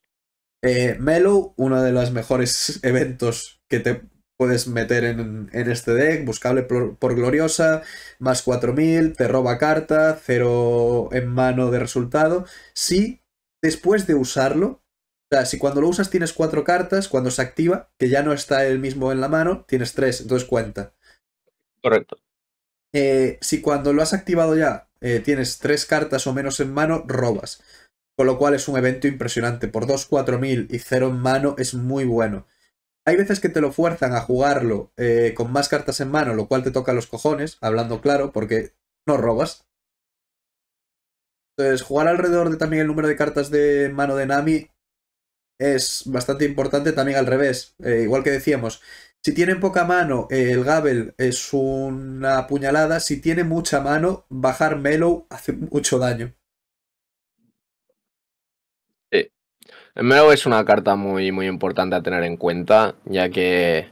Eh, Melo, uno de los mejores eventos que te puedes meter en, en, este deck, buscable por, gloriosa, más 4000, te roba carta, cero en mano de resultado. Si después de usarlo, o sea, si cuando lo usas tienes cuatro cartas, cuando se activa, que ya no está el mismo en la mano, tienes tres entonces cuenta. Correcto. Eh, si cuando lo has activado ya eh, tienes tres cartas o menos en mano, robas. Con lo cual es un evento impresionante. Por 2, 4000 y 0 en mano es muy bueno. Hay veces que te lo fuerzan a jugarlo eh, con más cartas en mano, lo cual te toca los cojones, hablando claro, porque no robas. Entonces, jugar alrededor de también el número de cartas de mano de Nami es bastante importante también al revés. Eh, igual que decíamos, si tienen poca mano, eh, el Gabel es una puñalada. Si tiene mucha mano, bajar Melo hace mucho daño. Melo es una carta muy, muy importante a tener en cuenta, ya que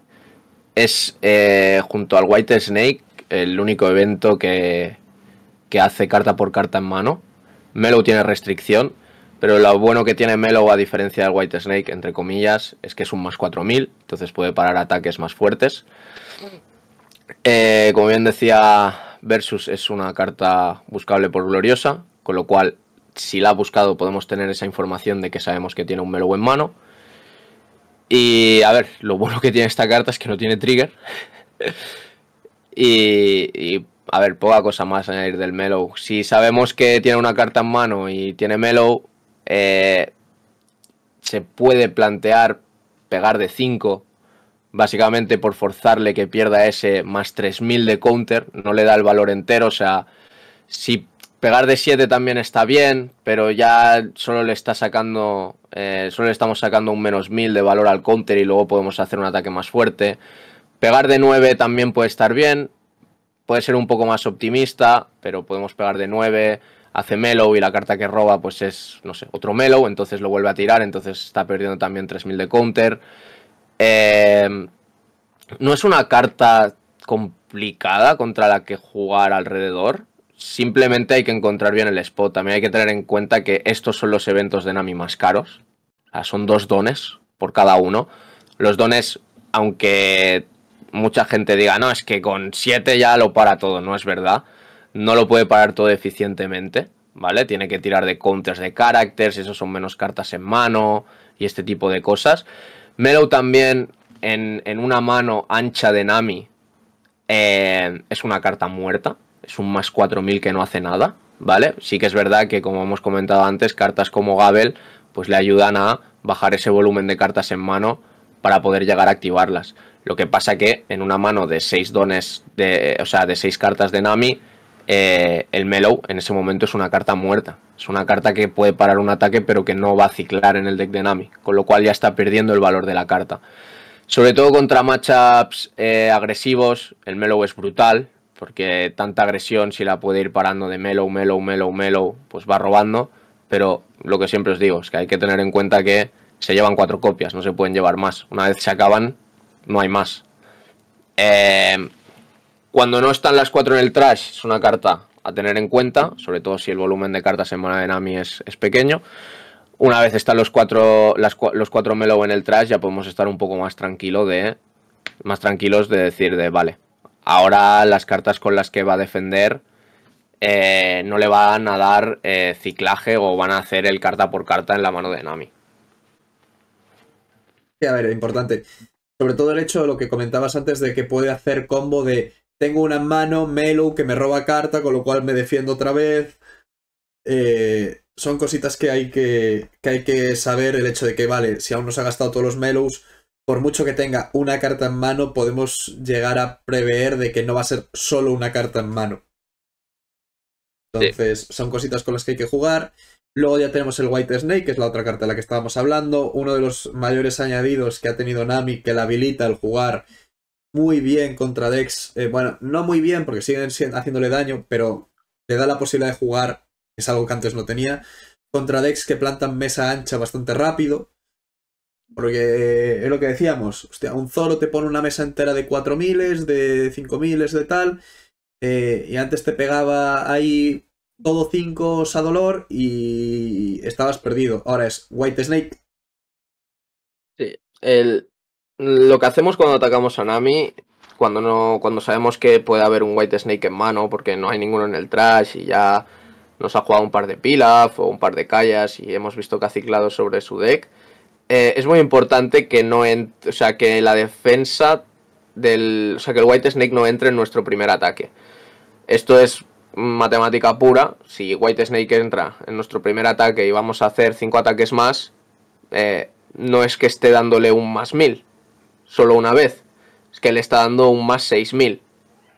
es, eh, junto al White Snake, el único evento que, hace carta por carta en mano. Melo tiene restricción, pero lo bueno que tiene Melo, a diferencia del White Snake, entre comillas, es que es un más 4000, entonces puede parar ataques más fuertes. Eh, como bien decía, Versus es una carta buscable por Gloriosa, con lo cual si la ha buscado podemos tener esa información de que sabemos que tiene un Melo en mano. Y a ver, lo bueno que tiene esta carta es que no tiene trigger. y, a ver, poca cosa más añadir del Melo. Si sabemos que tiene una carta en mano y tiene Melo, eh, se puede plantear pegar de 5. Básicamente por forzarle que pierda ese más 3000 de counter. No le da el valor entero. O sea, si Pegar de 7 también está bien, pero ya solo le está sacando. Eh, solo estamos sacando un menos 1000 de valor al counter y luego podemos hacer un ataque más fuerte. Pegar de 9 también puede estar bien. Puede ser un poco más optimista, pero podemos pegar de 9. Hace melo y la carta que roba, pues es, no sé, otro melo Entonces lo vuelve a tirar, entonces está perdiendo también 3000 de counter. Eh, no es una carta complicada contra la que jugar alrededor. Simplemente hay que encontrar bien el spot. También hay que tener en cuenta que estos son los eventos de Nami más caros. son dos dones por cada uno. Los dones, aunque mucha gente diga, no, es que con 7 ya lo para todo, no es verdad. No lo puede parar todo eficientemente, ¿vale? Tiene que tirar de counters de caracteres esos son menos cartas en mano y este tipo de cosas. Melo también en, una mano ancha de Nami eh, es una carta muerta, es un más 4000 que no hace nada, ¿vale? Sí que es verdad que, como hemos comentado antes, cartas como Gabel, pues le ayudan a bajar ese volumen de cartas en mano para poder llegar a activarlas. Lo que pasa que en una mano de 6 dones, de, o sea, de 6 cartas de Nami, eh, el Mellow en ese momento es una carta muerta. Es una carta que puede parar un ataque, pero que no va a ciclar en el deck de Nami, con lo cual ya está perdiendo el valor de la carta. Sobre todo contra matchups eh, agresivos, el Mellow es brutal, porque tanta agresión, si la puede ir parando de Melo, Melo, Melo, Melo, pues va robando. Pero lo que siempre os digo es que hay que tener en cuenta que se llevan cuatro copias, no se pueden llevar más. Una vez se acaban, no hay más. Eh, cuando no están las cuatro en el trash, es una carta a tener en cuenta, sobre todo si el volumen de cartas en de es, es pequeño. Una vez están los cuatro, los cuatro Melo en el trash, ya podemos estar un poco más, tranquilo de, más tranquilos de decir de, vale, Ahora las cartas con las que va a defender eh, no le van a dar eh, ciclaje o van a hacer el carta por carta en la mano de Nami. Sí, a ver, importante. Sobre todo el hecho de lo que comentabas antes de que puede hacer combo de tengo una mano, Melo que me roba carta, con lo cual me defiendo otra vez. Eh, son cositas que hay que, que hay que saber el hecho de que, vale, si aún no se ha gastado todos los Melos, por mucho que tenga una carta en mano, podemos llegar a prever de que no va a ser solo una carta en mano. Entonces, son cositas con las que hay que jugar. Luego ya tenemos el White Snake, que es la otra carta de la que estábamos hablando. Uno de los mayores añadidos que ha tenido Nami, que la habilita al jugar muy bien contra Dex. Eh, bueno, no muy bien, porque siguen haciéndole daño, pero le da la posibilidad de jugar, es algo que antes no tenía, contra Dex que plantan mesa ancha bastante rápido. Porque eh, es lo que decíamos, a un Zoro te pone una mesa entera de 4000, de 5000, de tal, eh, y antes te pegaba ahí todo 5 a dolor y estabas perdido. Ahora es White Snake. Sí, el, lo que hacemos cuando atacamos a Nami, cuando, no, cuando sabemos que puede haber un White Snake en mano, porque no hay ninguno en el trash y ya nos ha jugado un par de pilaf o un par de callas y hemos visto que ha ciclado sobre su deck eh, es muy importante que no o sea, que la defensa del. O sea, que el White Snake no entre en nuestro primer ataque. Esto es matemática pura. Si White Snake entra en nuestro primer ataque y vamos a hacer 5 ataques más, eh, no es que esté dándole un más 1000 solo una vez. Es que le está dando un más 6000.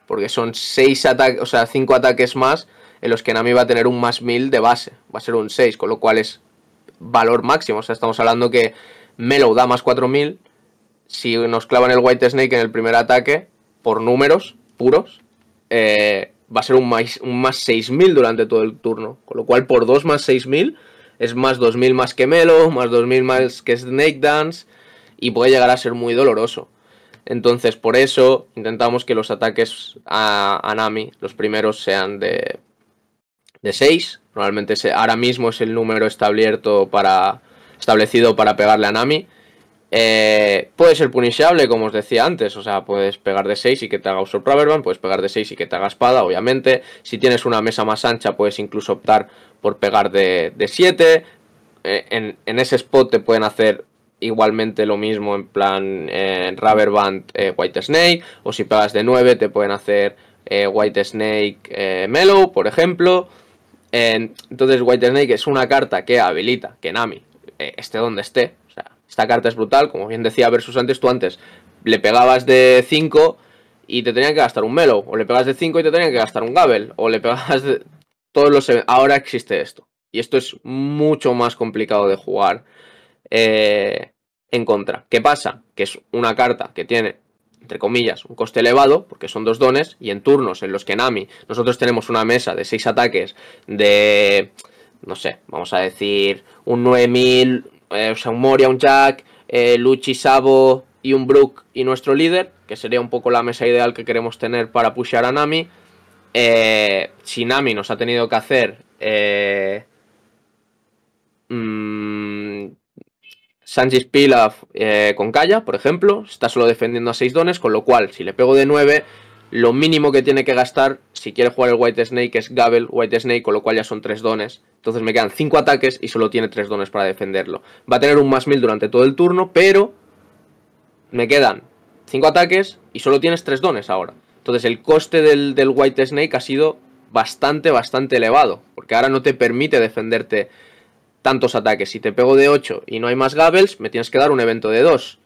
Porque son 6 ataques, o sea, 5 ataques más en los que Nami va a tener un más 1000 de base. Va a ser un 6, con lo cual es valor máximo. O sea, estamos hablando que Melo da más 4000. Si nos clavan el White Snake en el primer ataque, por números puros, eh, va a ser un más, 6000 durante todo el turno. Con lo cual, por 2 más 6000 es más 2000 más que Melo, más 2000 más que Snake Dance. Y puede llegar a ser muy doloroso. Entonces, por eso intentamos que los ataques a, a Nami, los primeros, sean de de 6. Normalmente ahora mismo es el número para, establecido para pegarle a Nami. Eh, puede ser punishable, como os decía antes, o sea, puedes pegar de 6 y que te haga rubber rubberband puedes pegar de 6 y que te haga espada, obviamente. Si tienes una mesa más ancha, puedes incluso optar por pegar de 7. Eh, en, ese spot te pueden hacer igualmente lo mismo en plan eh, rubberband Rubber White Snake, o si pegas de 9 te pueden hacer White Snake Mellow, por ejemplo entonces, White Snake es una carta que habilita que Nami eh, esté donde esté. O sea, esta carta es brutal, como bien decía Versus antes, tú antes le pegabas de 5 y te tenían que gastar un Melo, o le pegabas de 5 y te tenían que gastar un Gabel, o le pegabas de todos los... Ahora existe esto. Y esto es mucho más complicado de jugar eh, en contra. ¿Qué pasa? Que es una carta que tiene entre comillas, un coste elevado, porque son dos dones, y en turnos en los que Nami, nosotros tenemos una mesa de seis ataques de, no sé, vamos a decir, un 9000, eh, o sea, un Moria, un Jack, eh, Luchi, Sabo y un Brook y nuestro líder, que sería un poco la mesa ideal que queremos tener para pushear a Nami. Eh, si Nami nos ha tenido que hacer... Mmm, Sanjis Pilaf eh, con Kaya, por ejemplo, está solo defendiendo a 6 dones, con lo cual, si le pego de 9, lo mínimo que tiene que gastar, si quiere jugar el White Snake, es Gabel, White Snake, con lo cual ya son 3 dones. Entonces me quedan 5 ataques y solo tiene 3 dones para defenderlo. Va a tener un más 1000 durante todo el turno, pero me quedan 5 ataques y solo tienes 3 dones ahora. Entonces el coste del, del White Snake ha sido bastante, bastante elevado, porque ahora no te permite defenderte tantos ataques. Si te pego de 8 y no hay más gabels, me tienes que dar un evento de 2.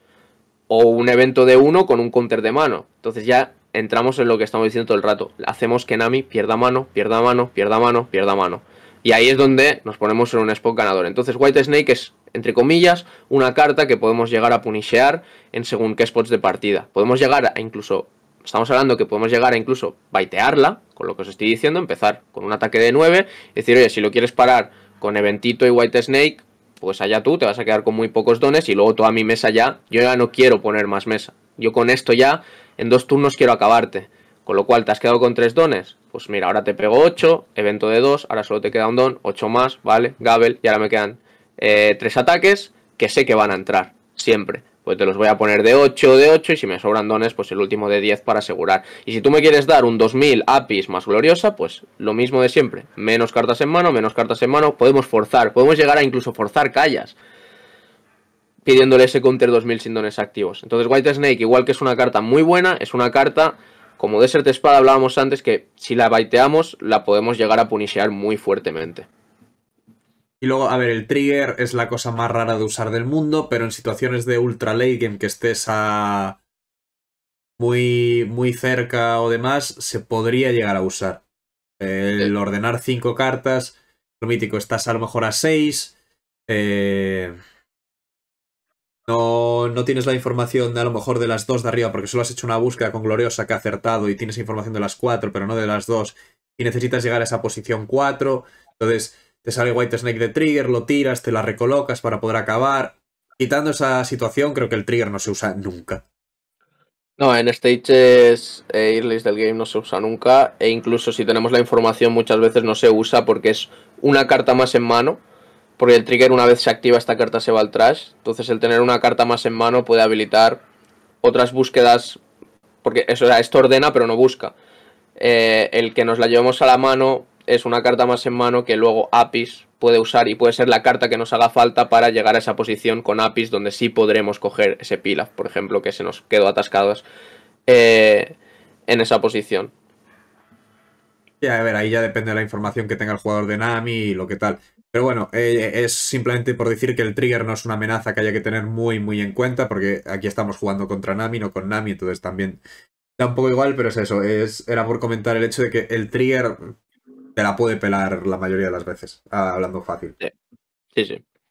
O un evento de 1 con un counter de mano. Entonces ya entramos en lo que estamos diciendo todo el rato. Hacemos que Nami pierda mano, pierda mano, pierda mano, pierda mano. Y ahí es donde nos ponemos en un spot ganador. Entonces White Snake es, entre comillas, una carta que podemos llegar a punishear en según qué spots de partida. Podemos llegar a incluso, estamos hablando que podemos llegar a incluso baitearla, con lo que os estoy diciendo, empezar con un ataque de 9, decir, oye, si lo quieres parar con Eventito y White Snake, pues allá tú te vas a quedar con muy pocos dones y luego toda mi mesa ya, yo ya no quiero poner más mesa. Yo con esto ya, en dos turnos quiero acabarte. Con lo cual, ¿te has quedado con tres dones? Pues mira, ahora te pego ocho, evento de dos, ahora solo te queda un don, ocho más, ¿vale? Gabel, y ahora me quedan eh, tres ataques que sé que van a entrar, siempre pues te los voy a poner de 8, de 8 y si me sobran dones, pues el último de 10 para asegurar. Y si tú me quieres dar un 2000 Apis más gloriosa, pues lo mismo de siempre. Menos cartas en mano, menos cartas en mano, podemos forzar, podemos llegar a incluso forzar callas. Pidiéndole ese counter 2000 sin dones activos. Entonces White Snake, igual que es una carta muy buena, es una carta como Desert Espada hablábamos antes, que si la baiteamos la podemos llegar a punishear muy fuertemente. Y luego, a ver, el trigger es la cosa más rara de usar del mundo, pero en situaciones de ultra late game que estés a... muy, muy cerca o demás, se podría llegar a usar. El ordenar cinco cartas, lo mítico, estás a lo mejor a seis. Eh, no, no tienes la información de a lo mejor de las dos de arriba, porque solo has hecho una búsqueda con Gloriosa que ha acertado y tienes información de las cuatro, pero no de las dos. Y necesitas llegar a esa posición cuatro. Entonces te sale White Snake de trigger, lo tiras, te la recolocas para poder acabar. Quitando esa situación, creo que el trigger no se usa nunca. No, en stages e earlys del game no se usa nunca. E incluso si tenemos la información, muchas veces no se usa porque es una carta más en mano. Porque el trigger, una vez se activa esta carta, se va al trash. Entonces, el tener una carta más en mano puede habilitar otras búsquedas. Porque eso, esto ordena, pero no busca. Eh, el que nos la llevemos a la mano es una carta más en mano que luego Apis puede usar y puede ser la carta que nos haga falta para llegar a esa posición con Apis donde sí podremos coger ese Pilaf, por ejemplo, que se nos quedó atascados eh, en esa posición. Ya, a ver, ahí ya depende de la información que tenga el jugador de Nami y lo que tal. Pero bueno, eh, es simplemente por decir que el trigger no es una amenaza que haya que tener muy, muy en cuenta, porque aquí estamos jugando contra Nami, no con Nami, entonces también tampoco igual, pero es eso. Es, era por comentar el hecho de que el trigger la puede pelar la mayoría de las veces, ah, hablando fácil.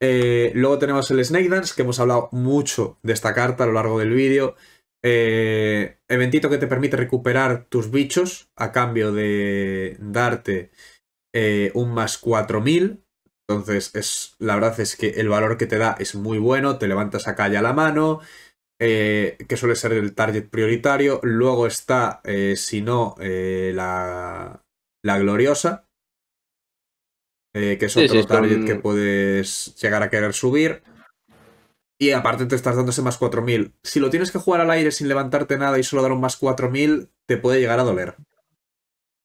Eh, luego tenemos el Snake Dance, que hemos hablado mucho de esta carta a lo largo del vídeo. Eh, eventito que te permite recuperar tus bichos a cambio de darte eh, un más 4000. Entonces, es, la verdad es que el valor que te da es muy bueno. Te levantas acá ya la mano, que suele ser el target prioritario. Luego está, si no, la, la Gloriosa, eh, que es otro target que puedes llegar a querer subir. Y aparte te estás dando ese más 4000. Si lo tienes que jugar al aire sin levantarte nada y solo dar un más 4000, te puede llegar a doler.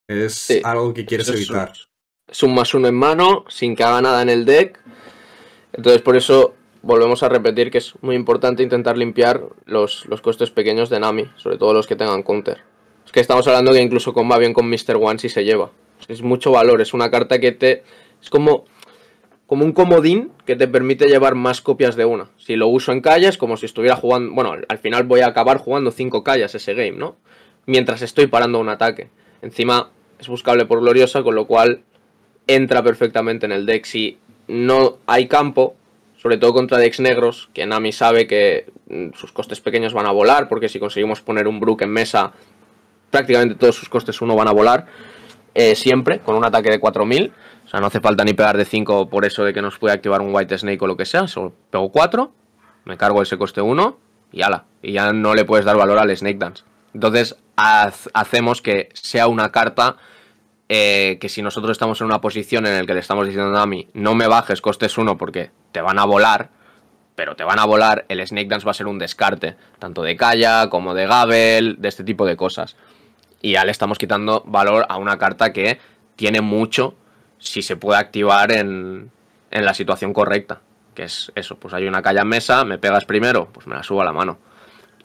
Es algo que quieres evitar. Es un, más uno en mano, sin que haga nada en el deck. Entonces, por eso volvemos a repetir que es muy importante intentar limpiar los, los costes pequeños de Nami, sobre todo los que tengan counter que estamos hablando que incluso con, va bien con Mr. One si se lleva. Es mucho valor, es una carta que te... Es como, como un comodín que te permite llevar más copias de una. Si lo uso en calles, como si estuviera jugando... Bueno, al final voy a acabar jugando 5 calles ese game, ¿no? Mientras estoy parando un ataque. Encima es buscable por gloriosa, con lo cual entra perfectamente en el deck. Si no hay campo, sobre todo contra decks negros, que Nami sabe que mm, sus costes pequeños van a volar, porque si conseguimos poner un Brook en mesa prácticamente todos sus costes 1 van a volar eh, siempre, con un ataque de 4000. O sea, no hace falta ni pegar de 5 por eso de que nos puede activar un White Snake o lo que sea. Solo pego 4, me cargo ese coste 1 y ala. Y ya no le puedes dar valor al Snake Dance. Entonces, hacemos que sea una carta eh, que si nosotros estamos en una posición en la que le estamos diciendo a Nami, no me bajes costes 1 porque te van a volar, pero te van a volar, el Snake Dance va a ser un descarte, tanto de Kaya como de Gabel, de este tipo de cosas y ya le estamos quitando valor a una carta que tiene mucho si se puede activar en, la situación correcta. Que es eso, pues hay una calle en mesa, me pegas primero, pues me la subo a la mano.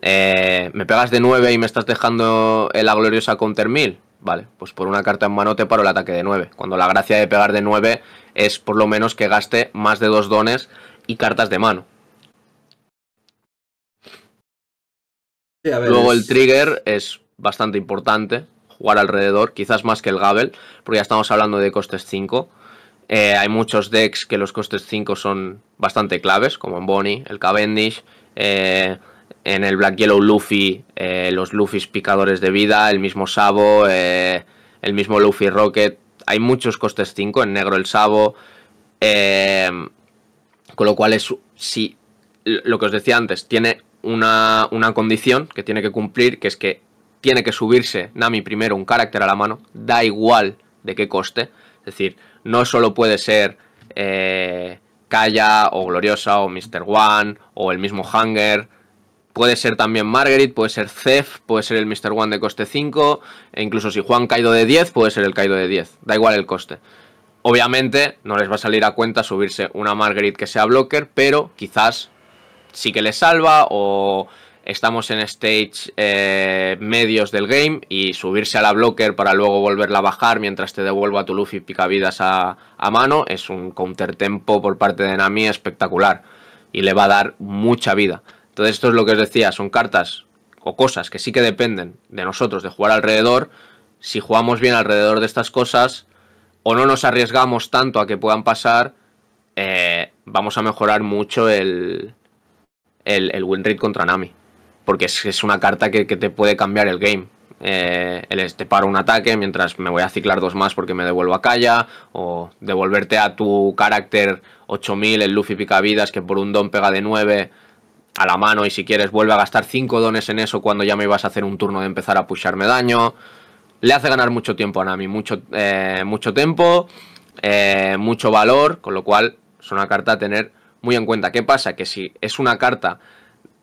Eh, me pegas de 9 y me estás dejando la gloriosa counter 1000. Vale, pues por una carta en mano te paro el ataque de 9. Cuando la gracia de pegar de 9 es por lo menos que gaste más de dos dones y cartas de mano. Luego el trigger es bastante importante jugar alrededor, quizás más que el Gabel, porque ya estamos hablando de costes 5. Eh, hay muchos decks que los costes 5 son bastante claves, como en Bonnie, el Cavendish, eh, en el Black Yellow Luffy, eh, los Luffys picadores de vida, el mismo Sabo, el mismo Luffy Rocket. Hay muchos costes 5, en negro el Sabo. con lo cual es, si lo que os decía antes, tiene una, una condición que tiene que cumplir, que es que tiene que subirse Nami primero un carácter a la mano, da igual de qué coste. Es decir, no solo puede ser eh, Kaya o Gloriosa o Mr. One o el mismo Hanger. Puede ser también Margaret, puede ser Zef, puede ser el Mr. One de coste 5. E incluso si Juan Caído de 10, puede ser el Caído de 10. Da igual el coste. Obviamente no les va a salir a cuenta subirse una Margaret que sea blocker, pero quizás sí que les salva o estamos en stage eh, medios del game y subirse a la blocker para luego volverla a bajar mientras te devuelva tu Luffy pica a, a mano es un counter tempo por parte de Nami espectacular y le va a dar mucha vida. Entonces esto es lo que os decía, son cartas o cosas que sí que dependen de nosotros, de jugar alrededor. Si jugamos bien alrededor de estas cosas o no nos arriesgamos tanto a que puedan pasar, eh, vamos a mejorar mucho el, el, el win rate contra Nami porque es, una carta que, te puede cambiar el game. Eh, el, te paro un ataque mientras me voy a ciclar dos más porque me devuelvo a Kaya. o devolverte a tu carácter 8000, el Luffy pica vidas que por un don pega de 9 a la mano y si quieres vuelve a gastar 5 dones en eso cuando ya me ibas a hacer un turno de empezar a pusharme daño. Le hace ganar mucho tiempo a Nami, mucho, eh, mucho tiempo, eh, mucho valor, con lo cual es una carta a tener muy en cuenta. ¿Qué pasa? Que si es una carta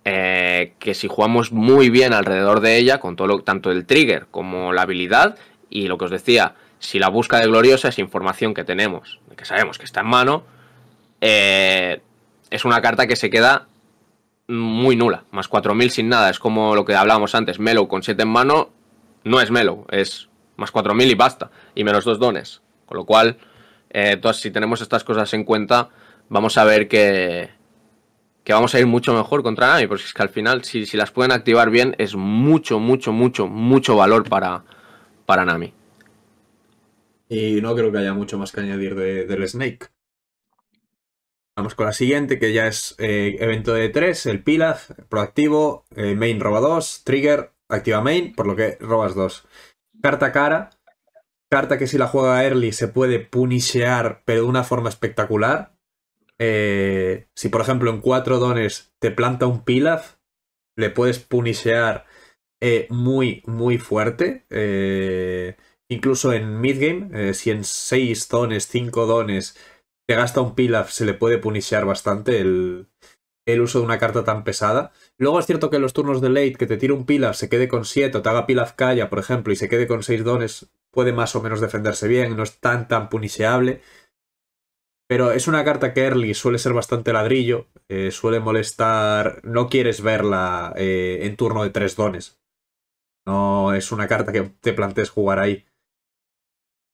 eh, que si jugamos muy bien alrededor de ella, con todo lo, tanto el trigger como la habilidad, y lo que os decía, si la busca de gloriosa es información que tenemos, que sabemos que está en mano, eh, es una carta que se queda muy nula, más 4.000 sin nada, es como lo que hablábamos antes, Melo con 7 en mano no es Melo, es más 4.000 y basta, y menos dos dones, con lo cual, eh, si tenemos estas cosas en cuenta, vamos a ver que, que vamos a ir mucho mejor contra Nami, porque es que al final, si, las pueden activar bien, es mucho, mucho, mucho, mucho valor para, para Nami. Y no creo que haya mucho más que añadir del Snake. Vamos con la siguiente, que ya es eh, evento de 3, el Pilaf, proactivo, eh, main roba 2, trigger, activa main, por lo que robas 2. Carta cara, carta que si la juega early se puede punishear, pero de una forma espectacular. Eh, si por ejemplo en cuatro dones te planta un pilaf, le puedes punisear eh, muy, muy fuerte. Eh, incluso en midgame, si en seis dones, cinco dones te gasta un pilaf, se le puede punisear bastante el, uso de una carta tan pesada. Luego es cierto que en los turnos de late, que te tire un pilaf, se quede con 7 o te haga pilaf calla, por ejemplo, y se quede con 6 dones, puede más o menos defenderse bien, no es tan tan puniseable. Pero es una carta que early suele ser bastante ladrillo, eh, suele molestar, no quieres verla eh, en turno de tres dones. No es una carta que te plantees jugar ahí.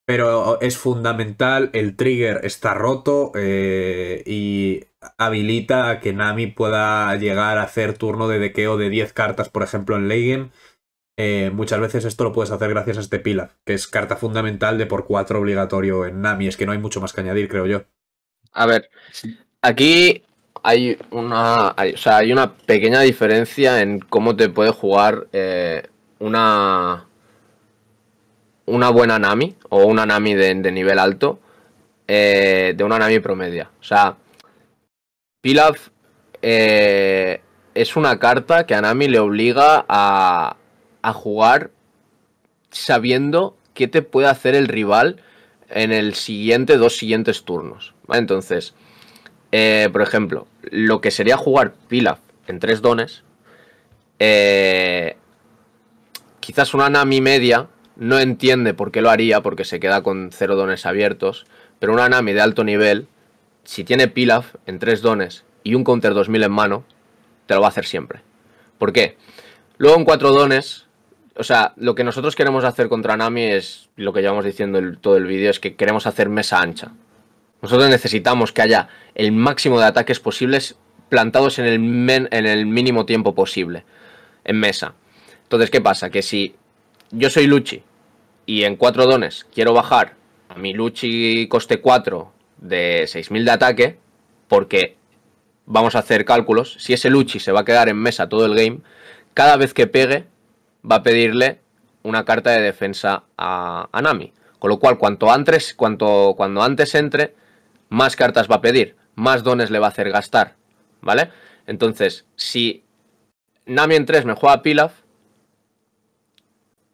Pero es fundamental, el trigger está roto eh, y habilita a que Nami pueda llegar a hacer turno de dequeo de 10 cartas, por ejemplo, en late muchas veces esto lo puedes hacer gracias a este pila, que es carta fundamental de por 4 obligatorio en Nami. Es que no hay mucho más que añadir, creo yo. A ver, aquí hay una, una pequeña diferencia en cómo te puede jugar eh, una, una buena Nami o una Nami de, nivel alto eh, de una Nami promedia. O sea, Pilaf eh, es una carta que a Nami le obliga a, a jugar sabiendo qué te puede hacer el rival en el siguiente, dos siguientes turnos. Entonces, eh, por ejemplo, lo que sería jugar Pilaf en tres dones, eh, quizás una Nami media no entiende por qué lo haría, porque se queda con cero dones abiertos, pero una Nami de alto nivel, si tiene Pilaf en tres dones y un counter 2000 en mano, te lo va a hacer siempre. ¿Por qué? Luego en cuatro dones, o sea, lo que nosotros queremos hacer contra Nami es lo que llevamos diciendo en todo el vídeo, es que queremos hacer mesa ancha. Nosotros necesitamos que haya el máximo de ataques posibles plantados en el, en el mínimo tiempo posible, en mesa. Entonces, ¿qué pasa? Que si yo soy Luchi y en cuatro dones quiero bajar a mi Luchi coste 4 de 6.000 de ataque, porque vamos a hacer cálculos, si ese Luchi se va a quedar en mesa todo el game, cada vez que pegue va a pedirle una carta de defensa a, a Nami. Con lo cual, cuanto antes, cuanto, cuando antes entre, más cartas va a pedir, más dones le va a hacer gastar, ¿vale? Entonces, si Nami en 3 me juega Pilaf,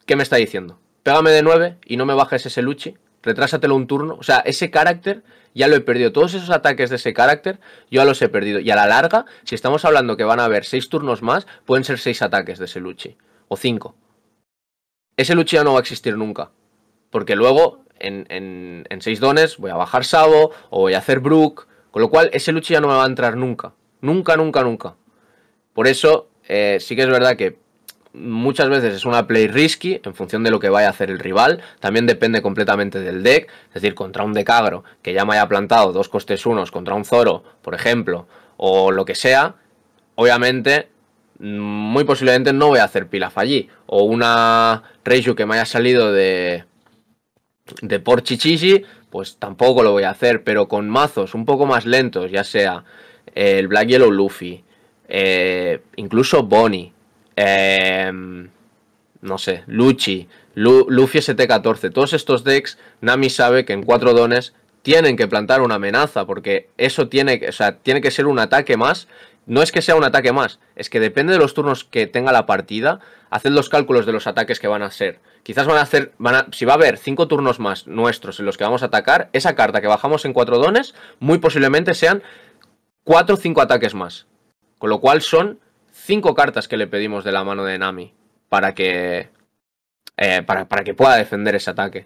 ¿qué me está diciendo? Pégame de 9 y no me bajes ese Luchi, retrásatelo un turno. O sea, ese carácter ya lo he perdido. Todos esos ataques de ese carácter yo ya los he perdido. Y a la larga, si estamos hablando que van a haber 6 turnos más, pueden ser 6 ataques de ese Luchi, o 5. Ese Luchi ya no va a existir nunca. Porque luego en, seis dones voy a bajar Sabo o voy a hacer Brook. Con lo cual, ese luchia ya no me va a entrar nunca. Nunca, nunca, nunca. Por eso, eh, sí que es verdad que muchas veces es una play risky en función de lo que vaya a hacer el rival. También depende completamente del deck. Es decir, contra un decagro que ya me haya plantado dos costes unos, contra un Zoro, por ejemplo, o lo que sea, obviamente, mm, muy posiblemente no voy a hacer pilaf allí. O una Reishu que me haya salido de de por pues tampoco lo voy a hacer, pero con mazos un poco más lentos, ya sea eh, el Black Yellow Luffy, eh, incluso Bonnie, em, no sé, Luchi, Luffy ST14, todos estos decks, Nami sabe que en cuatro dones tienen que plantar una amenaza, porque eso tiene, o sea, tiene que ser un ataque más no es que sea un ataque más, es que depende de los turnos que tenga la partida, haced los cálculos de los ataques que van a ser. Quizás van a hacer, van si va a haber cinco turnos más nuestros en los que vamos a atacar, esa carta que bajamos en cuatro dones, muy posiblemente sean cuatro o cinco ataques más. Con lo cual son cinco cartas que le pedimos de la mano de Nami para que, eh, para, para que pueda defender ese ataque.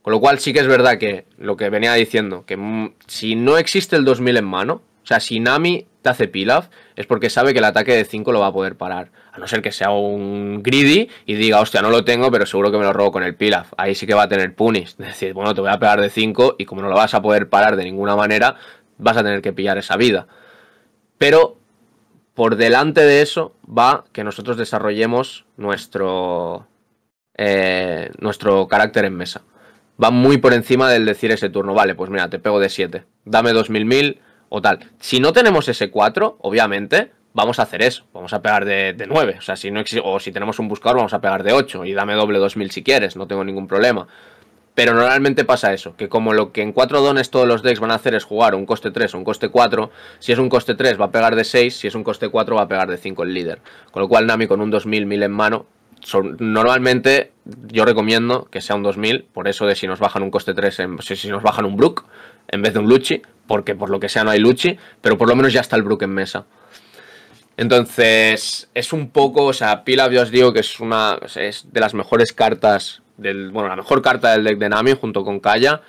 Con lo cual sí que es verdad que lo que venía diciendo, que mm, si no existe el 2000 en mano, o sea, si Nami te hace pilaf es porque sabe que el ataque de 5 lo va a poder parar. A no ser que sea un greedy y diga, hostia, no lo tengo, pero seguro que me lo robo con el pilaf. Ahí sí que va a tener punis, Es decir, bueno, te voy a pegar de 5 y como no lo vas a poder parar de ninguna manera, vas a tener que pillar esa vida. Pero por delante de eso va que nosotros desarrollemos nuestro, eh, nuestro carácter en mesa. Va muy por encima del decir ese turno, vale, pues mira, te pego de 7, dame 2000 mil o tal. Si no tenemos ese 4, obviamente, vamos a hacer eso. Vamos a pegar de, 9. O sea, si no o si tenemos un buscador, vamos a pegar de 8. Y dame doble 2000 si quieres, no tengo ningún problema. Pero normalmente pasa eso, que como lo que en 4 dones todos los decks van a hacer es jugar un coste 3 o un coste 4, si es un coste 3 va a pegar de 6, si es un coste 4 va a pegar de 5 el líder. Con lo cual Nami con un 2000, 1000 en mano, normalmente yo recomiendo que sea un 2000, por eso de si nos bajan un coste 3, si, si nos bajan un Brook, en vez de un Luchi, porque por lo que sea no hay Luchi, pero por lo menos ya está el Brook en mesa. Entonces, es un poco, o sea, Pilaf yo os digo que es una es de las mejores cartas, del, bueno, la mejor carta del deck de Nami junto con Kaya.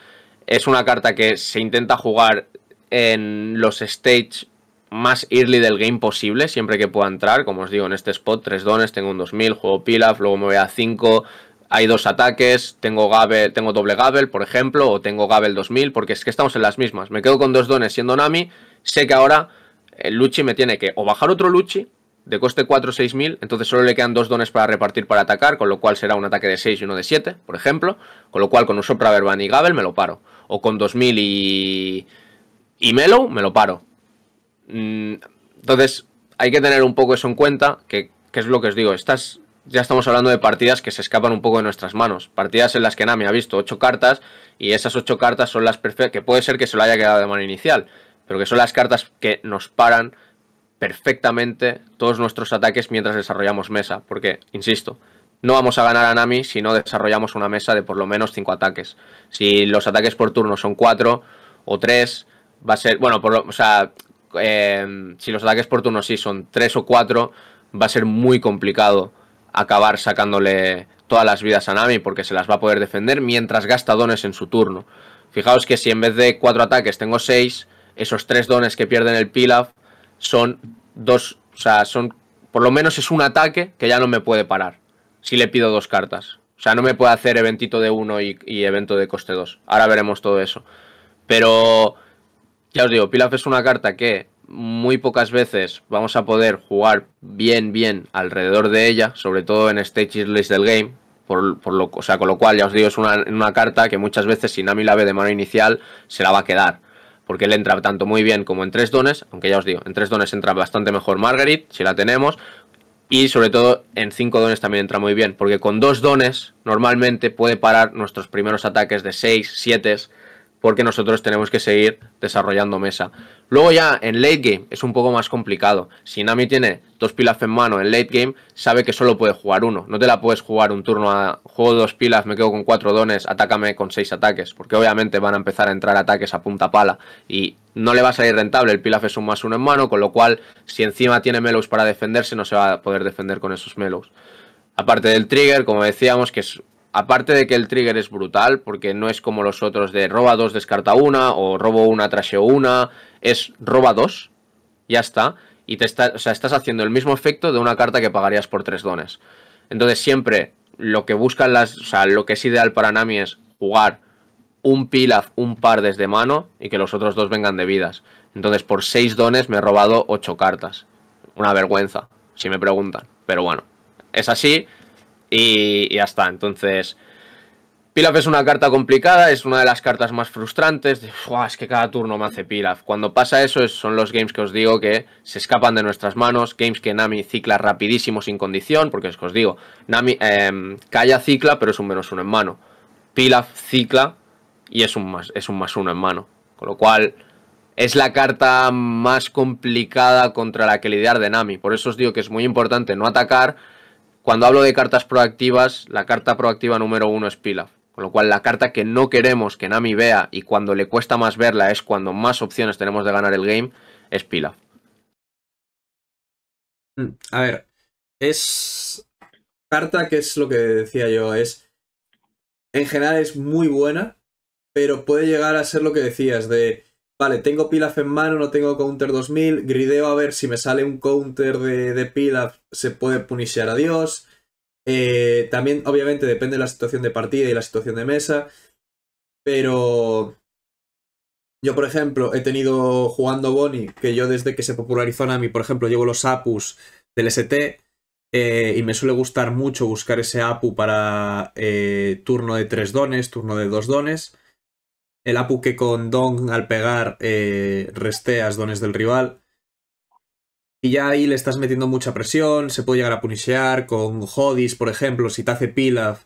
Es una carta que se intenta jugar en los stages más early del game posible, siempre que pueda entrar. Como os digo, en este spot, tres dones, tengo un 2000, juego Pilaf, luego me voy a 5, hay dos ataques, tengo Gabel, tengo doble Gabel, por ejemplo, o tengo Gabel 2000, porque es que estamos en las mismas. Me quedo con dos dones siendo Nami, sé que ahora el eh, Luchi me tiene que o bajar otro Luchi de coste 4 o 6000, entonces solo le quedan dos dones para repartir para atacar, con lo cual será un ataque de 6 y uno de 7, por ejemplo, con lo cual con un Sopra Verban y Gabel me lo paro, o con 2000 y y Melo me lo paro. Mm, entonces, hay que tener un poco eso en cuenta, que, que es lo que os digo, estás ya estamos hablando de partidas que se escapan un poco de nuestras manos. Partidas en las que Nami ha visto ocho cartas y esas ocho cartas son las perfectas, que puede ser que se lo haya quedado de mano inicial, pero que son las cartas que nos paran perfectamente todos nuestros ataques mientras desarrollamos mesa. Porque, insisto, no vamos a ganar a Nami si no desarrollamos una mesa de por lo menos cinco ataques. Si los ataques por turno son 4 o 3 va a ser, bueno, o sea, em, si los ataques por turno sí son 3 o 4 va a ser muy complicado acabar sacándole todas las vidas a Nami porque se las va a poder defender mientras gasta dones en su turno. Fijaos que si en vez de cuatro ataques tengo seis, esos tres dones que pierden el Pilaf son dos, o sea, son por lo menos es un ataque que ya no me puede parar si le pido dos cartas. O sea, no me puede hacer eventito de uno y, y evento de coste 2. Ahora veremos todo eso. Pero ya os digo, Pilaf es una carta que muy pocas veces vamos a poder jugar bien, bien alrededor de ella, sobre todo en stages list del game. Por, lo, o sea, con lo cual, ya os digo, es una, carta que muchas veces si Nami la ve de mano inicial, se la va a quedar. Porque él entra tanto muy bien como en tres dones, aunque ya os digo, en tres dones entra bastante mejor Margaret, si la tenemos. Y sobre todo en cinco dones también entra muy bien, porque con dos dones normalmente puede parar nuestros primeros ataques de 6, 7, porque nosotros tenemos que seguir desarrollando mesa. Luego ya en late game es un poco más complicado. Si Nami tiene dos pilas en mano en late game, sabe que solo puede jugar uno. No te la puedes jugar un turno a juego dos pilas, me quedo con cuatro dones, atácame con seis ataques. Porque obviamente van a empezar a entrar ataques a punta pala. Y no le va a salir rentable. El pilaf es un más uno en mano, con lo cual, si encima tiene melos para defenderse, no se va a poder defender con esos melos. Aparte del trigger, como decíamos, que es aparte de que el trigger es brutal, porque no es como los otros de roba dos, descarta una, o robo una, trasheo una, es roba dos, ya está, y te estás, o sea, estás haciendo el mismo efecto de una carta que pagarías por tres dones. Entonces siempre lo que buscan las, o sea, lo que es ideal para Nami es jugar un pilaf, un par desde mano y que los otros dos vengan de vidas. Entonces por seis dones me he robado ocho cartas. Una vergüenza, si me preguntan. Pero bueno, es así y, y ya está. Entonces, Pilaf es una carta complicada, es una de las cartas más frustrantes. De, es que cada turno me hace Pilaf. Cuando pasa eso, son los games que os digo que se escapan de nuestras manos. Games que Nami cicla rapidísimo sin condición, porque es que os digo, Nami em, calla cicla, pero es un menos uno en mano. Pilaf cicla y es un más, es un más uno en mano. Con lo cual, es la carta más complicada contra la que lidiar de Nami. Por eso os digo que es muy importante no atacar. Cuando hablo de cartas proactivas, la carta proactiva número uno es Pilaf. Con lo cual la carta que no queremos que Nami vea y cuando le cuesta más verla es cuando más opciones tenemos de ganar el game es Pilaf. Mm, a ver, es carta que es lo que decía yo, es en general es muy buena, pero puede llegar a ser lo que decías de vale, tengo Pilaf en mano, no tengo counter 2000, grideo a ver si me sale un counter de, Pilaf, se puede puniciar a Dios, eh, también, obviamente, depende de la situación de partida y la situación de mesa. Pero yo, por ejemplo, he tenido jugando Bonnie, que yo desde que se popularizó Nami, por ejemplo, llevo los Apus del ST. Eh, y me suele gustar mucho buscar ese APU para eh, turno de tres dones, turno de dos dones. El APU que con Don al pegar resteas dones del rival. Y ya ahí le estás metiendo mucha presión, se puede llegar a punishear con Hodis, por ejemplo, si te hace Pilaf,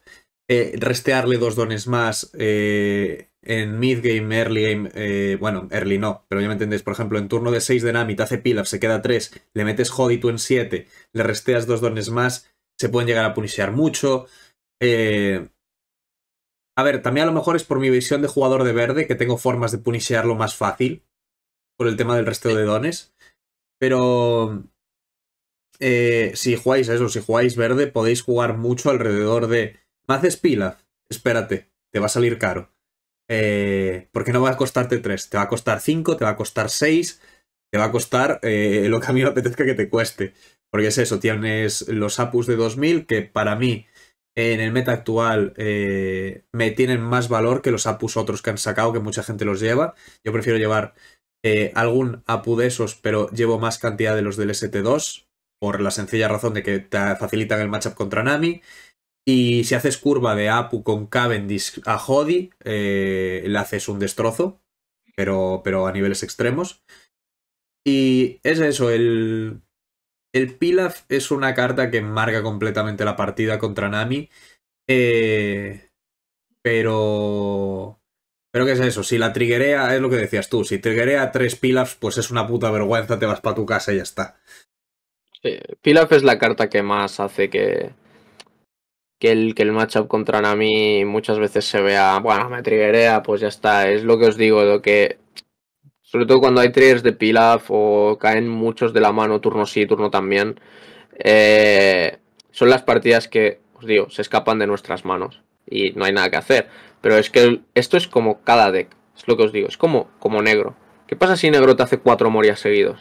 eh, restearle dos dones más eh, en mid game, early game, eh, bueno, early no, pero ya me entendéis, por ejemplo, en turno de 6 de Nami te hace Pilaf, se queda 3, le metes Hodi tú en 7, le resteas dos dones más, se pueden llegar a punishear mucho. a ver, también a lo mejor es por mi visión de jugador de verde, que tengo formas de punishearlo más fácil, por el tema del resto de dones. Pero eh, si jugáis eso, si jugáis verde, podéis jugar mucho alrededor de. ¿Más haces Espérate, te va a salir caro. Eh, porque no va a costarte 3, te va a costar 5, te va a costar 6, te va a costar eh, lo que a mí me apetezca que te cueste. Porque es eso, tienes los Apus de 2000 que para mí en el meta actual me tienen más valor que los Apus otros que han sacado, que mucha gente los lleva. Yo prefiero llevar eh, algún APU de esos, pero llevo más cantidad de los del ST2, por la sencilla razón de que te facilitan el matchup contra Nami. Y si haces curva de APU con Cavendish a Jody, eh, le haces un destrozo, pero, pero a niveles extremos. Y es eso, el, el Pilaf es una carta que marca completamente la partida contra Nami. Eh, pero pero que es eso, si la triguerea, es lo que decías tú, si triguerea tres pilafs, pues es una puta vergüenza, te vas para tu casa y ya está. pilaf es la carta que más hace que, que el, que el matchup contra Nami muchas veces se vea, bueno, me triggerea, pues ya está, es lo que os digo, lo que... Sobre todo cuando hay triggers de Pilaf o caen muchos de la mano, turno sí, turno también, eh, son las partidas que, os digo, se escapan de nuestras manos y no hay nada que hacer. Pero es que esto es como cada deck, es lo que os digo, es como, como negro. ¿Qué pasa si negro te hace cuatro Morias seguidos?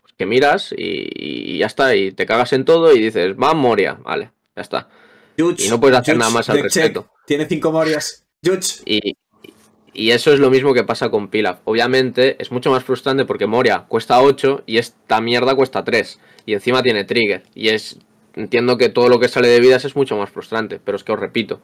Pues que miras y, ya está, y te cagas en todo y dices, va Moria, vale, ya está. y no puedes hacer nada más al respecto. Tiene cinco Morias. Y, y eso es lo mismo que pasa con Pilaf. Obviamente es mucho más frustrante porque Moria cuesta 8 y esta mierda cuesta 3. Y encima tiene trigger. Y es. Entiendo que todo lo que sale de vidas es mucho más frustrante. Pero es que os repito.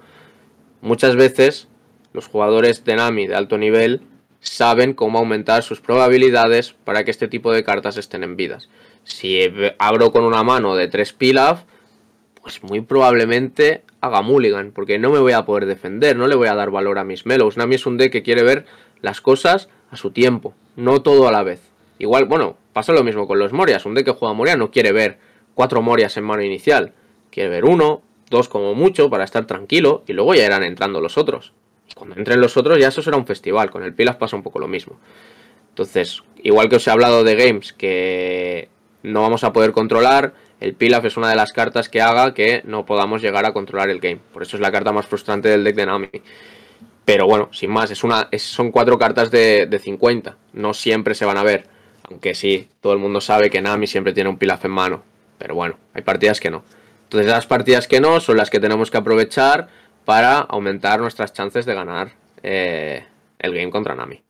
Muchas veces los jugadores de Nami de alto nivel saben cómo aumentar sus probabilidades para que este tipo de cartas estén en vidas. Si abro con una mano de tres pilaf, pues muy probablemente haga mulligan, porque no me voy a poder defender, no le voy a dar valor a mis melos. Nami es un deck que quiere ver las cosas a su tiempo, no todo a la vez. Igual, bueno, pasa lo mismo con los Morias, un deck que juega Moria no quiere ver cuatro Morias en mano inicial, quiere ver uno, dos como mucho para estar tranquilo y luego ya irán entrando los otros. cuando entren los otros ya eso será un festival, con el Pilaf pasa un poco lo mismo. Entonces, igual que os he hablado de games que no vamos a poder controlar, el Pilaf es una de las cartas que haga que no podamos llegar a controlar el game. Por eso es la carta más frustrante del deck de Nami. Pero bueno, sin más, es una, son cuatro cartas de, de, 50. No siempre se van a ver. Aunque sí, todo el mundo sabe que Nami siempre tiene un Pilaf en mano. Pero bueno, hay partidas que no. Entonces las partidas que no son las que tenemos que aprovechar para aumentar nuestras chances de ganar eh, el game contra Nami.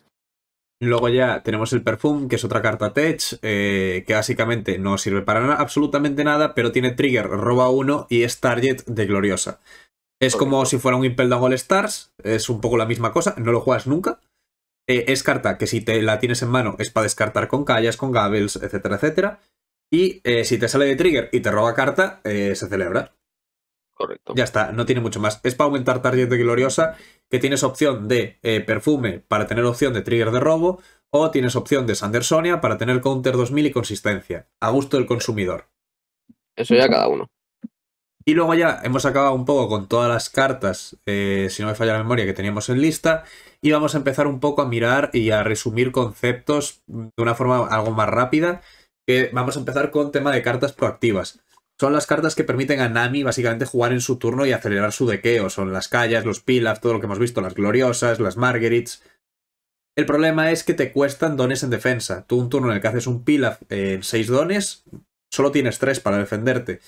Luego ya tenemos el Perfume, que es otra carta Tech, eh, que básicamente no sirve para nada, absolutamente nada, pero tiene Trigger, roba uno y es Target de Gloriosa. Es como si fuera un Impel Down All Stars, es un poco la misma cosa, no lo juegas nunca. Eh, es carta que si te la tienes en mano es para descartar con callas, con gabels, etcétera, etcétera. Y eh, si te sale de trigger y te roba carta, eh, se celebra. Correcto. Ya está, no tiene mucho más. Es para aumentar Target de Gloriosa, que tienes opción de eh, perfume para tener opción de trigger de robo, o tienes opción de Sandersonia para tener counter 2000 y consistencia, a gusto del consumidor. Eso ya cada uno. Y luego ya hemos acabado un poco con todas las cartas, si no me falla la memoria, que teníamos en lista. Y vamos a empezar un poco a mirar y a resumir conceptos de una forma algo más rápida vamos a empezar con tema de cartas proactivas. Son las cartas que permiten a Nami básicamente jugar en su turno y acelerar su dequeo. Son las callas, los pilaf, todo lo que hemos visto, las gloriosas, las marguerites. El problema es que te cuestan dones en defensa. Tú un turno en el que haces un pilaf en 6 dones, solo tienes 3 para defenderte.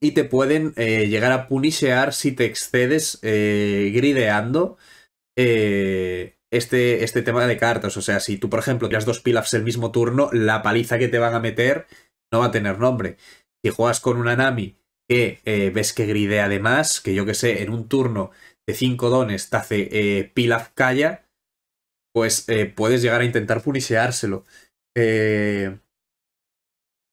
Y te pueden eh, llegar a punishear si te excedes eh, grideando. Eh, este, este tema de cartas. O sea, si tú, por ejemplo, tiras dos pilafs el mismo turno, la paliza que te van a meter no va a tener nombre. Si juegas con una Nami que eh, ves que gridea además, que yo que sé, en un turno de 5 dones te hace eh, pilaf calla, pues eh, puedes llegar a intentar puniseárselo.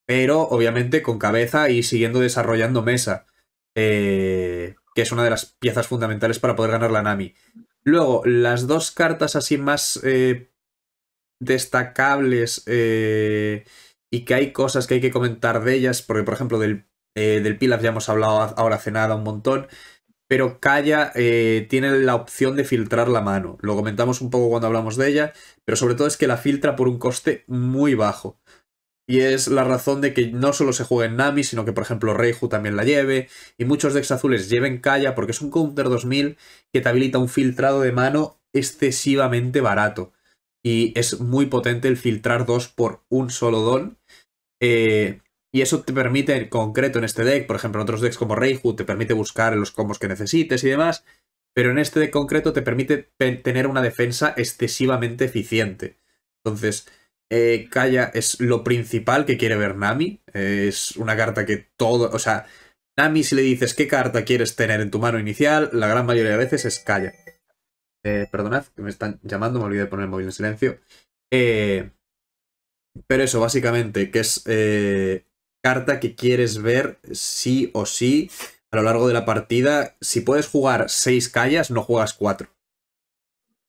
pero obviamente con cabeza y siguiendo desarrollando mesa, que es una de las piezas fundamentales para poder ganar la Nami. Luego, las dos cartas así más eh, destacables eh, y que hay cosas que hay que comentar de ellas, porque por ejemplo del, eh, del Pilaf ya hemos hablado ahora hace nada un montón, pero Kaya tiene la opción de filtrar la mano. Lo comentamos un poco cuando hablamos de ella, pero sobre todo es que la filtra por un coste muy bajo. Y es la razón de que no solo se juegue en Nami, sino que por ejemplo Reiju también la lleve, y muchos decks azules lleven Kaya, porque es un Counter 2000 que te habilita un filtrado de mano excesivamente barato. Y es muy potente el filtrar dos por un solo don. Eh, y eso te permite en concreto en este deck, por ejemplo en otros decks como Reiju, te permite buscar los combos que necesites y demás, pero en este deck concreto te permite tener una defensa excesivamente eficiente. Entonces, Calla eh, es lo principal que quiere ver Nami. Eh, es una carta que todo. O sea, Nami, si le dices qué carta quieres tener en tu mano inicial, la gran mayoría de veces es calla eh, perdonad, que me están llamando, me olvidé de poner el móvil en silencio. pero eso, básicamente, que es carta que quieres ver sí o sí a lo largo de la partida. Si puedes jugar 6 callas no juegas 4.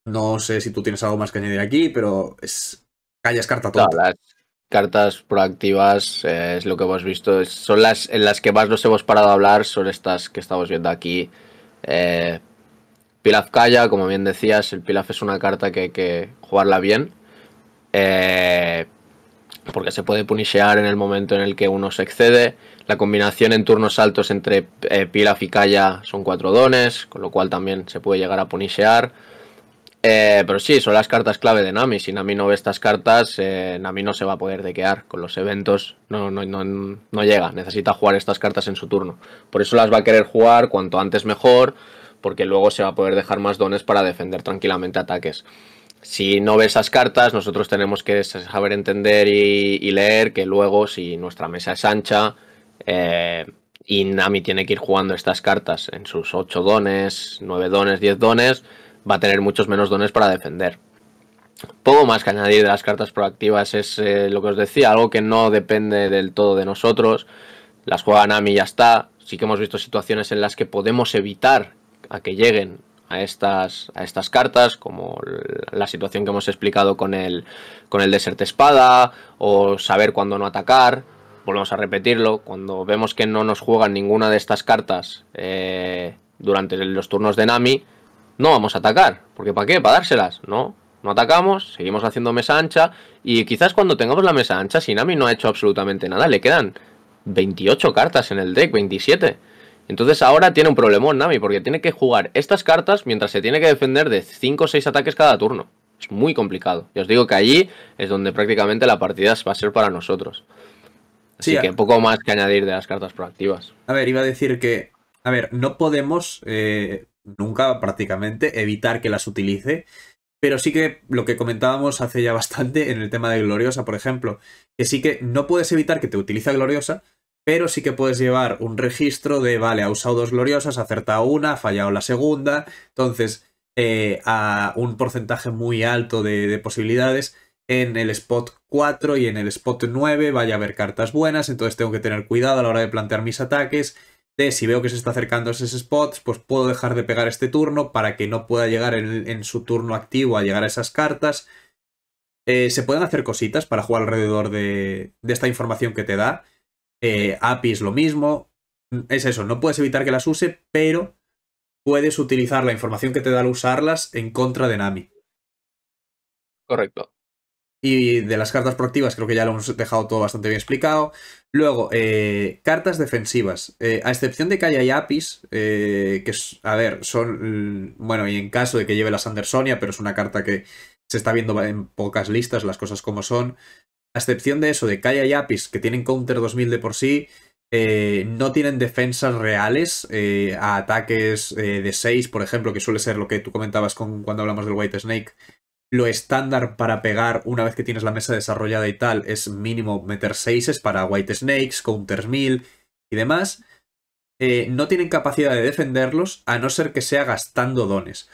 No sé si tú tienes algo más que añadir aquí, pero es carta las cartas proactivas eh, es lo que hemos visto. Son las en las que más nos hemos parado a hablar, son estas que estamos viendo aquí. Eh, Pilaf calla, como bien decías, el Pilaf es una carta que hay que jugarla bien. Eh, porque se puede punishear en el momento en el que uno se excede. La combinación en turnos altos entre Pilaf y Kaya son cuatro dones, con lo cual también se puede llegar a punishear. Eh, pero sí, son las cartas clave de Nami. Si Nami no ve estas cartas, eh, Nami no se va a poder dequear con los eventos. No, llega, necesita jugar estas cartas en su turno. Por eso las va a querer jugar cuanto antes mejor, porque luego se va a poder dejar más dones para defender tranquilamente ataques. Si no ve esas cartas, nosotros tenemos que saber entender y, leer que luego, si nuestra mesa es ancha, eh, y Nami tiene que ir jugando estas cartas en sus 8 dones, 9 dones, 10 dones, va a tener muchos menos dones para defender. Poco más que añadir de las cartas proactivas es eh, lo que os decía, algo que no depende del todo de nosotros. Las juega Nami y ya está. Sí que hemos visto situaciones en las que podemos evitar a que lleguen a estas, a estas cartas, como la situación que hemos explicado con el, con el desert espada, o saber cuándo no atacar. Volvemos a repetirlo, cuando vemos que no nos juegan ninguna de estas cartas eh, durante los turnos de Nami, no vamos a atacar. Porque ¿para qué? ¿Para dárselas? No, no atacamos, seguimos haciendo mesa ancha y quizás cuando tengamos la mesa ancha, Nami no ha hecho absolutamente nada, le quedan 28 cartas en el deck, 27. Entonces ahora tiene un problemón Nami porque tiene que jugar estas cartas mientras se tiene que defender de 5 o 6 ataques cada turno. Es muy complicado. Y os digo que allí es donde prácticamente la partida va a ser para nosotros. Así que poco más que añadir de las cartas proactivas. A ver, iba a decir que, a ver, no podemos eh, nunca prácticamente, evitar que las utilice. Pero sí que lo que comentábamos hace ya bastante en el tema de Gloriosa, por ejemplo, que sí que no puedes evitar que te utilice Gloriosa, pero sí que puedes llevar un registro de, vale, ha usado dos gloriosas, ha acertado una, ha fallado la segunda, entonces eh, a un porcentaje muy alto de, de, posibilidades. En el spot 4 y en el spot 9 vaya a haber cartas buenas, entonces tengo que tener cuidado a la hora de plantear mis ataques si veo que se está acercando a esos spots, pues puedo dejar de pegar este turno para que no pueda llegar en, su turno activo a llegar a esas cartas. Eh, se pueden hacer cositas para jugar alrededor de, esta información que te da. Eh, Apis lo mismo. Es eso, no puedes evitar que las use, pero puedes utilizar la información que te da al usarlas en contra de Nami. Correcto. Y de las cartas proactivas creo que ya lo hemos dejado todo bastante bien explicado. Luego, eh, cartas defensivas. Eh, a excepción de Kaya y Apis, eh, que es, a ver, son, mm, bueno, y en caso de que lleve la Sandersonia, pero es una carta que se está viendo en pocas listas, las cosas como son. A excepción de eso, de Kaya y Apis, que tienen counter 2000 de por sí, no tienen defensas reales a ataques de 6, por ejemplo, que suele ser lo que tú comentabas con, cuando hablamos del White Snake, lo estándar para pegar una vez que tienes la mesa desarrollada y tal es mínimo meter 6 para White Snakes, Counters 1000 y demás. Eh, no tienen capacidad de defenderlos a no ser que sea gastando dones.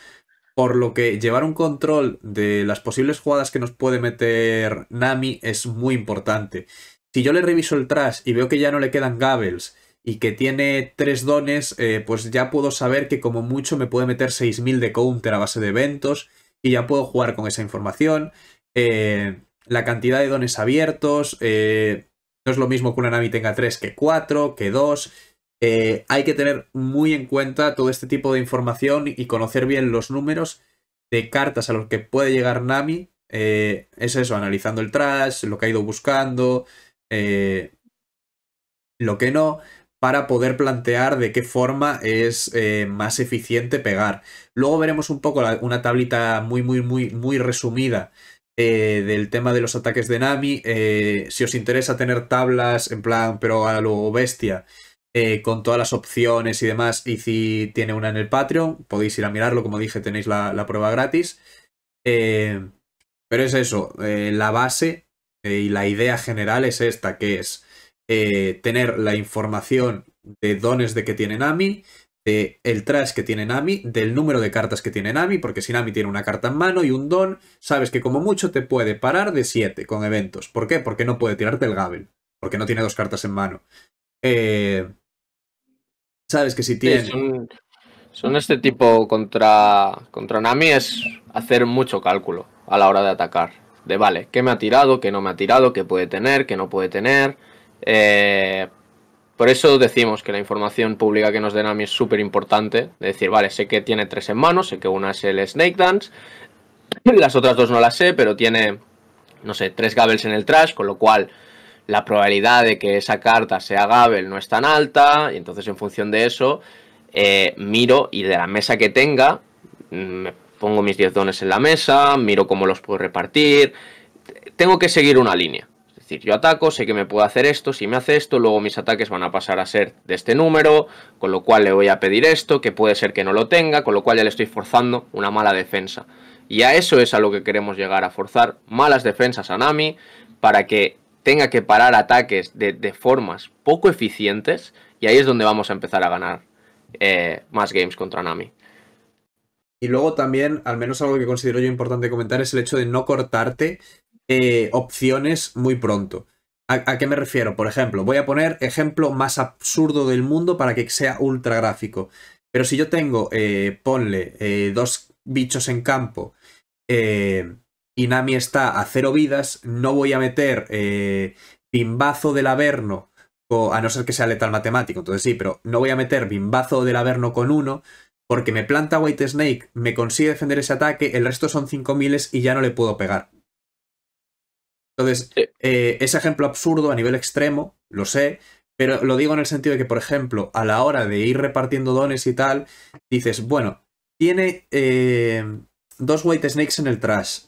Por lo que llevar un control de las posibles jugadas que nos puede meter Nami es muy importante. Si yo le reviso el trash y veo que ya no le quedan Gables y que tiene 3 dones, eh, pues ya puedo saber que como mucho me puede meter 6.000 de counter a base de eventos y ya puedo jugar con esa información. Eh, la cantidad de dones abiertos, eh, no es lo mismo que una Nami tenga 3 que 4, que 2. Eh, hay que tener muy en cuenta todo este tipo de información y conocer bien los números de cartas a los que puede llegar Nami. es eso, analizando el trash, lo que ha ido buscando, lo que no para poder plantear de qué forma es eh, más eficiente pegar. Luego veremos un poco una tablita muy, muy, muy, muy resumida eh, del tema de los ataques de Nami. Eh, si os interesa tener tablas, en plan, pero a lo bestia, con todas las opciones y demás, y si tiene una en el Patreon, podéis ir a mirarlo, como dije, tenéis la prueba gratis. pero es eso, la base y la idea general es esta, que es... Eh, tener la información de dones de que tiene Nami, de el trash que tiene Nami, del número de cartas que tiene Nami, porque si Nami tiene una carta en mano y un don, sabes que como mucho te puede parar de 7 con eventos. ¿Por qué? Porque no puede tirarte el Gabel, porque no tiene dos cartas en mano. Eh, sabes que si tiene... son, este tipo contra, contra Nami es hacer mucho cálculo a la hora de atacar. De vale, ¿qué me ha tirado? ¿Qué no me ha tirado? ¿Qué puede tener? ¿Qué no puede tener? Eh, por eso decimos que la información pública que nos den a mí es súper importante. decir, vale, sé que tiene tres en mano, sé que una es el Snake Dance, las otras dos no las sé, pero tiene, no sé, tres gables en el trash, con lo cual la probabilidad de que esa carta sea Gabel no es tan alta, y entonces en función de eso, eh, miro y de la mesa que tenga, pongo mis diez dones en la mesa, miro cómo los puedo repartir. Tengo que seguir una línea yo ataco, sé que me puedo hacer esto, si me hace esto, luego mis ataques van a pasar a ser de este número, con lo cual le voy a pedir esto, que puede ser que no lo tenga, con lo cual ya le estoy forzando una mala defensa. Y a eso es a lo que queremos llegar, a forzar malas defensas a Nami para que tenga que parar ataques de, formas poco eficientes y ahí es donde vamos a empezar a ganar eh, más games contra Nami. Y luego también, al menos algo que considero yo importante comentar, es el hecho de no cortarte eh, opciones muy pronto. ¿A, qué me refiero? Por ejemplo, voy a poner ejemplo más absurdo del mundo para que sea ultra gráfico. Pero si yo tengo, eh, ponle, eh, dos bichos en campo y Nami está a cero vidas, no voy a meter Bimbazo del Averno, a no ser que sea letal matemático, entonces sí, pero no voy a meter Bimbazo del Averno con uno, porque me planta White Snake, me consigue defender ese ataque, el resto son 5.000 y ya no le puedo pegar. Entonces, eh, es ejemplo absurdo a nivel extremo, lo sé, pero lo digo en el sentido de que, por ejemplo, a la hora de ir repartiendo dones y tal, dices, bueno, tiene eh, dos White Snakes en el trash.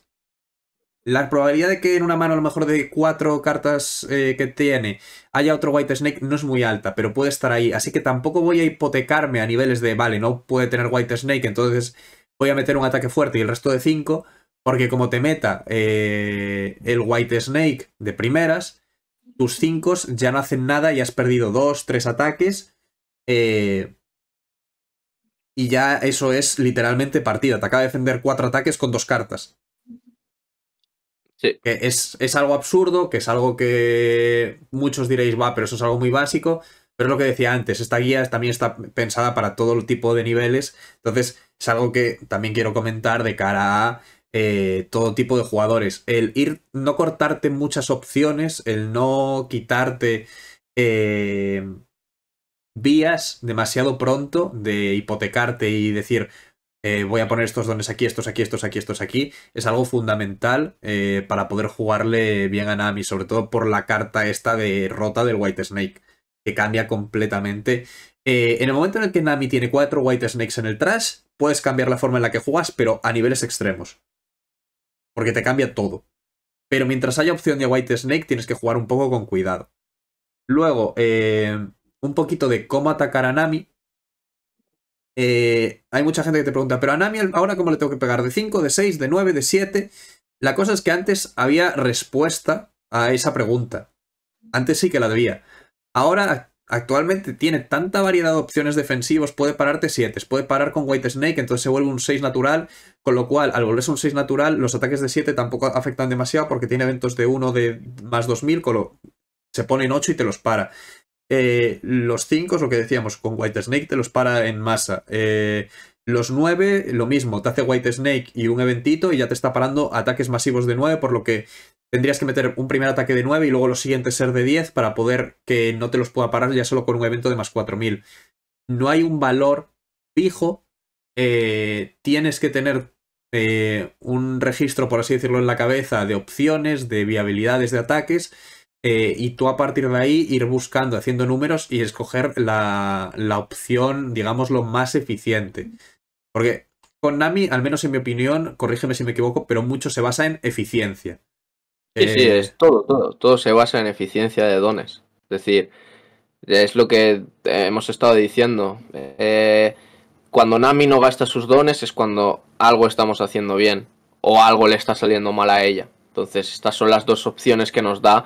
La probabilidad de que en una mano, a lo mejor de cuatro cartas eh, que tiene, haya otro White Snake no es muy alta, pero puede estar ahí. Así que tampoco voy a hipotecarme a niveles de, vale, no puede tener White Snake, entonces voy a meter un ataque fuerte y el resto de cinco porque como te meta eh, el White Snake de primeras, tus 5 ya no hacen nada y has perdido 2, 3 ataques. Eh, y ya eso es literalmente partida. Te acaba de defender 4 ataques con dos cartas. es, algo absurdo, que es algo que muchos diréis, va, pero eso es algo muy básico. Pero es lo que decía antes, esta guía también está pensada para todo tipo de niveles. Entonces, es algo que también quiero comentar de cara a eh, todo tipo de jugadores. El ir, no cortarte muchas opciones, el no quitarte eh, vías demasiado pronto de hipotecarte y decir, eh, voy a poner estos dones aquí, estos aquí, estos aquí, estos aquí, es algo fundamental para poder jugarle bien a Nami, sobre todo por la carta esta de rota del White Snake, que cambia completamente. en el momento en el que Nami tiene cuatro White Snakes en el trash, puedes cambiar la forma en la que juegas, pero a niveles extremos porque te cambia todo. Pero mientras haya opción de White Snake, tienes que jugar un poco con cuidado. Luego, eh, un poquito de cómo atacar a Nami. Eh, hay mucha gente que te pregunta, pero a Nami ahora cómo le tengo que pegar, de 5, de 6, de 9, de 7. La cosa es que antes había respuesta a esa pregunta. Antes sí que la debía. Ahora actualmente tiene tanta variedad de opciones defensivas puede pararte 7, puede parar con White Snake, entonces se vuelve un 6 natural, con lo cual al volverse un 6 natural, los ataques de 7 tampoco afectan demasiado porque tiene eventos de 1 de más 2000, se pone en 8 y te los para. Eh, los 5 es lo que decíamos, con White Snake te los para en masa. Eh, los 9, lo mismo, te hace White Snake y un eventito y ya te está parando ataques masivos de 9, por lo que tendrías que meter un primer ataque de 9 y luego los siguientes ser de 10 para poder que no te los pueda parar ya solo con un evento de más 4000. No hay un valor fijo. Eh, tienes que tener eh, un registro, por así decirlo, en la cabeza de opciones, de viabilidades de ataques. Eh, y tú a partir de ahí ir buscando, haciendo números y escoger la, la opción, digamos, lo más eficiente. Porque con Nami, al menos en mi opinión, corrígeme si me equivoco, pero mucho se basa en eficiencia. Sí, sí, eh, es todo, todo. Todo se basa en eficiencia de dones. Es decir, es lo que eh, hemos estado diciendo. Eh, cuando Nami no gasta sus dones es cuando algo estamos haciendo bien o algo le está saliendo mal a ella. Entonces, estas son las dos opciones que nos da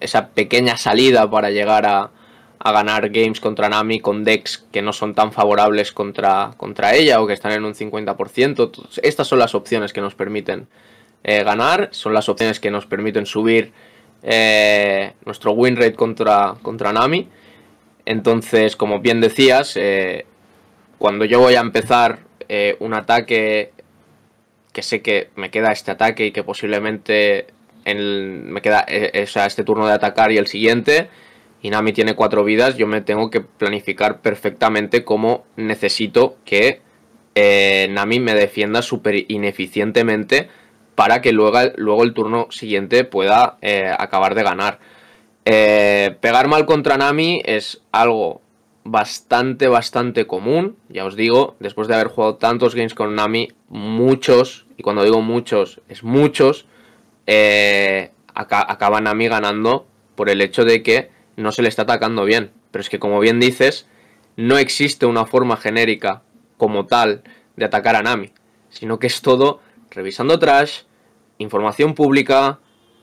esa pequeña salida para llegar a, ganar games contra Nami con decks que no son tan favorables contra, contra ella o que están en un 50%. estas son las opciones que nos permiten eh, ganar, son las opciones que nos permiten subir eh, nuestro win rate contra, contra Nami. Entonces, como bien decías, eh, cuando yo voy a empezar un ataque que sé que me queda este ataque y que posiblemente me queda este turno de atacar y el siguiente, y Nami tiene cuatro vidas, yo me tengo que planificar perfectamente cómo necesito que Nami me defienda súper ineficientemente para que luego, luego el turno siguiente pueda eh, acabar de ganar. Eh, pegar mal contra Nami es algo bastante, bastante común. Ya os digo, después de haber jugado tantos games con Nami, muchos, y cuando digo muchos, es muchos, eh, Acaba Nami ganando por el hecho de que no se le está atacando bien. Pero es que, como bien dices, no existe una forma genérica como tal de atacar a Nami, sino que es todo revisando trash, información pública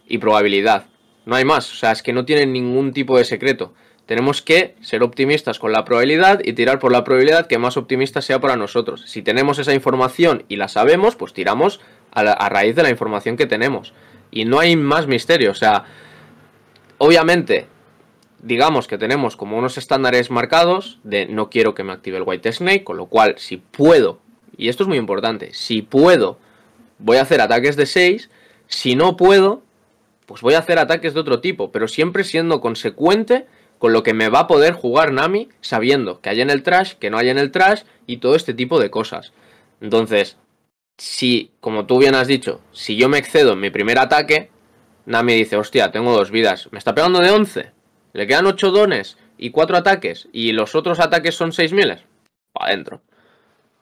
y probabilidad. No hay más, o sea, es que no tienen ningún tipo de secreto. Tenemos que ser optimistas con la probabilidad y tirar por la probabilidad que más optimista sea para nosotros. Si tenemos esa información y la sabemos, pues tiramos a, raíz de la información que tenemos. Y no hay más misterio, o sea, obviamente digamos que tenemos como unos estándares marcados de no quiero que me active el white snake, con lo cual si puedo, y esto es muy importante, si puedo voy a hacer ataques de 6. Si no puedo, pues voy a hacer ataques de otro tipo, pero siempre siendo consecuente con lo que me va a poder jugar Nami, sabiendo que hay en el trash, que no hay en el trash y todo este tipo de cosas. Entonces, si, como tú bien has dicho, si yo me excedo en mi primer ataque, Nami dice, hostia, tengo dos vidas, me está pegando de 11, le quedan 8 dones y 4 ataques, y los otros ataques son 6.000, para adentro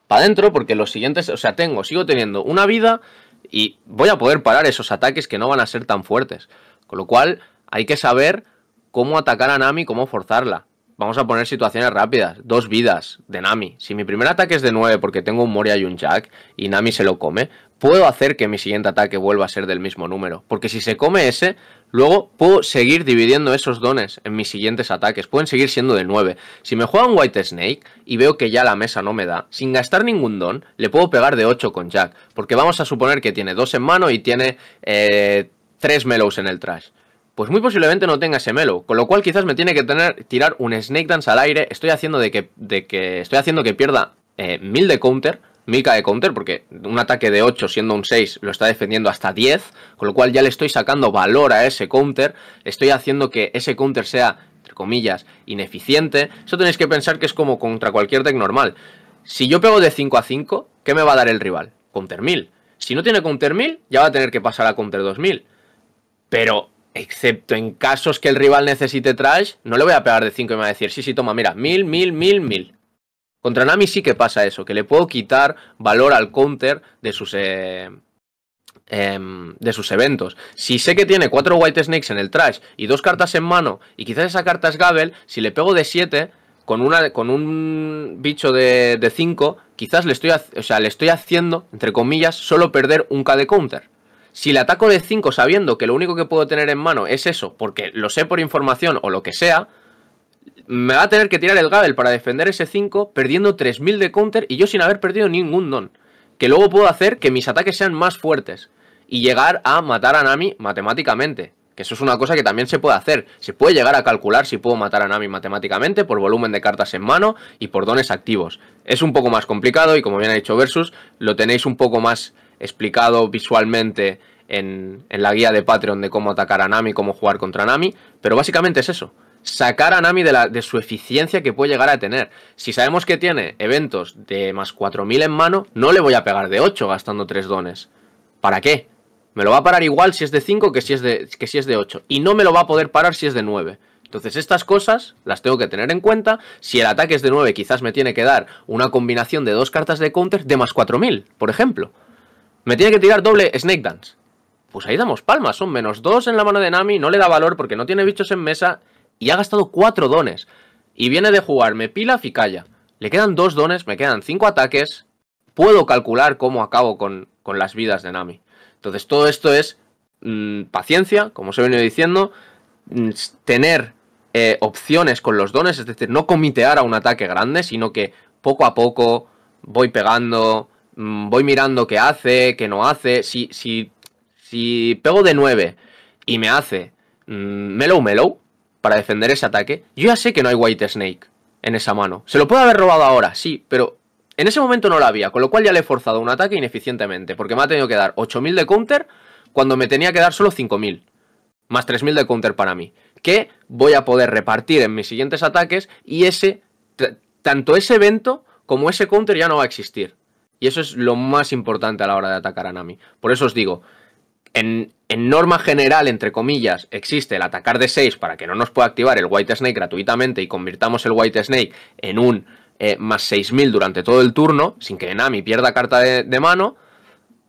para adentro, porque los siguientes, o sea, tengo, sigo teniendo una vida y voy a poder parar esos ataques que no van a ser tan fuertes. Con lo cual, hay que saber cómo atacar a Nami, cómo forzarla. Vamos a poner situaciones rápidas, dos vidas de Nami. Si mi primer ataque es de 9 porque tengo un Moria y un Jack y Nami se lo come, puedo hacer que mi siguiente ataque vuelva a ser del mismo número. Porque si se come ese, Luego puedo seguir dividiendo esos dones en mis siguientes ataques. Pueden seguir siendo de 9. Si me juega un White Snake y veo que ya la mesa no me da, sin gastar ningún don, le puedo pegar de 8 con Jack. Porque vamos a suponer que tiene 2 en mano y tiene 3 eh, Melos en el trash pues muy posiblemente no tenga ese melo, con lo cual quizás me tiene que tener, tirar un Snake Dance al aire, estoy haciendo, de que, de que, estoy haciendo que pierda 1000 eh, mil de counter Mika de counter, porque un ataque de 8 siendo un 6 lo está defendiendo hasta 10, con lo cual ya le estoy sacando valor a ese counter, estoy haciendo que ese counter sea, entre comillas, ineficiente. Eso tenéis que pensar que es como contra cualquier deck normal. Si yo pego de 5 a 5, ¿qué me va a dar el rival? Counter 1000. Si no tiene counter 1000, ya va a tener que pasar a counter 2000. Pero excepto en casos que el rival necesite trash, no le voy a pegar de 5 y me va a decir, sí, sí, toma, mira, 1000, 1000, 1000, 1000. Contra Nami sí que pasa eso, que le puedo quitar valor al counter de sus. Eh, em, de sus eventos. Si sé que tiene cuatro White Snakes en el trash y dos cartas en mano, y quizás esa carta es Gabel, si le pego de 7, con, con un bicho de 5, quizás le estoy, o sea, le estoy haciendo, entre comillas, solo perder un K de counter. Si le ataco de 5 sabiendo que lo único que puedo tener en mano es eso, porque lo sé por información o lo que sea, me va a tener que tirar el Gabel para defender ese 5, perdiendo 3000 de counter y yo sin haber perdido ningún don. Que luego puedo hacer que mis ataques sean más fuertes y llegar a matar a Nami matemáticamente. Que eso es una cosa que también se puede hacer. Se puede llegar a calcular si puedo matar a Nami matemáticamente por volumen de cartas en mano y por dones activos. Es un poco más complicado y como bien ha dicho Versus, lo tenéis un poco más explicado visualmente en, en la guía de Patreon de cómo atacar a Nami, cómo jugar contra Nami. Pero básicamente es eso sacar a Nami de, la, de su eficiencia que puede llegar a tener. Si sabemos que tiene eventos de más 4000 en mano, no le voy a pegar de 8 gastando 3 dones. ¿Para qué? Me lo va a parar igual si es de 5 que si es de, que si es de 8. Y no me lo va a poder parar si es de 9. Entonces estas cosas las tengo que tener en cuenta. Si el ataque es de 9, quizás me tiene que dar una combinación de dos cartas de counter de más 4000, por ejemplo. Me tiene que tirar doble Snake Dance. Pues ahí damos palmas, son menos 2 en la mano de Nami, no le da valor porque no tiene bichos en mesa y ha gastado 4 dones. Y viene de jugarme pila Ficalla. Le quedan 2 dones, me quedan 5 ataques. Puedo calcular cómo acabo con, con las vidas de Nami. Entonces todo esto es mm, paciencia, como os he venido diciendo, mm, tener eh, opciones con los dones, es decir, no comitear a un ataque grande, sino que poco a poco voy pegando, mm, voy mirando qué hace, qué no hace. Si, si, si pego de 9 y me hace melo melo para defender ese ataque, yo ya sé que no hay White Snake en esa mano. Se lo puede haber robado ahora, sí, pero en ese momento no la había, con lo cual ya le he forzado un ataque ineficientemente, porque me ha tenido que dar 8.000 de counter cuando me tenía que dar solo 5.000, más 3.000 de counter para mí, que voy a poder repartir en mis siguientes ataques y ese, tanto ese evento como ese counter ya no va a existir. Y eso es lo más importante a la hora de atacar a Nami. Por eso os digo, en, norma general, entre comillas, existe el atacar de 6 para que no nos pueda activar el White Snake gratuitamente y convirtamos el White Snake en un eh, más 6000 durante todo el turno, sin que Nami pierda carta de, mano.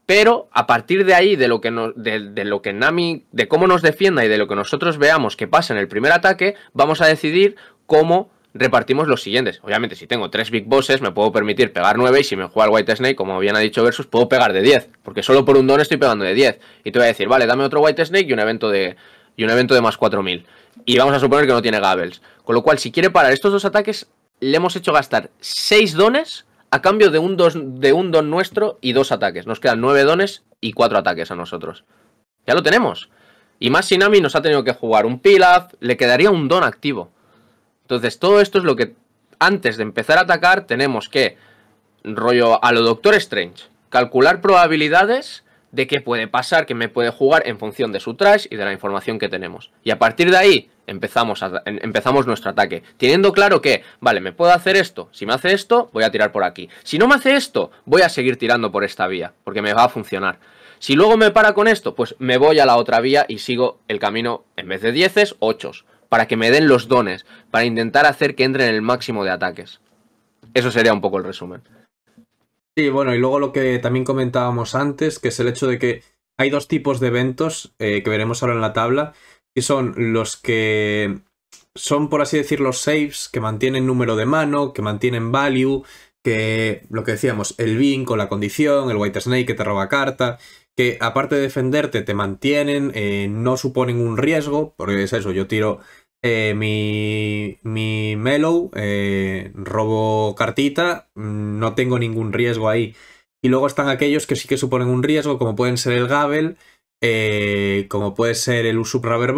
Pero a partir de ahí, de lo, que de, de lo que Nami, de cómo nos defienda y de lo que nosotros veamos que pasa en el primer ataque, vamos a decidir cómo repartimos los siguientes. Obviamente, si tengo tres big bosses, me puedo permitir pegar 9 y si me juega el White Snake, como bien ha dicho Versus, puedo pegar de 10. Porque solo por un don estoy pegando de 10. Y te voy a decir, vale, dame otro White Snake y un evento de, y un evento de más 4000. Y vamos a suponer que no tiene gables. Con lo cual, si quiere parar estos dos ataques, le hemos hecho gastar 6 dones a cambio de un, dos, de un don nuestro y dos ataques. Nos quedan 9 dones y 4 ataques a nosotros. Ya lo tenemos. Y más Sinami nos ha tenido que jugar un Pilaf, le quedaría un don activo. Entonces, todo esto es lo que antes de empezar a atacar tenemos que, rollo a lo Doctor Strange, calcular probabilidades de qué puede pasar, que me puede jugar en función de su trash y de la información que tenemos. Y a partir de ahí empezamos, empezamos nuestro ataque, teniendo claro que, vale, me puedo hacer esto, si me hace esto, voy a tirar por aquí. Si no me hace esto, voy a seguir tirando por esta vía, porque me va a funcionar. Si luego me para con esto, pues me voy a la otra vía y sigo el camino en vez de dieces, ochos para que me den los dones, para intentar hacer que entren el máximo de ataques. Eso sería un poco el resumen. Sí, bueno, y luego lo que también comentábamos antes, que es el hecho de que hay dos tipos de eventos eh, que veremos ahora en la tabla, y son los que son, por así decir, los saves, que mantienen número de mano, que mantienen value, que lo que decíamos, el bin con la condición, el white snake que te roba carta, que aparte de defenderte te mantienen, eh, no suponen un riesgo, porque es eso, yo tiro eh, mi, mi mellow, eh, robo cartita, mm, no tengo ningún riesgo ahí. Y luego están aquellos que sí que suponen un riesgo, como pueden ser el Gabel, eh, como puede ser el Usup Rubber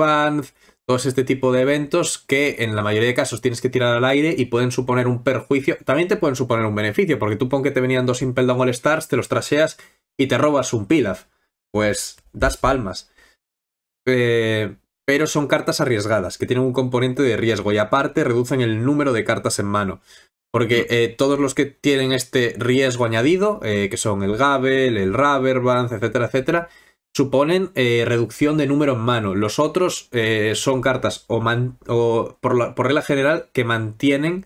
todos este tipo de eventos que en la mayoría de casos tienes que tirar al aire y pueden suponer un perjuicio. También te pueden suponer un beneficio, porque tú pon que te venían dos Impel Down All Stars, te los traseas y te robas un Pilaf. Pues das palmas. Eh, pero son cartas arriesgadas, que tienen un componente de riesgo y aparte reducen el número de cartas en mano. Porque eh, todos los que tienen este riesgo añadido, eh, que son el Gabel, el Raverband, etcétera, etcétera, suponen eh, reducción de número en mano. Los otros son cartas, o, por, regla general, que mantienen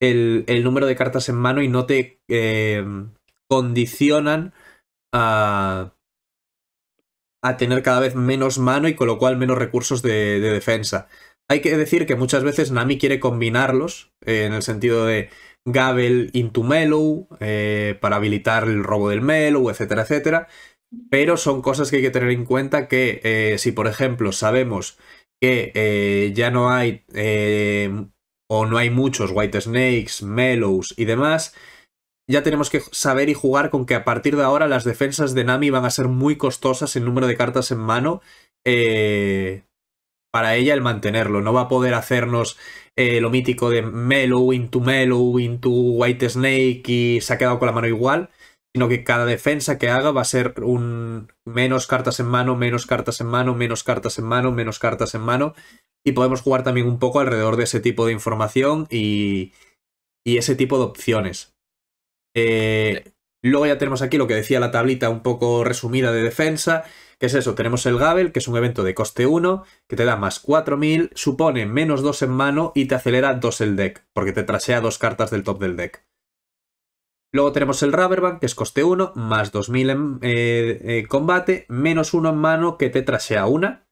el, el, número de cartas en mano y no te condicionan a a tener cada vez menos mano y con lo cual menos recursos de, defensa. Hay que decir que muchas veces Nami quiere combinarlos eh, en el sentido de Gabel into Mellow eh, para habilitar el robo del Mellow, etcétera, etcétera. Pero son cosas que hay que tener en cuenta que eh, si por ejemplo sabemos que ya no hay o no hay muchos White Snakes, Mellows y demás, ya tenemos que saber y jugar con que a partir de ahora las defensas de Nami van a ser muy costosas en número de cartas en mano. Eh, para ella el mantenerlo. No va a poder hacernos eh, lo mítico de Mellow into Mellow into White Snake y se ha quedado con la mano igual. Sino que cada defensa que haga va a ser un menos cartas en mano, menos cartas en mano, menos cartas en mano, menos cartas en mano. Y podemos jugar también un poco alrededor de ese tipo de información y, y ese tipo de opciones. Eh, luego ya tenemos aquí lo que decía la tablita un poco resumida de defensa, que es eso, tenemos el Gabel, que es un evento de coste 1, que te da más 4000, supone menos 2 en mano y te acelera 2 el deck, porque te trasea dos cartas del top del deck. Luego tenemos el Rubberband, que es coste 1, más 2000 en eh, eh, combate, menos 1 en mano, que te trasea una.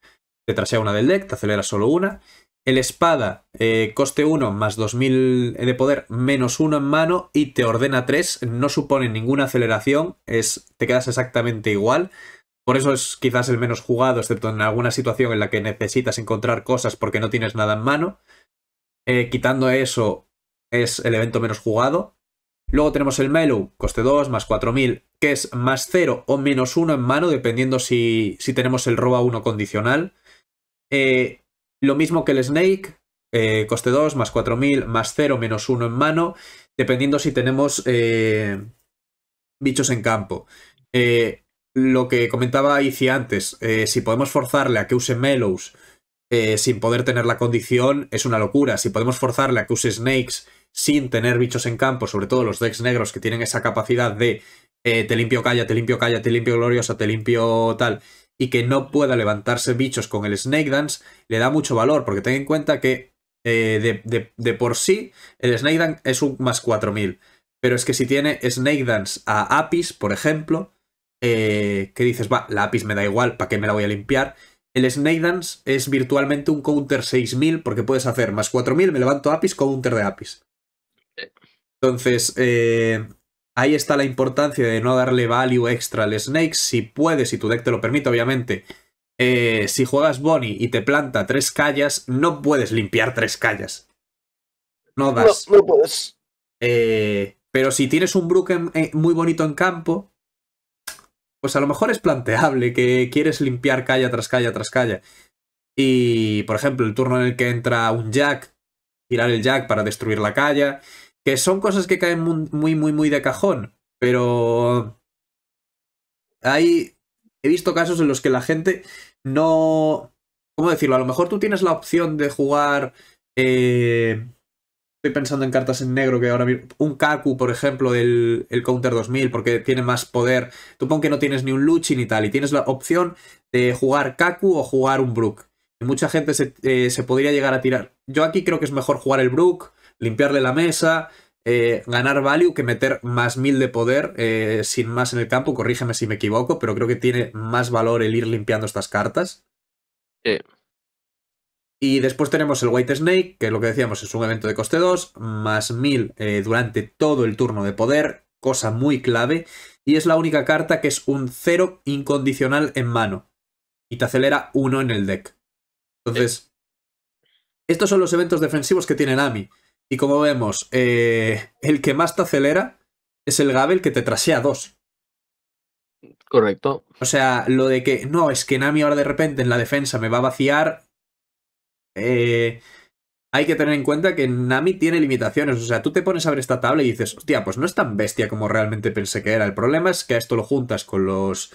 Te trasea una del deck, te acelera solo una el espada, eh, coste 1 más 2000 de poder, menos 1 en mano y te ordena 3, no supone ninguna aceleración, es, te quedas exactamente igual. Por eso es quizás el menos jugado, excepto en alguna situación en la que necesitas encontrar cosas porque no tienes nada en mano. Eh, quitando eso, es el evento menos jugado. Luego tenemos el Melo, coste 2, más 4000, que es más 0 o menos 1 en mano, dependiendo si, tenemos el roba 1 condicional. Eh, lo mismo que el Snake, eh, coste 2, más 4000, más 0, menos 1 en mano, dependiendo si tenemos eh, bichos en campo. Eh, lo que comentaba Izzy antes, si podemos forzarle a que use Mellows sin poder tener la condición, es una locura. Si podemos forzarle a que use Snakes sin tener bichos en campo, sobre todo los decks negros que tienen esa capacidad de te limpio calla, te limpio calla, te limpio gloriosa, te limpio tal, y que no pueda levantarse bichos con el Snake Dance le da mucho valor, porque ten en cuenta que eh, de, por sí el Snake Dance es un más 4000. Pero es que si tiene Snake Dance a Apis, por ejemplo, eh, que dices, va, la Apis me da igual, ¿para qué me la voy a limpiar? El Snake Dance es virtualmente un counter 6000, porque puedes hacer más 4000, me levanto Apis, counter de Apis. Eh. Entonces, Ahí está la importancia de no darle value extra al Snake. Si puedes, y tu deck te lo permite, obviamente. Eh, si juegas Bonnie y te planta tres callas, no puedes limpiar tres callas. No das. No, puedes. Eh, pero si tienes un Brook eh, muy bonito en campo, pues a lo mejor es planteable que quieres limpiar calla tras calla tras calla. Y, por ejemplo, el turno en el que entra un Jack, tirar el Jack para destruir la calla. Que son cosas que caen muy, muy, muy de cajón. Pero. Hay. He visto casos en los que la gente no. ¿Cómo decirlo? A lo mejor tú tienes la opción de jugar. Eh, estoy pensando en cartas en negro que ahora Un Kaku, por ejemplo, el, el Counter 2000, porque tiene más poder. Tú que no tienes ni un Luchi ni tal, y tienes la opción de jugar Kaku o jugar un Brook. Y mucha gente se, eh, se podría llegar a tirar. Yo aquí creo que es mejor jugar el Brook limpiarle la mesa, eh, ganar value que meter más mil de poder eh, sin más en el campo. Corrígeme si me equivoco, pero creo que tiene más valor el ir limpiando estas cartas. Y después tenemos el White Snake, que lo que decíamos es un evento de coste 2, más 1000 eh, durante todo el turno de poder, cosa muy clave, y es la única carta que es un 0 incondicional en mano, y te acelera uno en el deck. Entonces, estos son los eventos defensivos que tiene Nami. Y como vemos, eh, el que más te acelera es el Gabel que te trasea dos. Correcto. O sea, lo de que no, es que Nami ahora de repente en la defensa me va a vaciar. Eh, hay que tener en cuenta que Nami tiene limitaciones. O sea, tú te pones a ver esta tabla y dices, hostia, pues no es tan bestia como realmente pensé que era. El problema es que a esto lo juntas con los,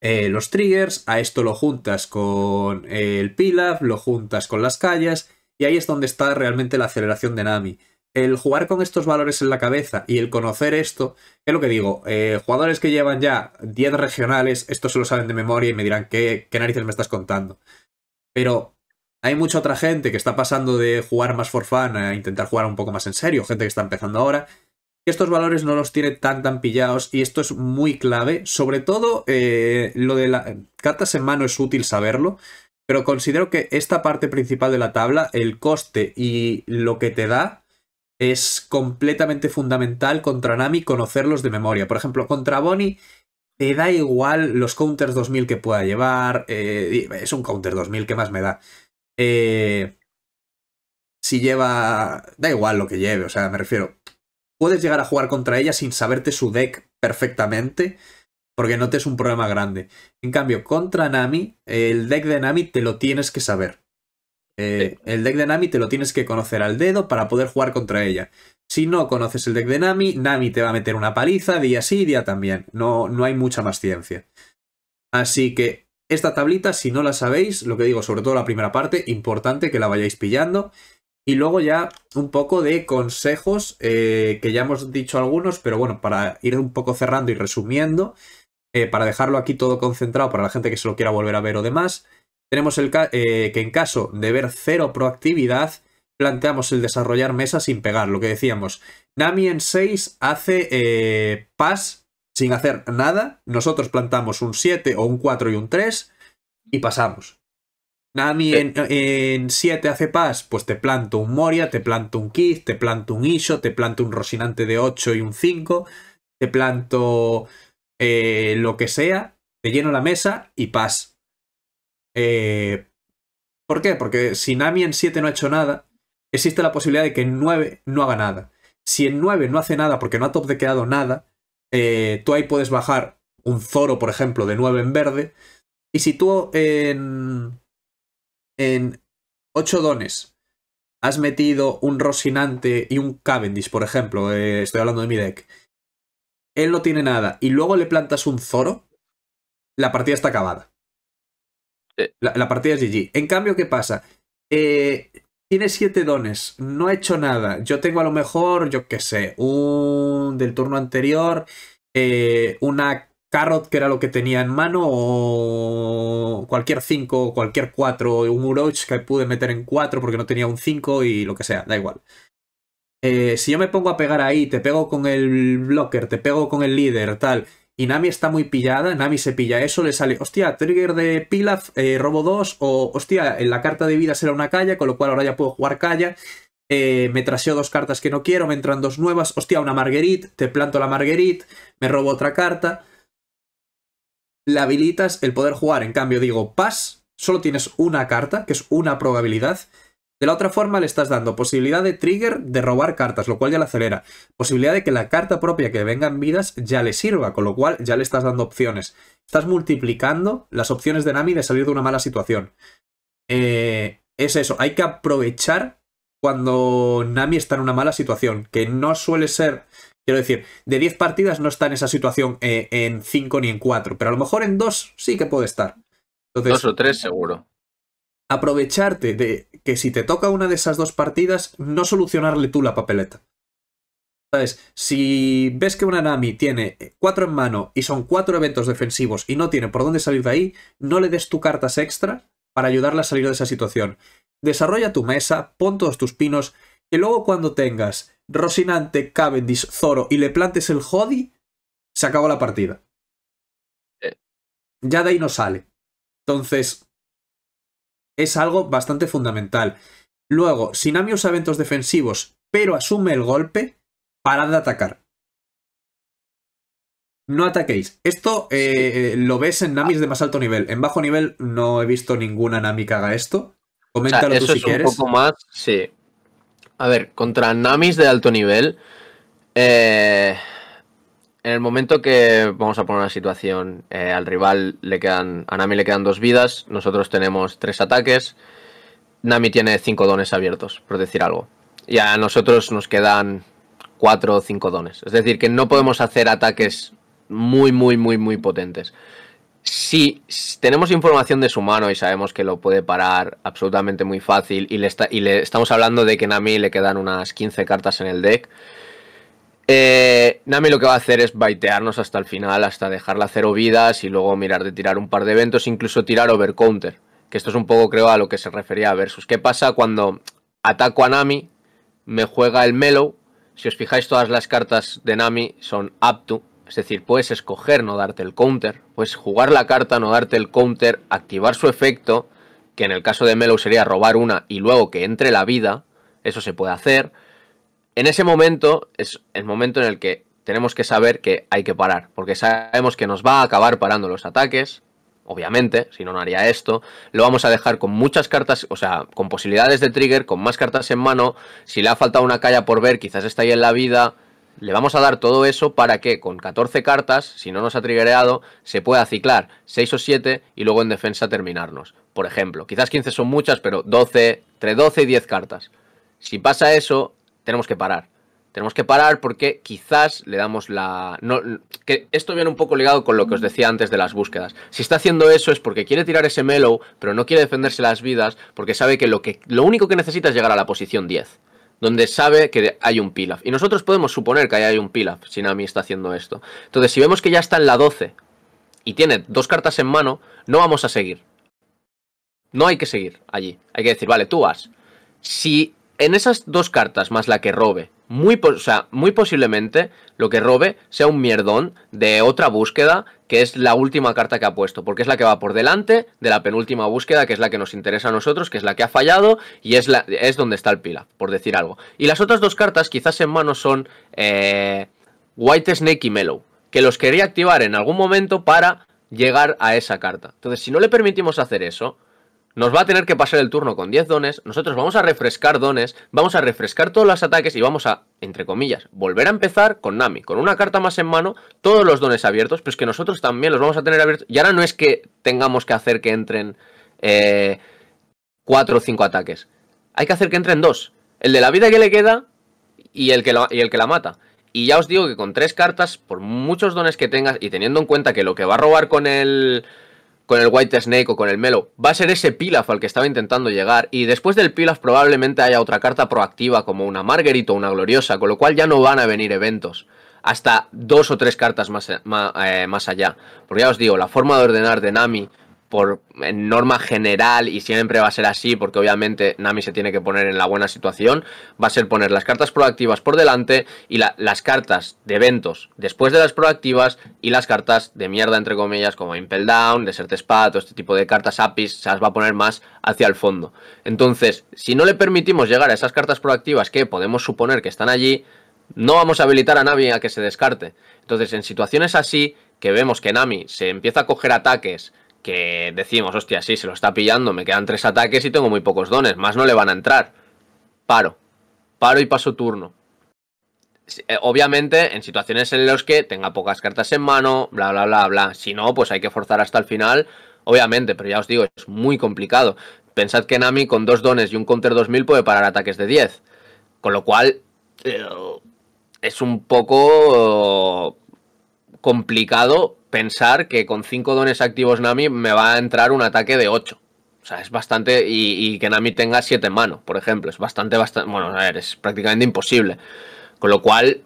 eh, los triggers, a esto lo juntas con el pilaf, lo juntas con las callas... Y ahí es donde está realmente la aceleración de Nami. El jugar con estos valores en la cabeza y el conocer esto, es lo que digo, eh, jugadores que llevan ya 10 regionales, esto se lo saben de memoria y me dirán, ¿qué, narices me estás contando? Pero hay mucha otra gente que está pasando de jugar más for fun a intentar jugar un poco más en serio, gente que está empezando ahora, que estos valores no los tiene tan tan pillados y esto es muy clave, sobre todo eh, lo de las cartas en mano es útil saberlo, pero considero que esta parte principal de la tabla, el coste y lo que te da, es completamente fundamental contra Nami conocerlos de memoria. Por ejemplo, contra Bonnie te da igual los counters 2000 que pueda llevar. Eh, es un counter 2000, ¿qué más me da? Eh, si lleva... Da igual lo que lleve, o sea, me refiero. Puedes llegar a jugar contra ella sin saberte su deck perfectamente porque no te es un problema grande. En cambio, contra Nami, el deck de Nami te lo tienes que saber. Eh, el deck de Nami te lo tienes que conocer al dedo para poder jugar contra ella. Si no conoces el deck de Nami, Nami te va a meter una paliza día sí, día también. No, no hay mucha más ciencia. Así que esta tablita, si no la sabéis, lo que digo, sobre todo la primera parte, importante que la vayáis pillando. Y luego ya un poco de consejos, eh, que ya hemos dicho algunos, pero bueno, para ir un poco cerrando y resumiendo. Eh, para dejarlo aquí todo concentrado para la gente que se lo quiera volver a ver o demás. Tenemos el eh, que en caso de ver cero proactividad, planteamos el desarrollar mesa sin pegar, lo que decíamos. Nami en 6 hace eh, pas sin hacer nada, nosotros plantamos un 7 o un 4 y un 3 y pasamos. Nami en 7 hace pas, pues te planto un Moria, te planto un Kid, te planto un Isho, te planto un Rosinante de 8 y un 5, te planto eh, lo que sea, te lleno la mesa y paz. Eh, ¿Por qué? Porque si Nami en 7 no ha hecho nada, existe la posibilidad de que en 9 no haga nada. Si en 9 no hace nada porque no ha top de quedado nada, eh, tú ahí puedes bajar un Zoro, por ejemplo, de 9 en verde. Y si tú en, en 8 dones has metido un Rosinante y un Cavendish, por ejemplo, estoy hablando de mi deck, él no tiene nada y luego le plantas un Zoro, la partida está acabada. La, partida es GG. En cambio, ¿qué pasa? Eh, tiene siete dones, no ha hecho nada. Yo tengo a lo mejor, yo qué sé, un del turno anterior, eh, una Carrot, que era lo que tenía en mano, o cualquier 5, cualquier 4, un Uroch que pude meter en 4 porque no tenía un 5 y lo que sea, da igual. Eh, si yo me pongo a pegar ahí, te pego con el blocker, te pego con el líder, tal, y Nami está muy pillada, Nami se pilla eso, le sale, hostia, trigger de Pilaf, eh, robo dos, o hostia, en la carta de vida será una calla, con lo cual ahora ya puedo jugar calla, eh, me traseo dos cartas que no quiero, me entran dos nuevas, hostia, una Marguerite, te planto la Marguerite, me robo otra carta. la habilitas el poder jugar, en cambio digo, pas, solo tienes una carta, que es una probabilidad, de la otra forma le estás dando posibilidad de trigger de robar cartas, lo cual ya la acelera. Posibilidad de que la carta propia que vengan vidas ya le sirva, con lo cual ya le estás dando opciones. Estás multiplicando las opciones de Nami de salir de una mala situación. Eh, es eso, hay que aprovechar cuando Nami está en una mala situación, que no suele ser... Quiero decir, de 10 partidas no está en esa situación eh, en 5 ni en 4, pero a lo mejor en 2 sí que puede estar. 2 dos o tres seguro aprovecharte de que si te toca una de esas dos partidas, no solucionarle tú la papeleta. Si ves que una Nami tiene cuatro en mano y son cuatro eventos defensivos y no tiene por dónde salir de ahí, no le des tu cartas extra para ayudarla a salir de esa situación. Desarrolla tu mesa, pon todos tus pinos, y luego cuando tengas Rosinante, Cavendish, Zoro y le plantes el Jodi, se acabó la partida. Eh. Ya de ahí no sale. Entonces, es algo bastante fundamental. Luego, si Nami usa eventos defensivos, pero asume el golpe, parad de atacar. No ataquéis. Esto eh, lo ves en Namis de más alto nivel. En bajo nivel no he visto ninguna Nami que haga esto. Coméntalo tú si quieres. Un poco más, sí. A ver, contra Namis de alto nivel. Eh, en el momento que vamos a poner una situación, eh, al rival le quedan, a Nami le quedan dos vidas, nosotros tenemos tres ataques, Nami tiene cinco dones abiertos, por decir algo, y a nosotros nos quedan cuatro o cinco dones. Es decir, que no podemos hacer ataques muy, muy, muy, muy potentes. Si tenemos información de su mano y sabemos que lo puede parar absolutamente muy fácil y le, y le estamos hablando de que Nami le quedan unas 15 cartas en el deck, eh, Nami lo que va a hacer es baitearnos hasta el final, hasta dejarla cero vidas y luego mirar de tirar un par de eventos, incluso tirar counter Que esto es un poco, creo, a lo que se refería a Versus. ¿Qué pasa cuando ataco a Nami, me juega el Melo. Si os fijáis, todas las cartas de Nami son up to, es decir, puedes escoger no darte el counter, puedes jugar la carta, no darte el counter, activar su efecto, que en el caso de Melo sería robar una y luego que entre la vida, eso se puede hacer en ese momento es el momento en el que tenemos que saber que hay que parar, porque sabemos que nos va a acabar parando los ataques, obviamente, si no, no haría esto. Lo vamos a dejar con muchas cartas, o sea, con posibilidades de trigger, con más cartas en mano. Si le ha faltado una calla por ver, quizás está ahí en la vida. Le vamos a dar todo eso para que con 14 cartas, si no nos ha triggereado, se pueda ciclar 6 o 7 y luego en defensa terminarnos. Por ejemplo, quizás 15 son muchas, pero 12, entre 12 y 10 cartas. Si pasa eso, tenemos que parar. Tenemos que parar porque quizás le damos la... que esto viene un poco ligado con lo que os decía antes de las búsquedas. Si está haciendo eso es porque quiere tirar ese mellow, pero no quiere defenderse las vidas porque sabe que lo, que lo único que necesita es llegar a la posición 10, donde sabe que hay un pilaf. Y nosotros podemos suponer que ahí hay un pilaf si Nami está haciendo esto. Entonces, si vemos que ya está en la 12 y tiene dos cartas en mano, no vamos a seguir. No hay que seguir allí. Hay que decir, vale, tú vas. Si en esas dos cartas más la que robe, muy, o sea, muy posiblemente lo que robe sea un mierdón de otra búsqueda, que es la última carta que ha puesto, porque es la que va por delante de la penúltima búsqueda, que es la que nos interesa a nosotros, que es la que ha fallado y es, la, donde está el pila, por decir algo. Y las otras dos cartas quizás en mano son eh, White Snake y Mellow, que los quería activar en algún momento para llegar a esa carta. Entonces, si no le permitimos hacer eso, nos va a tener que pasar el turno con 10 dones, nosotros vamos a refrescar dones, vamos a refrescar todos los ataques y vamos a, entre comillas, volver a empezar con Nami, con una carta más en mano, todos los dones abiertos, pero es que nosotros también los vamos a tener abiertos. Y ahora no es que tengamos que hacer que entren 4 eh, o 5 ataques, hay que hacer que entren 2, el de la vida que le queda y el que, la, y el que la mata. Y ya os digo que con tres cartas, por muchos dones que tengas y teniendo en cuenta que lo que va a robar con el con el White Snake o con el Melo. Va a ser ese Pilaf al que estaba intentando llegar. Y después del Pilaf probablemente haya otra carta proactiva como una Marguerite o una Gloriosa, con lo cual ya no van a venir eventos. Hasta dos o tres cartas más, eh, más, eh, más allá. Porque ya os digo, la forma de ordenar de Nami por norma general y siempre va a ser así porque obviamente Nami se tiene que poner en la buena situación, va a ser poner las cartas proactivas por delante y las cartas de eventos después de las proactivas y las cartas de mierda entre comillas como Impel Down, Desert Spat... este tipo de cartas APIs se las va a poner más hacia el fondo. Entonces, si no le permitimos llegar a esas cartas proactivas que podemos suponer que están allí, no vamos a habilitar a Nami a que se descarte. Entonces, en situaciones así que vemos que Nami se empieza a coger ataques que decimos, hostia, sí, se lo está pillando, me quedan tres ataques y tengo muy pocos dones, más no le van a entrar. Paro. Paro y paso turno. Eh, obviamente, en situaciones en las que tenga pocas cartas en mano, bla, bla, bla, bla. Si no, pues hay que forzar hasta el final, obviamente, pero ya os digo, es muy complicado. Pensad que Nami con dos dones y un counter 2000 puede parar ataques de 10. Con lo cual, eh, es un poco complicado pensar que con 5 dones activos Nami me va a entrar un ataque de 8. O sea, es bastante. Y, que Nami tenga 7 en mano, por ejemplo. Es bastante, bastante. Bueno, a ver, es prácticamente imposible. Con lo cual,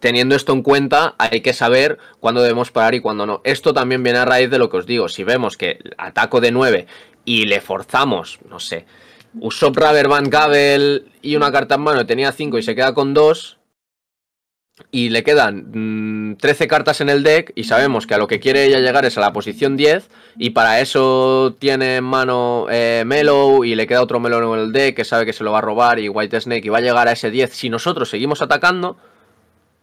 teniendo esto en cuenta, hay que saber cuándo debemos parar y cuándo no. Esto también viene a raíz de lo que os digo. Si vemos que ataco de 9 y le forzamos, no sé, usó Rubber Van, Gabel y una carta en mano, tenía 5 y se queda con 2, y le quedan 13 mm, cartas en el deck y sabemos que a lo que quiere ella llegar es a la posición 10 y para eso tiene en mano eh, Melo y le queda otro Melo en el deck que sabe que se lo va a robar y White Snake y va a llegar a ese 10. Si nosotros seguimos atacando,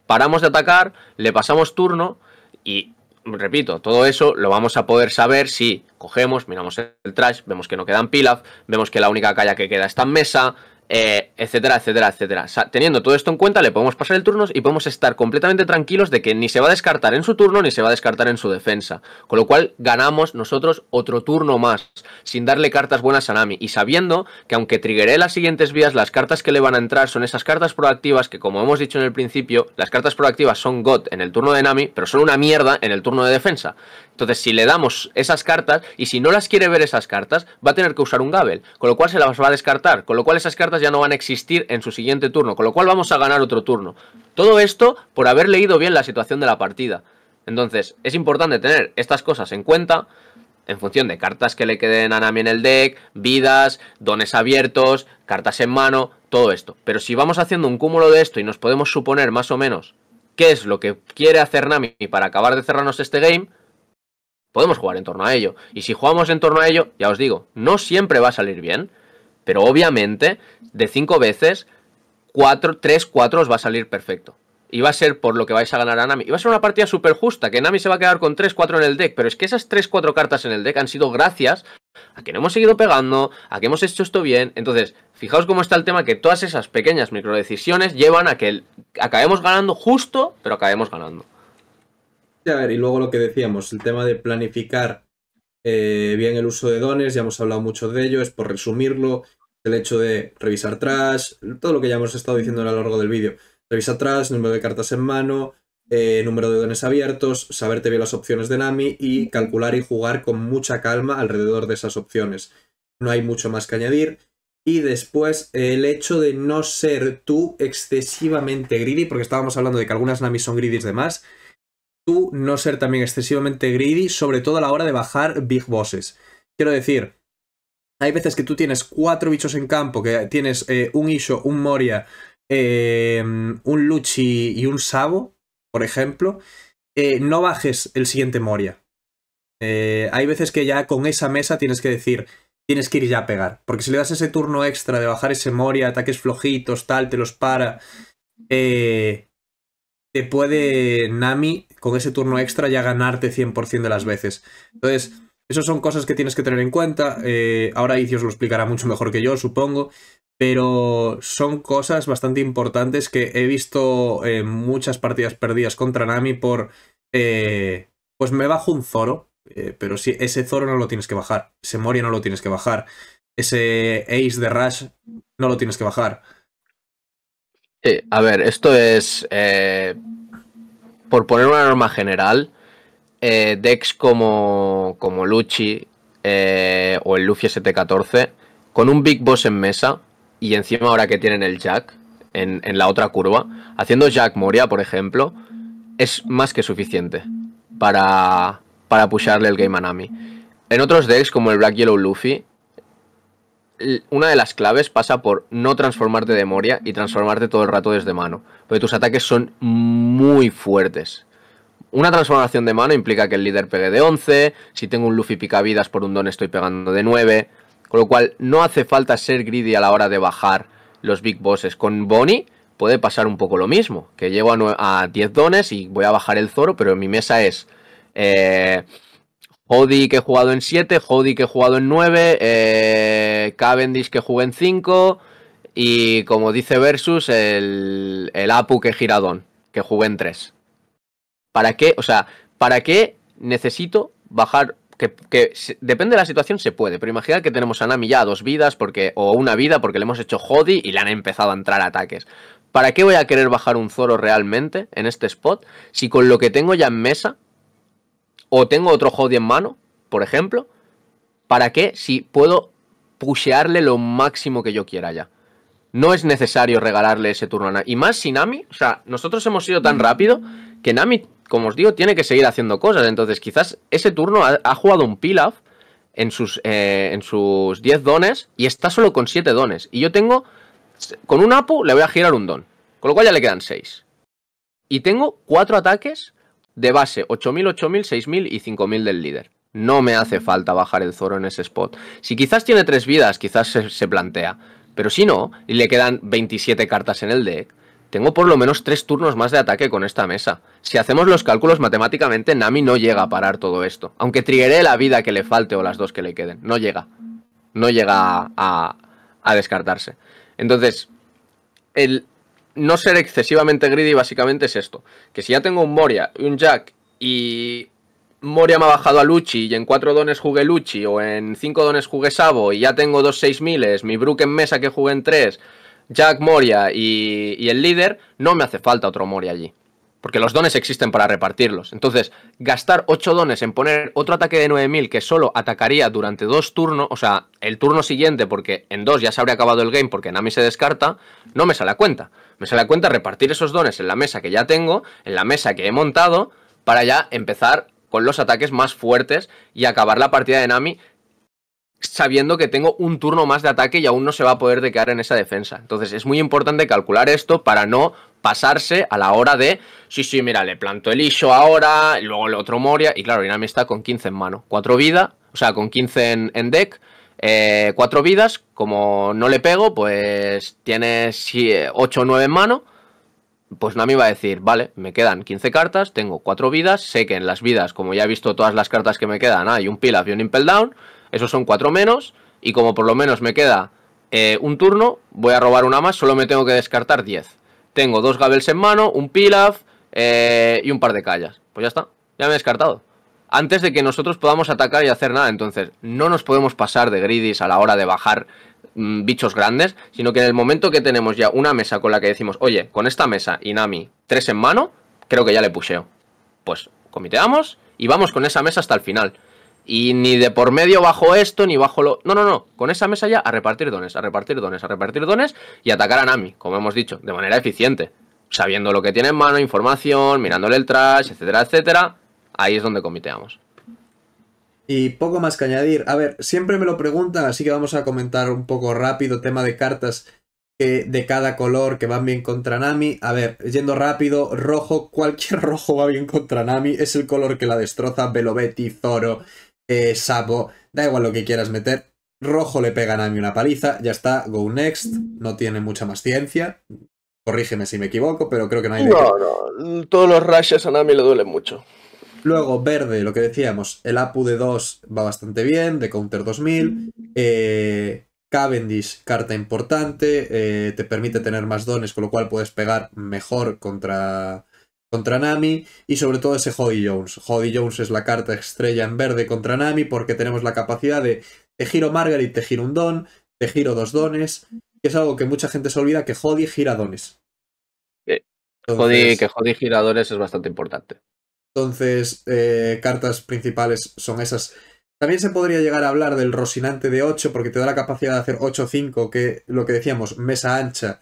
paramos de atacar, le pasamos turno y... Repito, todo eso lo vamos a poder saber si cogemos, miramos el trash, vemos que no quedan pilaf, vemos que la única calla que queda está en mesa, eh, etcétera, etcétera, etcétera. teniendo todo esto en cuenta, le podemos pasar el turno y podemos estar completamente tranquilos de que ni se va a descartar en su turno ni se va a descartar en su defensa. Con lo cual, ganamos nosotros otro turno más, sin darle cartas buenas a Nami. Y sabiendo que aunque triggeré las siguientes vías, las cartas que le van a entrar son esas cartas proactivas que, como hemos dicho en el principio, las cartas proactivas son God en el turno de Nami, pero son una mierda en el turno de defensa. Entonces, si le damos esas cartas, y si no las quiere ver esas cartas, va a tener que usar un Gabel, con lo cual se las va a descartar, con lo cual esas cartas ya no van a existir en su siguiente turno, con lo cual vamos a ganar otro turno. Todo esto por haber leído bien la situación de la partida. Entonces, es importante tener estas cosas en cuenta en función de cartas que le queden a Nami en el deck, vidas, dones abiertos, cartas en mano, todo esto. Pero si vamos haciendo un cúmulo de esto y nos podemos suponer más o menos qué es lo que quiere hacer Nami para acabar de cerrarnos este game, Podemos jugar en torno a ello. Y si jugamos en torno a ello, ya os digo, no siempre va a salir bien. Pero obviamente, de cinco veces, 3-4 cuatro os va a salir perfecto. Y va a ser por lo que vais a ganar a Nami. Y va a ser una partida súper justa, que Nami se va a quedar con 3-4 en el deck. Pero es que esas 3-4 cartas en el deck han sido gracias a que no hemos seguido pegando, a que hemos hecho esto bien. Entonces, fijaos cómo está el tema, que todas esas pequeñas microdecisiones llevan a que acabemos ganando justo, pero acabemos ganando ver, y luego lo que decíamos, el tema de planificar eh, bien el uso de dones, ya hemos hablado mucho de ello, es por resumirlo, el hecho de revisar trash, todo lo que ya hemos estado diciendo a lo largo del vídeo. Revisar trash, número de cartas en mano, eh, número de dones abiertos, saberte bien las opciones de Nami y calcular y jugar con mucha calma alrededor de esas opciones. No hay mucho más que añadir. Y después el hecho de no ser tú excesivamente greedy, porque estábamos hablando de que algunas Nami son greedy de más, tú no ser también excesivamente greedy, sobre todo a la hora de bajar big bosses. Quiero decir, hay veces que tú tienes cuatro bichos en campo, que tienes eh, un Isho, un Moria, eh, un Luchi y un Sabo, por ejemplo, eh, no bajes el siguiente Moria. hay veces que ya con esa mesa tienes que decir, tienes que ir ya a pegar. Porque si le das ese turno extra de bajar ese Moria, ataques flojitos, tal, te los para te puede Nami con ese turno extra ya ganarte 100% de las veces. Entonces, esas son cosas que tienes que tener en cuenta. Eh, ahora ahora os lo explicará mucho mejor que yo, supongo. Pero son cosas bastante importantes que he visto en eh, muchas partidas perdidas contra Nami por... Eh, pues me bajo un Zoro, pero si ese Zoro no lo tienes que bajar. Ese Moria no lo tienes que bajar. Ese Ace de Rush no lo tienes que bajar a ver, esto es, eh, por poner una norma general, eh, decks como, como Luchi eh, o el Luffy st con un Big Boss en mesa y encima ahora que tienen el Jack en, en la otra curva, haciendo Jack Moria, por ejemplo, es más que suficiente para, para pusharle el Game Anami. En otros decks como el Black Yellow Luffy, una de las claves pasa por no transformarte de Moria y transformarte todo el rato desde mano. Porque tus ataques son muy fuertes. Una transformación de mano implica que el líder pegue de 11, si tengo un Luffy vidas por un don estoy pegando de 9, con lo cual no hace falta ser greedy a la hora de bajar los big bosses. Con Bonnie puede pasar un poco lo mismo, que llevo a, 10 dones y voy a bajar el Zoro, pero mi mesa es... Eh, Hody que he jugado en 7, Hody que he jugado en 9, eh, Cavendish que jugué en 5 y como dice Versus, el, el Apu que giradón, que jugué en 3. ¿Para qué? O sea, ¿para qué necesito bajar? Que, que depende de la situación, se puede, pero imagina que tenemos a Nami ya dos vidas porque, o una vida porque le hemos hecho Hody y le han empezado a entrar ataques. ¿Para qué voy a querer bajar un Zoro realmente en este spot si con lo que tengo ya en mesa o tengo otro hobby en mano, por ejemplo, ¿para qué? Si puedo pushearle lo máximo que yo quiera ya. No es necesario regalarle ese turno a Nami. Y más si Nami, o sea, nosotros hemos sido tan rápido que Nami, como os digo, tiene que seguir haciendo cosas. Entonces, quizás ese turno ha, jugado un pilaf en sus, eh, en sus 10 dones y está solo con 7 dones. Y yo tengo, con un Apu le voy a girar un don. Con lo cual ya le quedan 6. Y tengo 4 ataques de base 8.000, 8.000, 6.000 y 5.000 del líder. No me hace falta bajar el Zoro en ese spot. Si quizás tiene tres vidas, quizás se, plantea. Pero si no, y le quedan 27 cartas en el deck, tengo por lo menos tres turnos más de ataque con esta mesa. Si hacemos los cálculos matemáticamente, Nami no llega a parar todo esto. Aunque triggeré la vida que le falte o las dos que le queden. No llega. No llega a descartarse. Entonces, el, no ser excesivamente greedy básicamente es esto. Que si ya tengo un Moria, un Jack y Moria me ha bajado a Luchi y en 4 dones jugué Luchi o en 5 dones jugué Sabo y ya tengo dos 6000, mi Brook en mesa que jugué en 3, Jack Moria y el líder, no me hace falta otro Moria allí. Porque los dones existen para repartirlos. Entonces, gastar 8 dones en poner otro ataque de 9000 que solo atacaría durante 2 turnos, o sea, el turno siguiente, porque en 2 ya se habría acabado el game porque Nami se descarta, no me sale a cuenta. Me sale a cuenta repartir esos dones en la mesa que ya tengo, en la mesa que he montado, para ya empezar con los ataques más fuertes y acabar la partida de Nami sabiendo que tengo un turno más de ataque y aún no se va a poder decaer en esa defensa. Entonces es muy importante calcular esto para no pasarse a la hora de, sí, sí, mira, le planto el Isho ahora, y luego el otro Moria, y claro, Inami está con 15 en mano, 4 vidas... o sea, con 15 en, deck, 4 eh, vidas, como no le pego, pues Tiene 8 eh, o 9 en mano, pues Nami va a decir, vale, me quedan 15 cartas, tengo 4 vidas, sé que en las vidas, como ya he visto todas las cartas que me quedan, hay un Pilaf y un Impel Down, esos son 4 menos, y como por lo menos me queda eh, un turno, voy a robar una más, solo me tengo que descartar 10. Tengo dos Gabels en mano, un Pilaf eh, y un par de callas. Pues ya está, ya me he descartado. Antes de que nosotros podamos atacar y hacer nada, entonces no nos podemos pasar de gridis a la hora de bajar mm, bichos grandes, sino que en el momento que tenemos ya una mesa con la que decimos, oye, con esta mesa y Nami tres en mano, creo que ya le pusheo. Pues comiteamos y vamos con esa mesa hasta el final. Y ni de por medio bajo esto, ni bajo lo. No, no, no. Con esa mesa ya a repartir dones, a repartir dones, a repartir dones y atacar a Nami, como hemos dicho, de manera eficiente. Sabiendo lo que tiene en mano, información, mirándole el trash, etcétera, etcétera. Ahí es donde comiteamos. Y poco más que añadir. A ver, siempre me lo preguntan, así que vamos a comentar un poco rápido tema de cartas de cada color que van bien contra Nami. A ver, yendo rápido, rojo, cualquier rojo va bien contra Nami. Es el color que la destroza Velovetti, Zoro, eh, sapo, da igual lo que quieras meter. Rojo le pega a Nami una paliza, ya está, go next, no tiene mucha más ciencia. Corrígeme si me equivoco, pero creo que no hay... No, no, todos los rushes a Nami le duelen mucho. Luego, verde, lo que decíamos, el APU de 2 va bastante bien, de Counter 2000. Eh, Cavendish, carta importante, eh, te permite tener más dones, con lo cual puedes pegar mejor contra, contra Nami y sobre todo ese Hody Jones. Hody Jones es la carta estrella en verde contra Nami porque tenemos la capacidad de te giro Margaret, te giro un don, te giro dos dones, es algo que mucha gente se olvida que Hody gira dones. Eh, que Hody gira dones es bastante importante. Entonces, eh, cartas principales son esas. También se podría llegar a hablar del Rosinante de 8 porque te da la capacidad de hacer 8-5, que lo que decíamos, mesa ancha,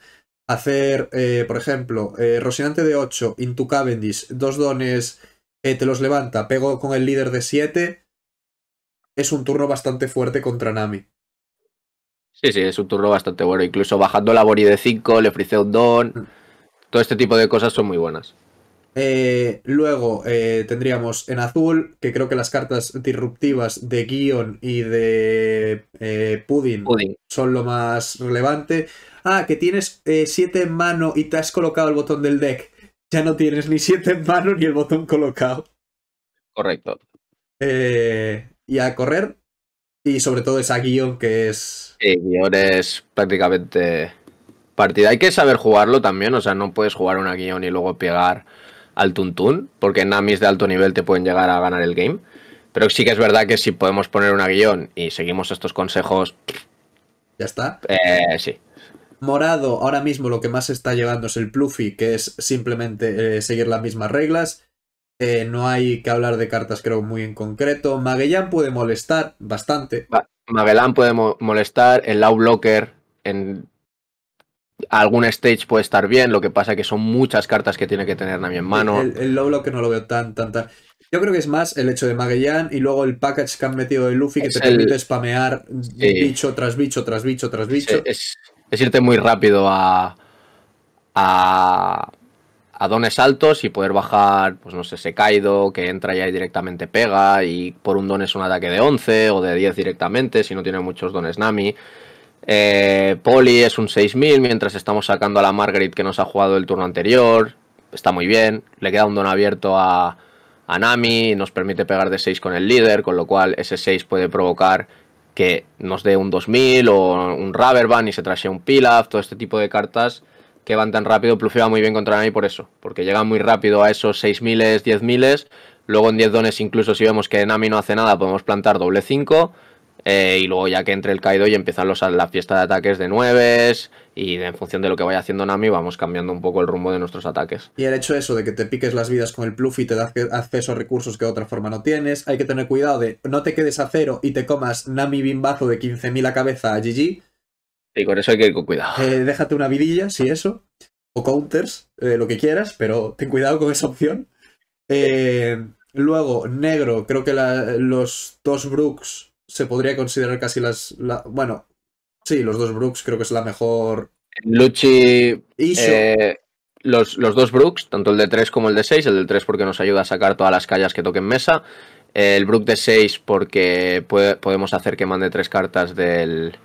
hacer, eh, por ejemplo, eh, Rosinante de 8, into Cavendish, dos dones, eh, te los levanta, pego con el líder de 7, es un turno bastante fuerte contra Nami. Sí, sí, es un turno bastante bueno. Incluso bajando la Bori de 5, le ofrece un don. Mm. Todo este tipo de cosas son muy buenas. Eh, luego tendríamos en azul, que creo que las cartas disruptivas de Guion y de Pudding son lo más relevante ah, que tienes 7 eh, en mano y te has colocado el botón del deck. Ya no tienes ni 7 en mano ni el botón colocado. Correcto. Eh, y a correr. Y sobre todo esa guión que es. Sí, guión es prácticamente partida. Hay que saber jugarlo también. O sea, no puedes jugar una guión y luego pegar al tuntún. Porque en namis de alto nivel te pueden llegar a ganar el game. Pero sí que es verdad que si podemos poner una guión y seguimos estos consejos. Ya está. Eh, sí. Morado, ahora mismo lo que más está llevando es el Pluffy, que es simplemente eh, seguir las mismas reglas. Eh, no hay que hablar de cartas, creo, muy en concreto. Magellan puede molestar bastante. Magellan puede molestar, el Low Blocker en algún stage puede estar bien, lo que pasa que son muchas cartas que tiene que tener Nami en mano. El, Low Blocker no lo veo tan, tan, tan. Yo creo que es más el hecho de Magellan y luego el package que han metido de Luffy que te permite spamear bicho tras bicho tras bicho tras bicho. es, es irte muy rápido a, a, dones altos y poder bajar, pues no sé, Kaido que entra ya y directamente pega, y por un don es un ataque de 11 o de 10 directamente, si no tiene muchos dones Nami. Eh, Poli es un 6000, mientras estamos sacando a la Margaret que nos ha jugado el turno anterior. Está muy bien, le queda un don abierto a, a Nami, nos permite pegar de 6 con el líder, con lo cual ese 6 puede provocar que nos dé un 2000 o un van y se trashea un Pilaf, todo este tipo de cartas que van tan rápido, va muy bien contra Nami por eso, porque llegan muy rápido a esos 6000, 10000, luego en 10 dones incluso si vemos que Nami no hace nada podemos plantar doble 5 eh, y luego ya que entre el Kaido y empiezan los, la fiesta de ataques de nueves y en función de lo que vaya haciendo Nami vamos cambiando un poco el rumbo de nuestros ataques. Y el hecho eso de que te piques las vidas con el Pluffy te das acceso a recursos que de otra forma no tienes, hay que tener cuidado de no te quedes a cero y te comas Nami bimbazo de 15.000 a cabeza a GG. Y con eso hay que ir con cuidado. Eh, déjate una vidilla, si eso, o counters, eh, lo que quieras, pero ten cuidado con esa opción. luego, negro, creo que los dos Brooks se podría considerar casi las. bueno, sí, los dos Brooks creo que es la mejor. Luchi. Eh, los, dos Brooks, tanto el de 3 como el de 6. El del 3 porque nos ayuda a sacar todas las callas que toquen mesa. Eh, el Brook de 6 porque podemos hacer que mande tres cartas del.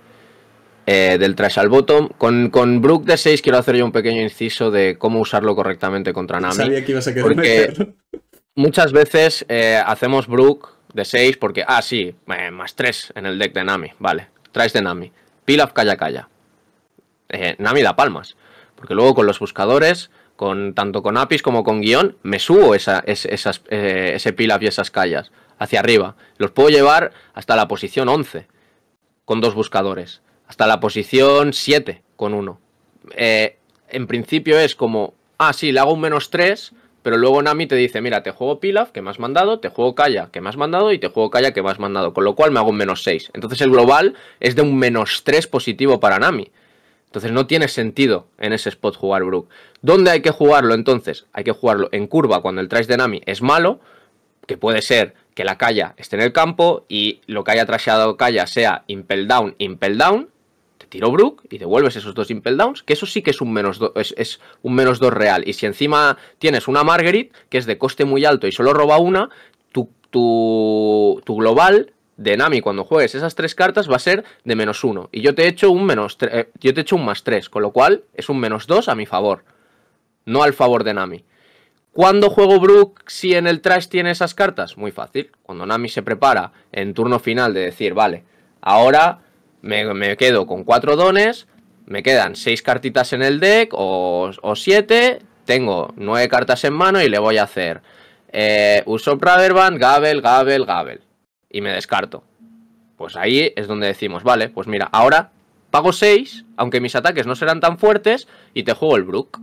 Eh, del trash al bottom. Con, Brook de 6 quiero hacer yo un pequeño inciso de cómo usarlo correctamente contra Nami. a porque muchas veces eh, hacemos Brook de 6 porque, ah, sí, eh, más 3 en el deck de Nami, vale, traes de Nami. Pilaf calla calla. Eh, Nami da palmas, porque luego con los buscadores, con tanto con APIs como con guión, me subo esa, eh, ese Pilaf y esas callas hacia arriba. Los puedo llevar hasta la posición 11 con dos buscadores, hasta la posición 7 con uno. en principio es como, ah, sí, le hago un menos 3 pero luego Nami te dice, mira, te juego Pilaf, que me has mandado, te juego Kaya, que me has mandado, y te juego Kaya, que me has mandado, con lo cual me hago un menos 6. Entonces el global es de un menos 3 positivo para Nami. Entonces no tiene sentido en ese spot jugar Brook. ¿Dónde hay que jugarlo entonces? Hay que jugarlo en curva cuando el trash de Nami es malo, que puede ser que la Kaya esté en el campo y lo que haya trasheado Kaya sea Impel Down, Impel Down, te tiro Brook y devuelves esos dos Impel Downs, que eso sí que es un menos 2 es, un menos dos real. Y si encima tienes una Marguerite, que es de coste muy alto y solo roba una, tu, tu, global de Nami cuando juegues esas tres cartas va a ser de menos 1. Y yo te hecho un menos eh, yo te hecho un más 3, con lo cual es un menos 2 a mi favor. No al favor de Nami. ¿Cuándo juego Brook si en el trash tiene esas cartas? Muy fácil. Cuando Nami se prepara en turno final de decir, vale, ahora me, quedo con cuatro dones, me quedan seis cartitas en el deck o, o siete, tengo nueve cartas en mano y le voy a hacer uso eh, Uso Raverband, Gabel, Gabel, Gabel. Y me descarto. Pues ahí es donde decimos, vale, pues mira, ahora pago seis aunque mis ataques no serán tan fuertes, y te juego el Brook.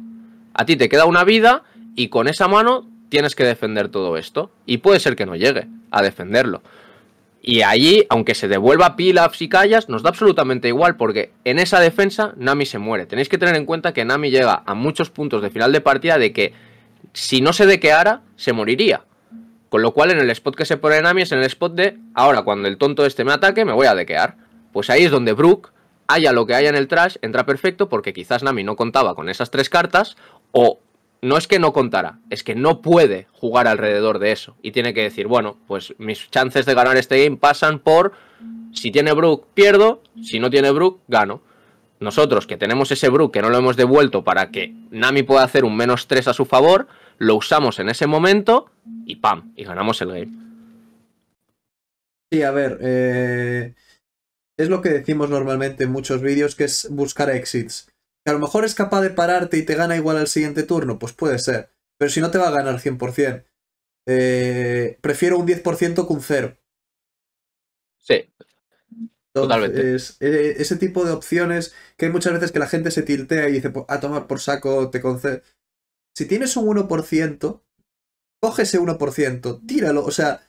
A ti te queda una vida y con esa mano tienes que defender todo esto. Y puede ser que no llegue a defenderlo. Y allí, aunque se devuelva Pilaf y Callas, nos da absolutamente igual porque en esa defensa Nami se muere. Tenéis que tener en cuenta que Nami llega a muchos puntos de final de partida de que si no se dequeara, se moriría. Con lo cual en el spot que se pone Nami es en el spot de ahora cuando el tonto este me ataque me voy a dequear. Pues ahí es donde Brook, haya lo que haya en el trash, entra perfecto porque quizás Nami no contaba con esas tres cartas o no es que no contara, es que no puede jugar alrededor de eso. Y tiene que decir, bueno, pues mis chances de ganar este game pasan por si tiene Brook, pierdo, si no tiene Brook, gano. Nosotros que tenemos ese Brook que no lo hemos devuelto para que Nami pueda hacer un menos 3 a su favor, lo usamos en ese momento y ¡pam! Y ganamos el game. Sí, a ver, eh, es lo que decimos normalmente en muchos vídeos, que es buscar exits. Que a lo mejor es capaz de pararte y te gana igual al siguiente turno, pues puede ser. Pero si no te va a ganar 100%. Eh, prefiero un 10% que un 0. Sí. Totalmente. Eh, ese tipo de opciones que hay muchas veces que la gente se tiltea y dice, pues, a tomar por saco, te concede Si tienes un 1%, coge ese 1%, tíralo. O sea,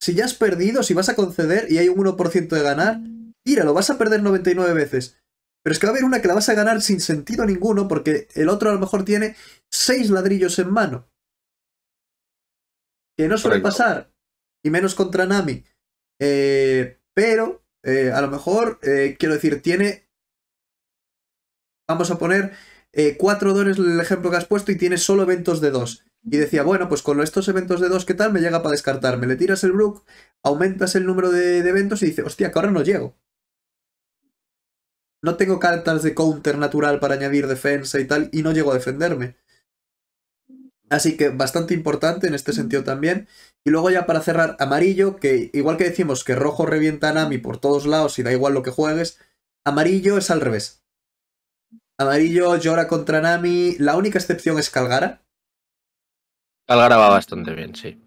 si ya has perdido, si vas a conceder y hay un 1% de ganar, tíralo, vas a perder 99 veces. Pero es que va a haber una que la vas a ganar sin sentido ninguno porque el otro a lo mejor tiene seis ladrillos en mano. Que no suele pasar. Y menos contra Nami. Eh, pero, eh, a lo mejor, eh, quiero decir, tiene... Vamos a poner cuatro dones el ejemplo que has puesto y tiene solo eventos de dos. Y decía, bueno, pues con estos eventos de dos, ¿qué tal? Me llega para descartarme. Le tiras el Brook, aumentas el número de, eventos y dice, hostia, que ahora no llego. No tengo cartas de counter natural para añadir defensa y tal, y no llego a defenderme. Así que bastante importante en este sentido también. Y luego ya para cerrar, amarillo, que igual que decimos que rojo revienta a Nami por todos lados y da igual lo que juegues, amarillo es al revés. Amarillo llora contra Nami, la única excepción es Calgara. Calgara va bastante bien, sí.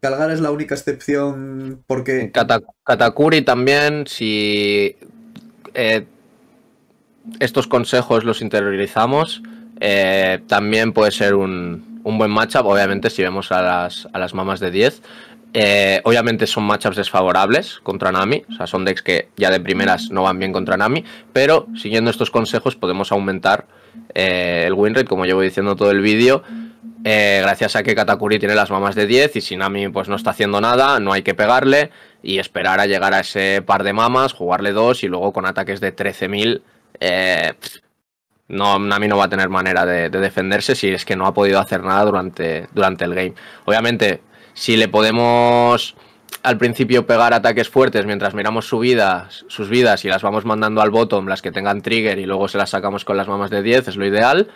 Calgara es la única excepción porque... Katakuri también, si eh, estos consejos los interiorizamos, eh, también puede ser un, buen matchup, obviamente si vemos a las, a mamas de 10. Eh, obviamente son matchups desfavorables contra Nami, o sea, son decks que ya de primeras no van bien contra Nami, pero siguiendo estos consejos podemos aumentar eh, el win rate, como llevo diciendo todo el vídeo, gracias a que Katakuri tiene las mamas de 10 y si pues no está haciendo nada, no hay que pegarle y esperar a llegar a ese par de mamas, jugarle dos y luego con ataques de 13.000 eh, no, Nami no va a tener manera de, defenderse si es que no ha podido hacer nada durante, durante el game. Obviamente, si le podemos al principio pegar ataques fuertes mientras miramos su sus vidas y las vamos mandando al bottom, las que tengan trigger y luego se las sacamos con las mamas de 10, es lo ideal.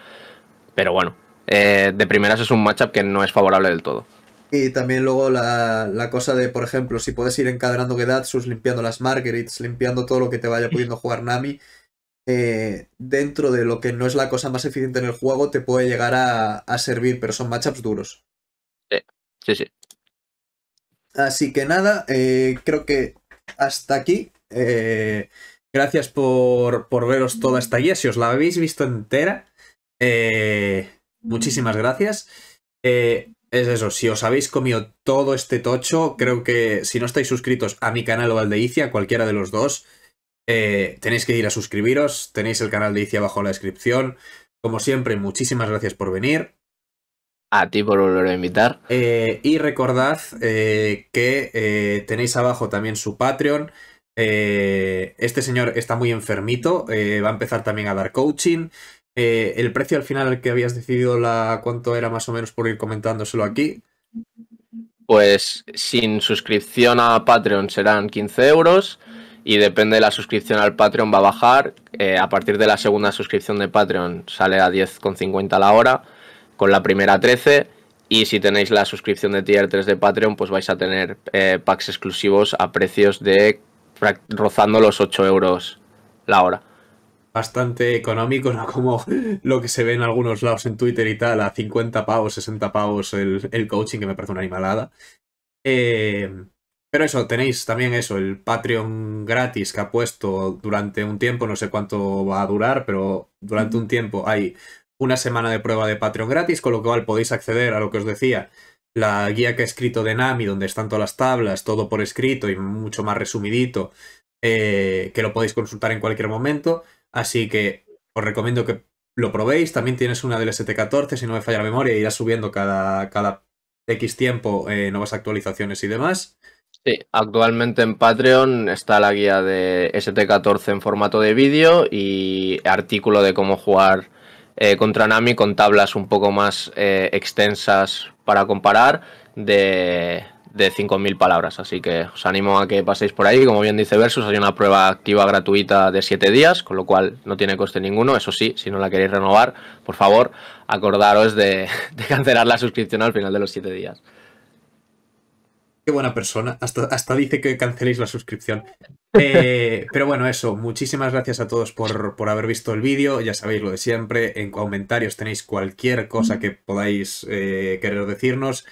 Pero bueno, eh, de primeras es un matchup que no es favorable del todo. Y también luego la, cosa de, por ejemplo, si puedes ir encadenando Gedatsus, limpiando las Marguerites, limpiando todo lo que te vaya pudiendo jugar Nami eh, dentro de lo que no es la cosa más eficiente en el juego, te puede llegar a, servir, pero son matchups duros. Sí, sí, Así que nada, eh, creo que hasta aquí. Eh, gracias por, por, veros toda esta guía. Si os la habéis visto entera, muchísimas gracias. Es eso, si os habéis comido todo este tocho, creo que si no estáis suscritos a mi canal o al de Icia, cualquiera de los dos, eh, tenéis que ir a suscribiros, tenéis el canal de Ici abajo en la descripción. Como siempre, muchísimas gracias por venir. A ti por volver a invitar. Eh, y recordad eh, que tenéis abajo también su Patreon. este señor está muy enfermito, va a empezar también a dar coaching. el precio al final que habías decidido la cuánto era más o menos por ir comentándoselo aquí. Pues sin suscripción a Patreon serán 15 euros y depende de la suscripción al Patreon va a bajar. Eh, a partir de la segunda suscripción de Patreon sale a 10,50 la hora, con la primera 13. Y si tenéis la suscripción de Tier 3 de Patreon, pues vais a tener eh, packs exclusivos a precios de rozando los 8 euros la hora. Bastante económico ¿no? Como lo que se ve en algunos lados en Twitter y tal, a 50 pavos, 60 pavos el, el coaching, que me parece una animalada. Eh, pero eso, tenéis también eso, el Patreon gratis que ha puesto durante un tiempo, no sé cuánto va a durar, pero durante un tiempo hay una semana de prueba de Patreon gratis, con lo cual podéis acceder a lo que os decía, la guía que he escrito de Nami, donde están todas las tablas, todo por escrito y mucho más resumidito, eh, que lo podéis consultar en cualquier momento. Así que os recomiendo que lo probéis. También tienes una del ST14, si no me falla la memoria, irá subiendo cada, cada X tiempo eh, nuevas actualizaciones y demás. Sí, actualmente en Patreon está la guía de ST14 en formato de vídeo y artículo de cómo jugar eh, contra Nami con tablas un poco más eh, extensas para comparar de, de 5.000 palabras. Así que os animo a que paséis por ahí. Como bien dice Versus, hay una prueba activa gratuita de 7 días, con lo cual no tiene coste ninguno. Eso sí, si no la queréis renovar, por favor, acordaros de, de cancelar la suscripción al final de los 7 días. Qué buena persona. Hasta, hasta dice que canceléis la suscripción. Eh, pero bueno, eso. Muchísimas gracias a todos por, haber visto el vídeo. Ya sabéis lo de siempre. En comentarios tenéis cualquier cosa que podáis eh, querer decirnos.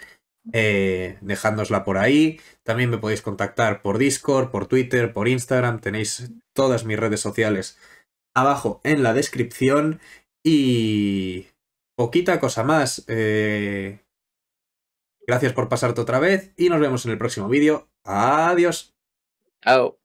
Eh, dejándosla por ahí. También me podéis contactar por Discord, por Twitter, por Instagram. Tenéis todas mis redes sociales abajo en la descripción. Y poquita cosa más. Gracias por pasarte otra vez y nos vemos en el próximo vídeo. Adiós. ¡Chao!